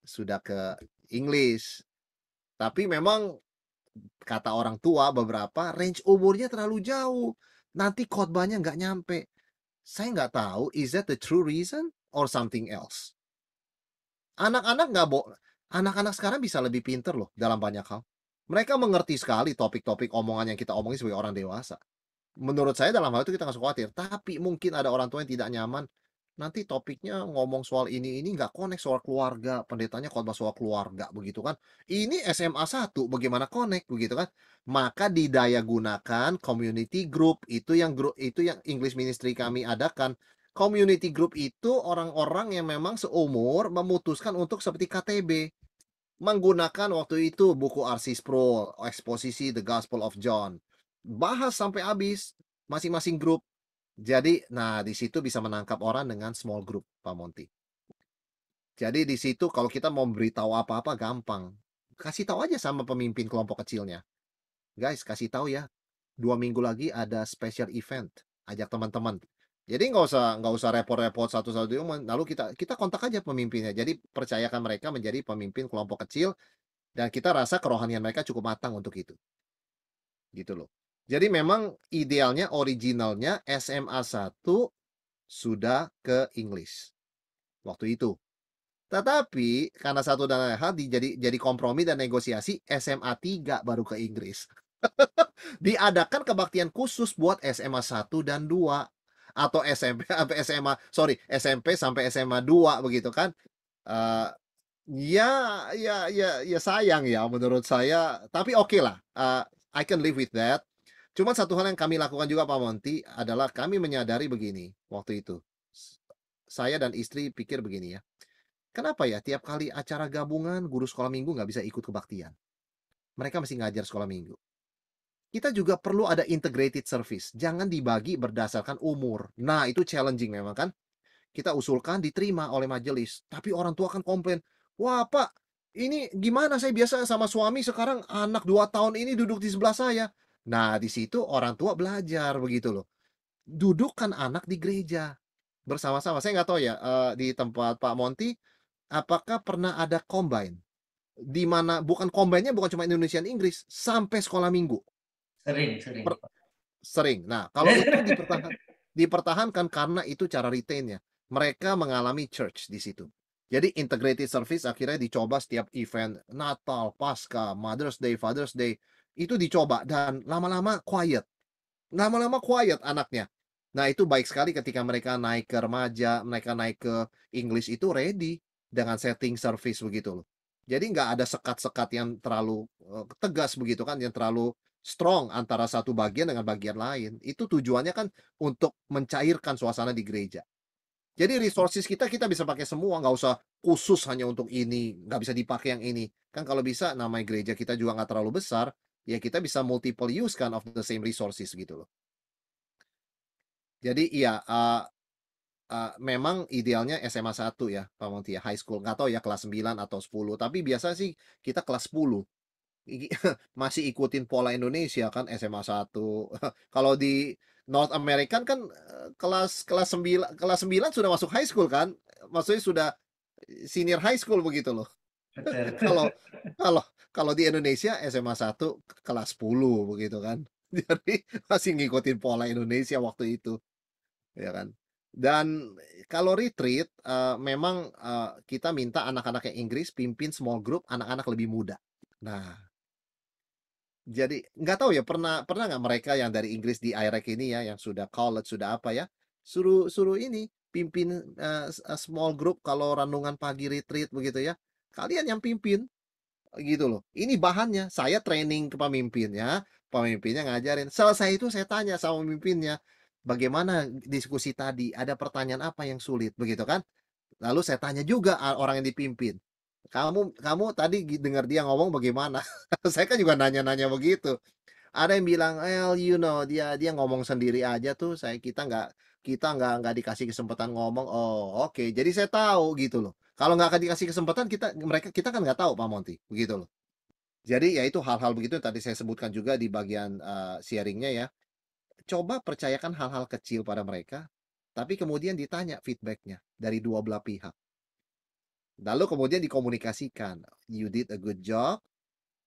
Speaker 2: sudah ke English tapi memang kata orang tua beberapa range umurnya terlalu jauh nanti khotbahnya nggak nyampe saya nggak tahu is that the true reason or something else anak-anak nggak -anak bo anak-anak sekarang bisa lebih pinter loh dalam banyak hal mereka mengerti sekali topik-topik omongan yang kita omongin sebagai orang dewasa. Menurut saya dalam hal itu kita nggak khawatir. Tapi mungkin ada orang tua yang tidak nyaman. Nanti topiknya ngomong soal ini ini nggak connect soal keluarga. Pendetanya khotbah soal keluarga begitu kan. Ini SMA 1 bagaimana connect begitu kan. Maka didaya gunakan community group itu yang grup itu yang English Ministry kami adakan. Community group itu orang-orang yang memang seumur memutuskan untuk seperti KTB menggunakan waktu itu buku R.C. Sproul, eksposisi The Gospel of John. Bahas sampai habis masing-masing grup. Jadi, nah di situ bisa menangkap orang dengan small group, Pak Monti. Jadi di situ kalau kita mau beritahu apa-apa gampang. Kasih tahu aja sama pemimpin kelompok kecilnya. Guys, kasih tahu ya. Dua minggu lagi ada special event. Ajak teman-teman. Jadi nggak usah nggak usah repot-repot satu-satu lalu kita kita kontak aja pemimpinnya. Jadi percayakan mereka menjadi pemimpin kelompok kecil dan kita rasa kerohanian mereka cukup matang untuk itu. Gitu loh. Jadi memang idealnya originalnya SMA 1 sudah ke Inggris waktu itu. Tetapi karena satu dan lain hal jadi jadi kompromi dan negosiasi SMA 3 baru ke Inggris. [LAUGHS] Diadakan kebaktian khusus buat SMA 1 dan 2 atau SMP [LAUGHS] sampai SMA sorry SMP sampai SMA 2 begitu kan uh, ya ya ya ya sayang ya menurut saya tapi oke okay lah uh, I can live with that cuma satu hal yang kami lakukan juga Pak Monti adalah kami menyadari begini waktu itu. Saya dan istri pikir begini ya. Kenapa ya tiap kali acara gabungan guru sekolah minggu nggak bisa ikut kebaktian? Mereka masih ngajar sekolah minggu kita juga perlu ada integrated service. Jangan dibagi berdasarkan umur. Nah, itu challenging memang kan. Kita usulkan diterima oleh majelis, tapi orang tua kan komplain, "Wah, Pak, ini gimana saya biasa sama suami sekarang anak dua tahun ini duduk di sebelah saya." Nah, di situ orang tua belajar begitu loh. Dudukkan anak di gereja bersama-sama. Saya nggak tahu ya eh, di tempat Pak Monti apakah pernah ada combine di mana bukan combine-nya bukan cuma Indonesia dan Inggris sampai sekolah minggu Sering, sering. sering. Nah, kalau [LAUGHS] itu dipertahan, dipertahankan karena itu cara retainnya. Mereka mengalami church di situ. Jadi integrated service akhirnya dicoba setiap event Natal, Pasca, Mother's Day, Father's Day itu dicoba dan lama-lama quiet. Lama-lama quiet anaknya. Nah, itu baik sekali ketika mereka naik ke remaja, mereka naik ke English itu ready dengan setting service begitu loh. Jadi nggak ada sekat-sekat yang terlalu eh, tegas begitu kan, yang terlalu strong antara satu bagian dengan bagian lain. Itu tujuannya kan untuk mencairkan suasana di gereja. Jadi resources kita kita bisa pakai semua, nggak usah khusus hanya untuk ini, nggak bisa dipakai yang ini. Kan kalau bisa namanya gereja kita juga nggak terlalu besar, ya kita bisa multiple use kan of the same resources gitu loh. Jadi iya, uh, uh, memang idealnya SMA 1 ya, Pak Monti ya, high school. Nggak tahu ya kelas 9 atau 10, tapi biasa sih kita kelas 10. [LAUGHS] masih ikutin pola Indonesia kan SMA 1. [LAUGHS] Kalau di North American kan eh, kelas kelas 9 kelas 9 sudah masuk high school kan? Maksudnya sudah senior high school begitu loh.
Speaker 3: [LAUGHS] Kalau
Speaker 2: kalau kalau di Indonesia SMA 1 kelas 10 begitu kan. Jadi masih ngikutin pola Indonesia waktu itu. Ya kan? Dan kalau retreat uh, memang uh, kita minta anak-anak yang Inggris pimpin small group anak-anak lebih muda. Nah, jadi nggak tahu ya pernah pernah nggak mereka yang dari Inggris di Iraq e ini ya yang sudah college sudah apa ya suruh suruh ini pimpin eh, eh, small group kalau renungan pagi retreat begitu ya kalian yang pimpin gitu loh ini bahannya saya training ke pemimpinnya pemimpinnya ngajarin selesai itu saya tanya sama pemimpinnya bagaimana diskusi tadi ada pertanyaan apa yang sulit begitu kan lalu saya tanya juga orang yang dipimpin kamu kamu tadi dengar dia ngomong bagaimana [LAUGHS] saya kan juga nanya-nanya begitu ada yang bilang well you know dia dia ngomong sendiri aja tuh saya kita nggak kita nggak nggak dikasih kesempatan ngomong oh oke okay. jadi saya tahu gitu loh kalau nggak dikasih kesempatan kita mereka kita kan nggak tahu pak Monty begitu loh jadi ya itu hal-hal begitu tadi saya sebutkan juga di bagian uh, sharingnya ya coba percayakan hal-hal kecil pada mereka tapi kemudian ditanya feedbacknya dari dua belah pihak Lalu kemudian dikomunikasikan, you did a good job.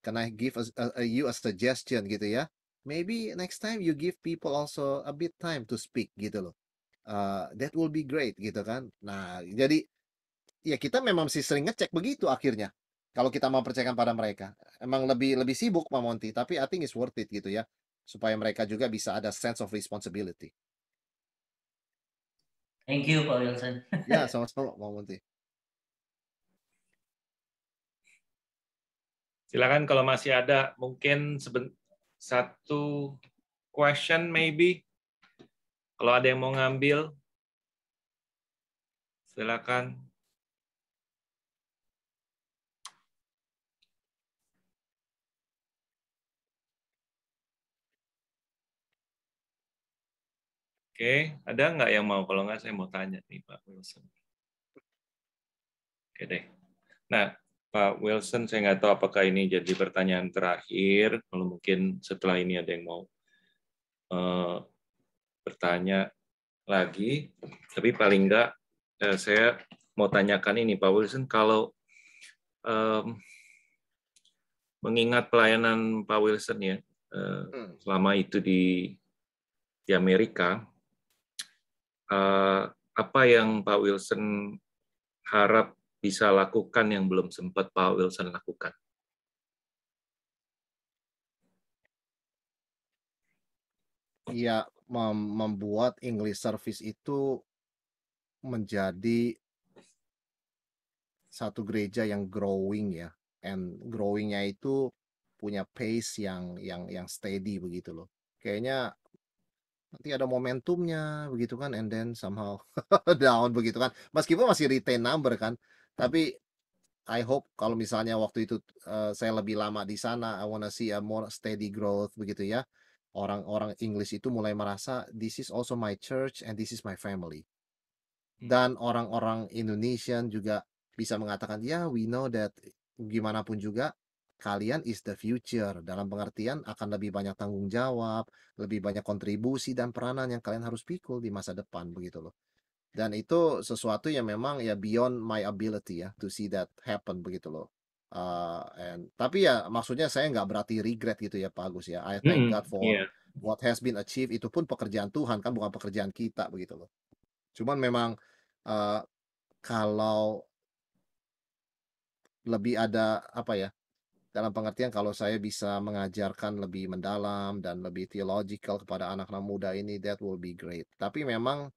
Speaker 2: Can I give a, a, a, you a suggestion gitu ya? Maybe next time you give people also a bit time to speak gitu loh. Uh, that will be great gitu kan. Nah, jadi ya kita memang sih sering ngecek begitu akhirnya. Kalau kita mau percayakan pada mereka, emang lebih lebih sibuk Pak Monty, tapi I think it's worth it gitu ya. Supaya mereka juga bisa ada sense of responsibility.
Speaker 3: Thank you, Pak Wilson.
Speaker 2: ya, [LAUGHS] sama-sama, Pak Monty.
Speaker 1: Silakan kalau masih ada mungkin satu question maybe kalau ada yang mau ngambil silakan. Oke, ada nggak yang mau? Kalau nggak, saya mau tanya nih Pak Wilson. Oke deh. Nah, Pak Wilson, saya nggak tahu apakah ini jadi pertanyaan terakhir. Kalau mungkin setelah ini ada yang mau uh, bertanya lagi, tapi paling nggak uh, saya mau tanyakan ini, Pak Wilson, kalau um, mengingat pelayanan Pak Wilson ya uh, hmm. selama itu di di Amerika, uh, apa yang Pak Wilson harap bisa lakukan yang belum sempat Pak Wilson lakukan?
Speaker 2: Ya, membuat English Service itu menjadi satu gereja yang growing ya, and growingnya itu punya pace yang yang yang steady begitu loh. Kayaknya nanti ada momentumnya begitu kan, and then somehow [LAUGHS] down begitu kan. Meskipun masih retain number kan, tapi I hope kalau misalnya waktu itu uh, saya lebih lama di sana, I wanna see a more steady growth begitu ya. Orang-orang Inggris itu mulai merasa this is also my church and this is my family. Hmm. Dan orang-orang Indonesian juga bisa mengatakan ya yeah, we know that gimana pun juga kalian is the future dalam pengertian akan lebih banyak tanggung jawab, lebih banyak kontribusi dan peranan yang kalian harus pikul di masa depan begitu loh dan itu sesuatu yang memang ya beyond my ability ya to see that happen begitu loh uh, and tapi ya maksudnya saya nggak berarti regret gitu ya Pak Agus ya I thank hmm, God for yeah. what has been achieved itu pun pekerjaan Tuhan kan bukan pekerjaan kita begitu loh cuman memang uh, kalau lebih ada apa ya dalam pengertian kalau saya bisa mengajarkan lebih mendalam dan lebih theological kepada anak-anak muda ini that will be great tapi memang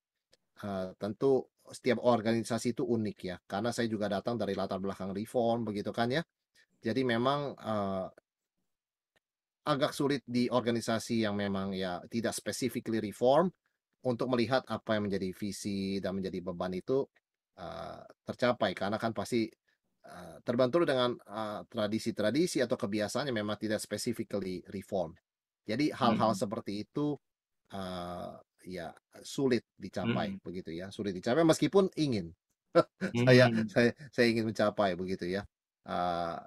Speaker 2: Uh, tentu setiap organisasi itu unik ya, karena saya juga datang dari latar belakang reform begitu kan ya. Jadi memang uh, agak sulit di organisasi yang memang ya tidak specifically reform untuk melihat apa yang menjadi visi dan menjadi beban itu uh, tercapai karena kan pasti uh, terbentur dengan tradisi-tradisi uh, atau kebiasaan yang memang tidak specifically reform. Jadi hal-hal hmm. seperti itu uh, ya sulit dicapai hmm. begitu ya sulit dicapai meskipun ingin [LAUGHS] hmm. saya saya saya ingin mencapai begitu ya uh,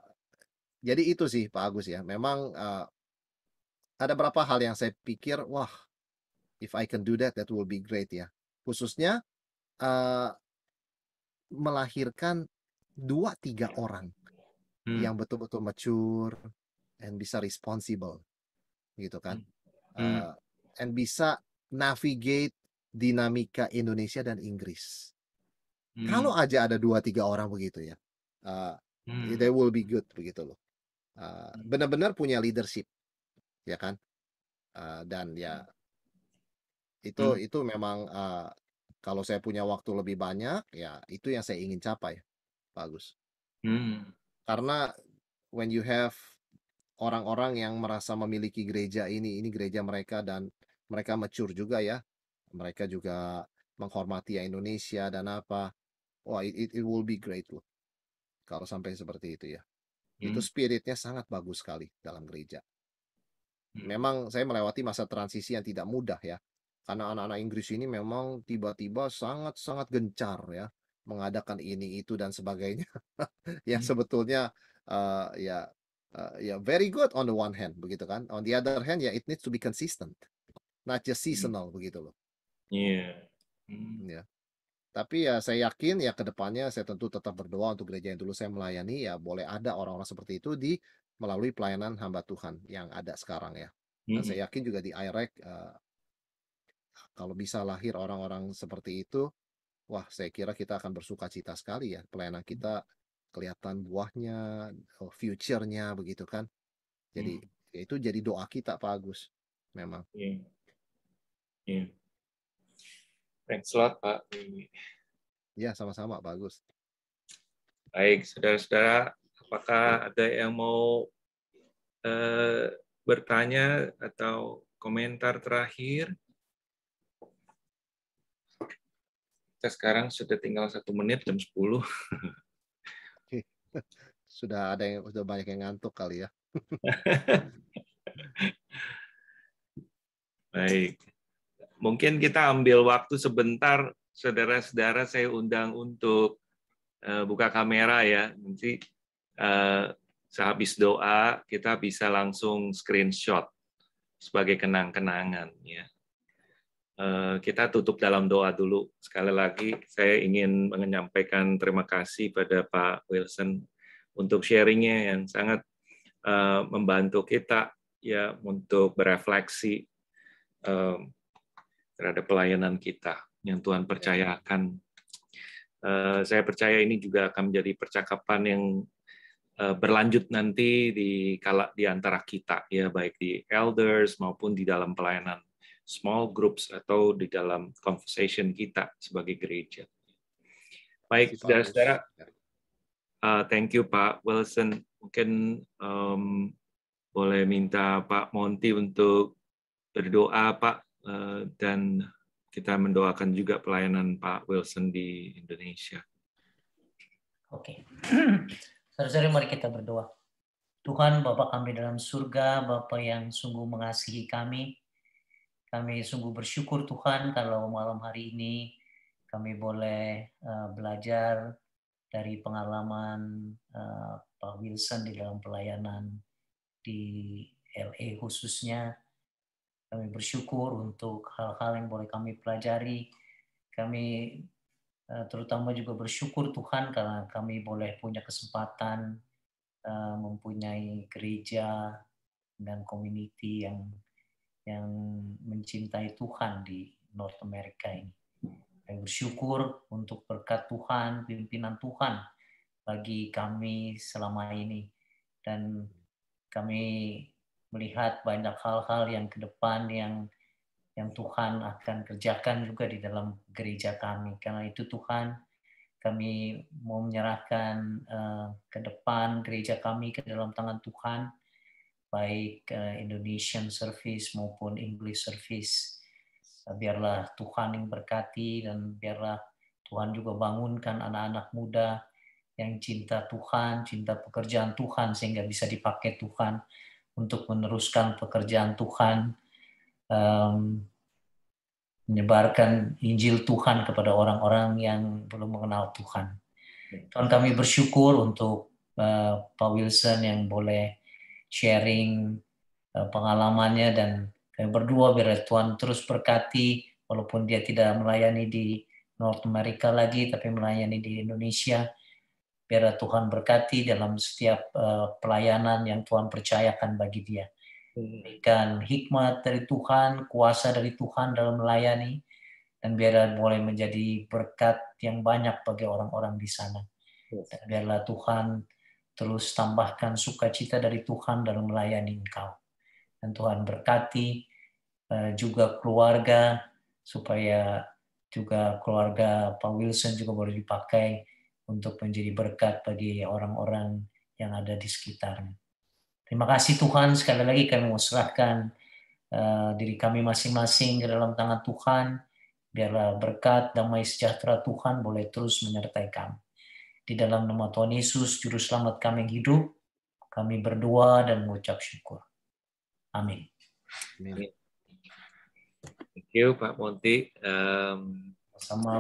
Speaker 2: jadi itu sih Pak Agus ya memang uh, ada beberapa hal yang saya pikir wah if I can do that that will be great ya khususnya uh, melahirkan dua tiga orang hmm. yang betul-betul mature and bisa responsible gitu kan hmm. Uh, and bisa navigate dinamika Indonesia dan Inggris. Hmm. Kalau aja ada dua tiga orang begitu ya, uh, hmm. they will be good begitu loh. Uh, hmm. Benar-benar punya leadership, ya kan? Uh, dan ya hmm. itu hmm. itu memang uh, kalau saya punya waktu lebih banyak, ya itu yang saya ingin capai. Bagus. Hmm. Karena when you have orang-orang yang merasa memiliki gereja ini, ini gereja mereka dan mereka mature juga ya mereka juga menghormati ya Indonesia dan apa wah it, it will be great loh kalau sampai seperti itu ya hmm. itu spiritnya sangat bagus sekali dalam gereja hmm. memang saya melewati masa transisi yang tidak mudah ya karena anak-anak Inggris ini memang tiba-tiba sangat-sangat gencar ya mengadakan ini itu dan sebagainya [LAUGHS] yang hmm. sebetulnya uh, ya uh, ya very good on the one hand begitu kan on the other hand ya it needs to be consistent not just hmm. seasonal hmm. begitu loh.
Speaker 1: Iya. Yeah.
Speaker 2: Hmm. Ya. Tapi ya saya yakin ya kedepannya saya tentu tetap berdoa untuk gereja yang dulu saya melayani ya boleh ada orang-orang seperti itu di melalui pelayanan hamba Tuhan yang ada sekarang ya. Dan hmm. saya yakin juga di IREC uh, eh, kalau bisa lahir orang-orang seperti itu, wah saya kira kita akan bersuka cita sekali ya pelayanan kita hmm. kelihatan buahnya, eh, future-nya begitu kan. Jadi hmm. Ya itu jadi doa kita Pak Agus memang. Yeah. Yeah.
Speaker 1: Thanks a lot, Pak.
Speaker 2: Iya, sama-sama, bagus.
Speaker 1: Baik, saudara-saudara, apakah ada yang mau uh, bertanya atau komentar terakhir? Kita sekarang sudah tinggal satu menit jam 10.
Speaker 2: [LAUGHS] Sudah ada yang sudah banyak yang ngantuk kali ya. [LAUGHS]
Speaker 1: Baik. Mungkin kita ambil waktu sebentar, saudara-saudara saya undang untuk eh, buka kamera ya. Nanti eh, sehabis doa kita bisa langsung screenshot sebagai kenang-kenangan ya. Eh, kita tutup dalam doa dulu. Sekali lagi saya ingin menyampaikan terima kasih pada Pak Wilson untuk sharingnya yang sangat membantu kita ya untuk berefleksi terhadap pelayanan kita yang Tuhan iya. percayakan. Eh, saya percaya ini juga akan menjadi percakapan yang eh, berlanjut nanti di kala di antara kita ya baik di elders maupun di dalam pelayanan small groups atau di dalam conversation kita sebagai gereja. Baik, saudara-saudara, uh, thank you Pak Wilson. Mungkin um, boleh minta Pak Monty untuk berdoa Pak Eh, dan kita mendoakan juga pelayanan Pak Wilson di Indonesia.
Speaker 3: Oke. Okay. [CLEARS THROAT] Saudara-saudara mari kita berdoa. Tuhan Bapa kami dalam surga, Bapa yang sungguh mengasihi kami. Kami sungguh bersyukur Tuhan kalau malam hari ini kami boleh eh, belajar dari pengalaman eh, Pak Wilson di dalam pelayanan di LA khususnya kami bersyukur untuk hal-hal yang boleh kami pelajari. Kami eh, terutama juga bersyukur Tuhan karena kami boleh punya kesempatan eh, mempunyai gereja dan community yang yang mencintai Tuhan di North America ini. Kami bersyukur untuk berkat Tuhan, pimpinan Tuhan bagi kami selama ini dan kami melihat banyak hal-hal yang ke depan yang yang Tuhan akan kerjakan juga di dalam gereja kami. Karena itu Tuhan kami mau menyerahkan uh, ke depan gereja kami ke dalam tangan Tuhan, baik uh, Indonesian service maupun English service. Uh, biarlah Tuhan yang berkati dan biarlah Tuhan juga bangunkan anak-anak muda yang cinta Tuhan, cinta pekerjaan Tuhan sehingga bisa dipakai Tuhan untuk meneruskan pekerjaan Tuhan, um, menyebarkan Injil Tuhan kepada orang-orang yang belum mengenal Tuhan. Tuhan kami bersyukur untuk uh, Pak Wilson yang boleh sharing uh, pengalamannya dan kami berdua biar Tuhan terus berkati walaupun dia tidak melayani di North America lagi tapi melayani di Indonesia biar Tuhan berkati dalam setiap eh, pelayanan yang Tuhan percayakan bagi dia. Hmm. Berikan hikmat dari Tuhan, kuasa dari Tuhan dalam melayani, dan biarlah boleh menjadi berkat yang banyak bagi orang-orang di sana. Dan biarlah Tuhan terus tambahkan sukacita dari Tuhan dalam melayani engkau. Dan Tuhan berkati eh, juga keluarga, supaya juga keluarga Pak Wilson juga boleh dipakai untuk menjadi berkat bagi orang-orang yang ada di sekitar. Terima kasih Tuhan sekali lagi kami mau serahkan uh, diri kami masing-masing ke dalam tangan Tuhan. Biarlah berkat damai sejahtera Tuhan boleh terus menyertai kami. Di dalam nama Tuhan Yesus, Juru Selamat kami hidup, kami berdoa dan mengucap syukur. Amin. Amin.
Speaker 1: Thank you Pak Monti. Um, Sama.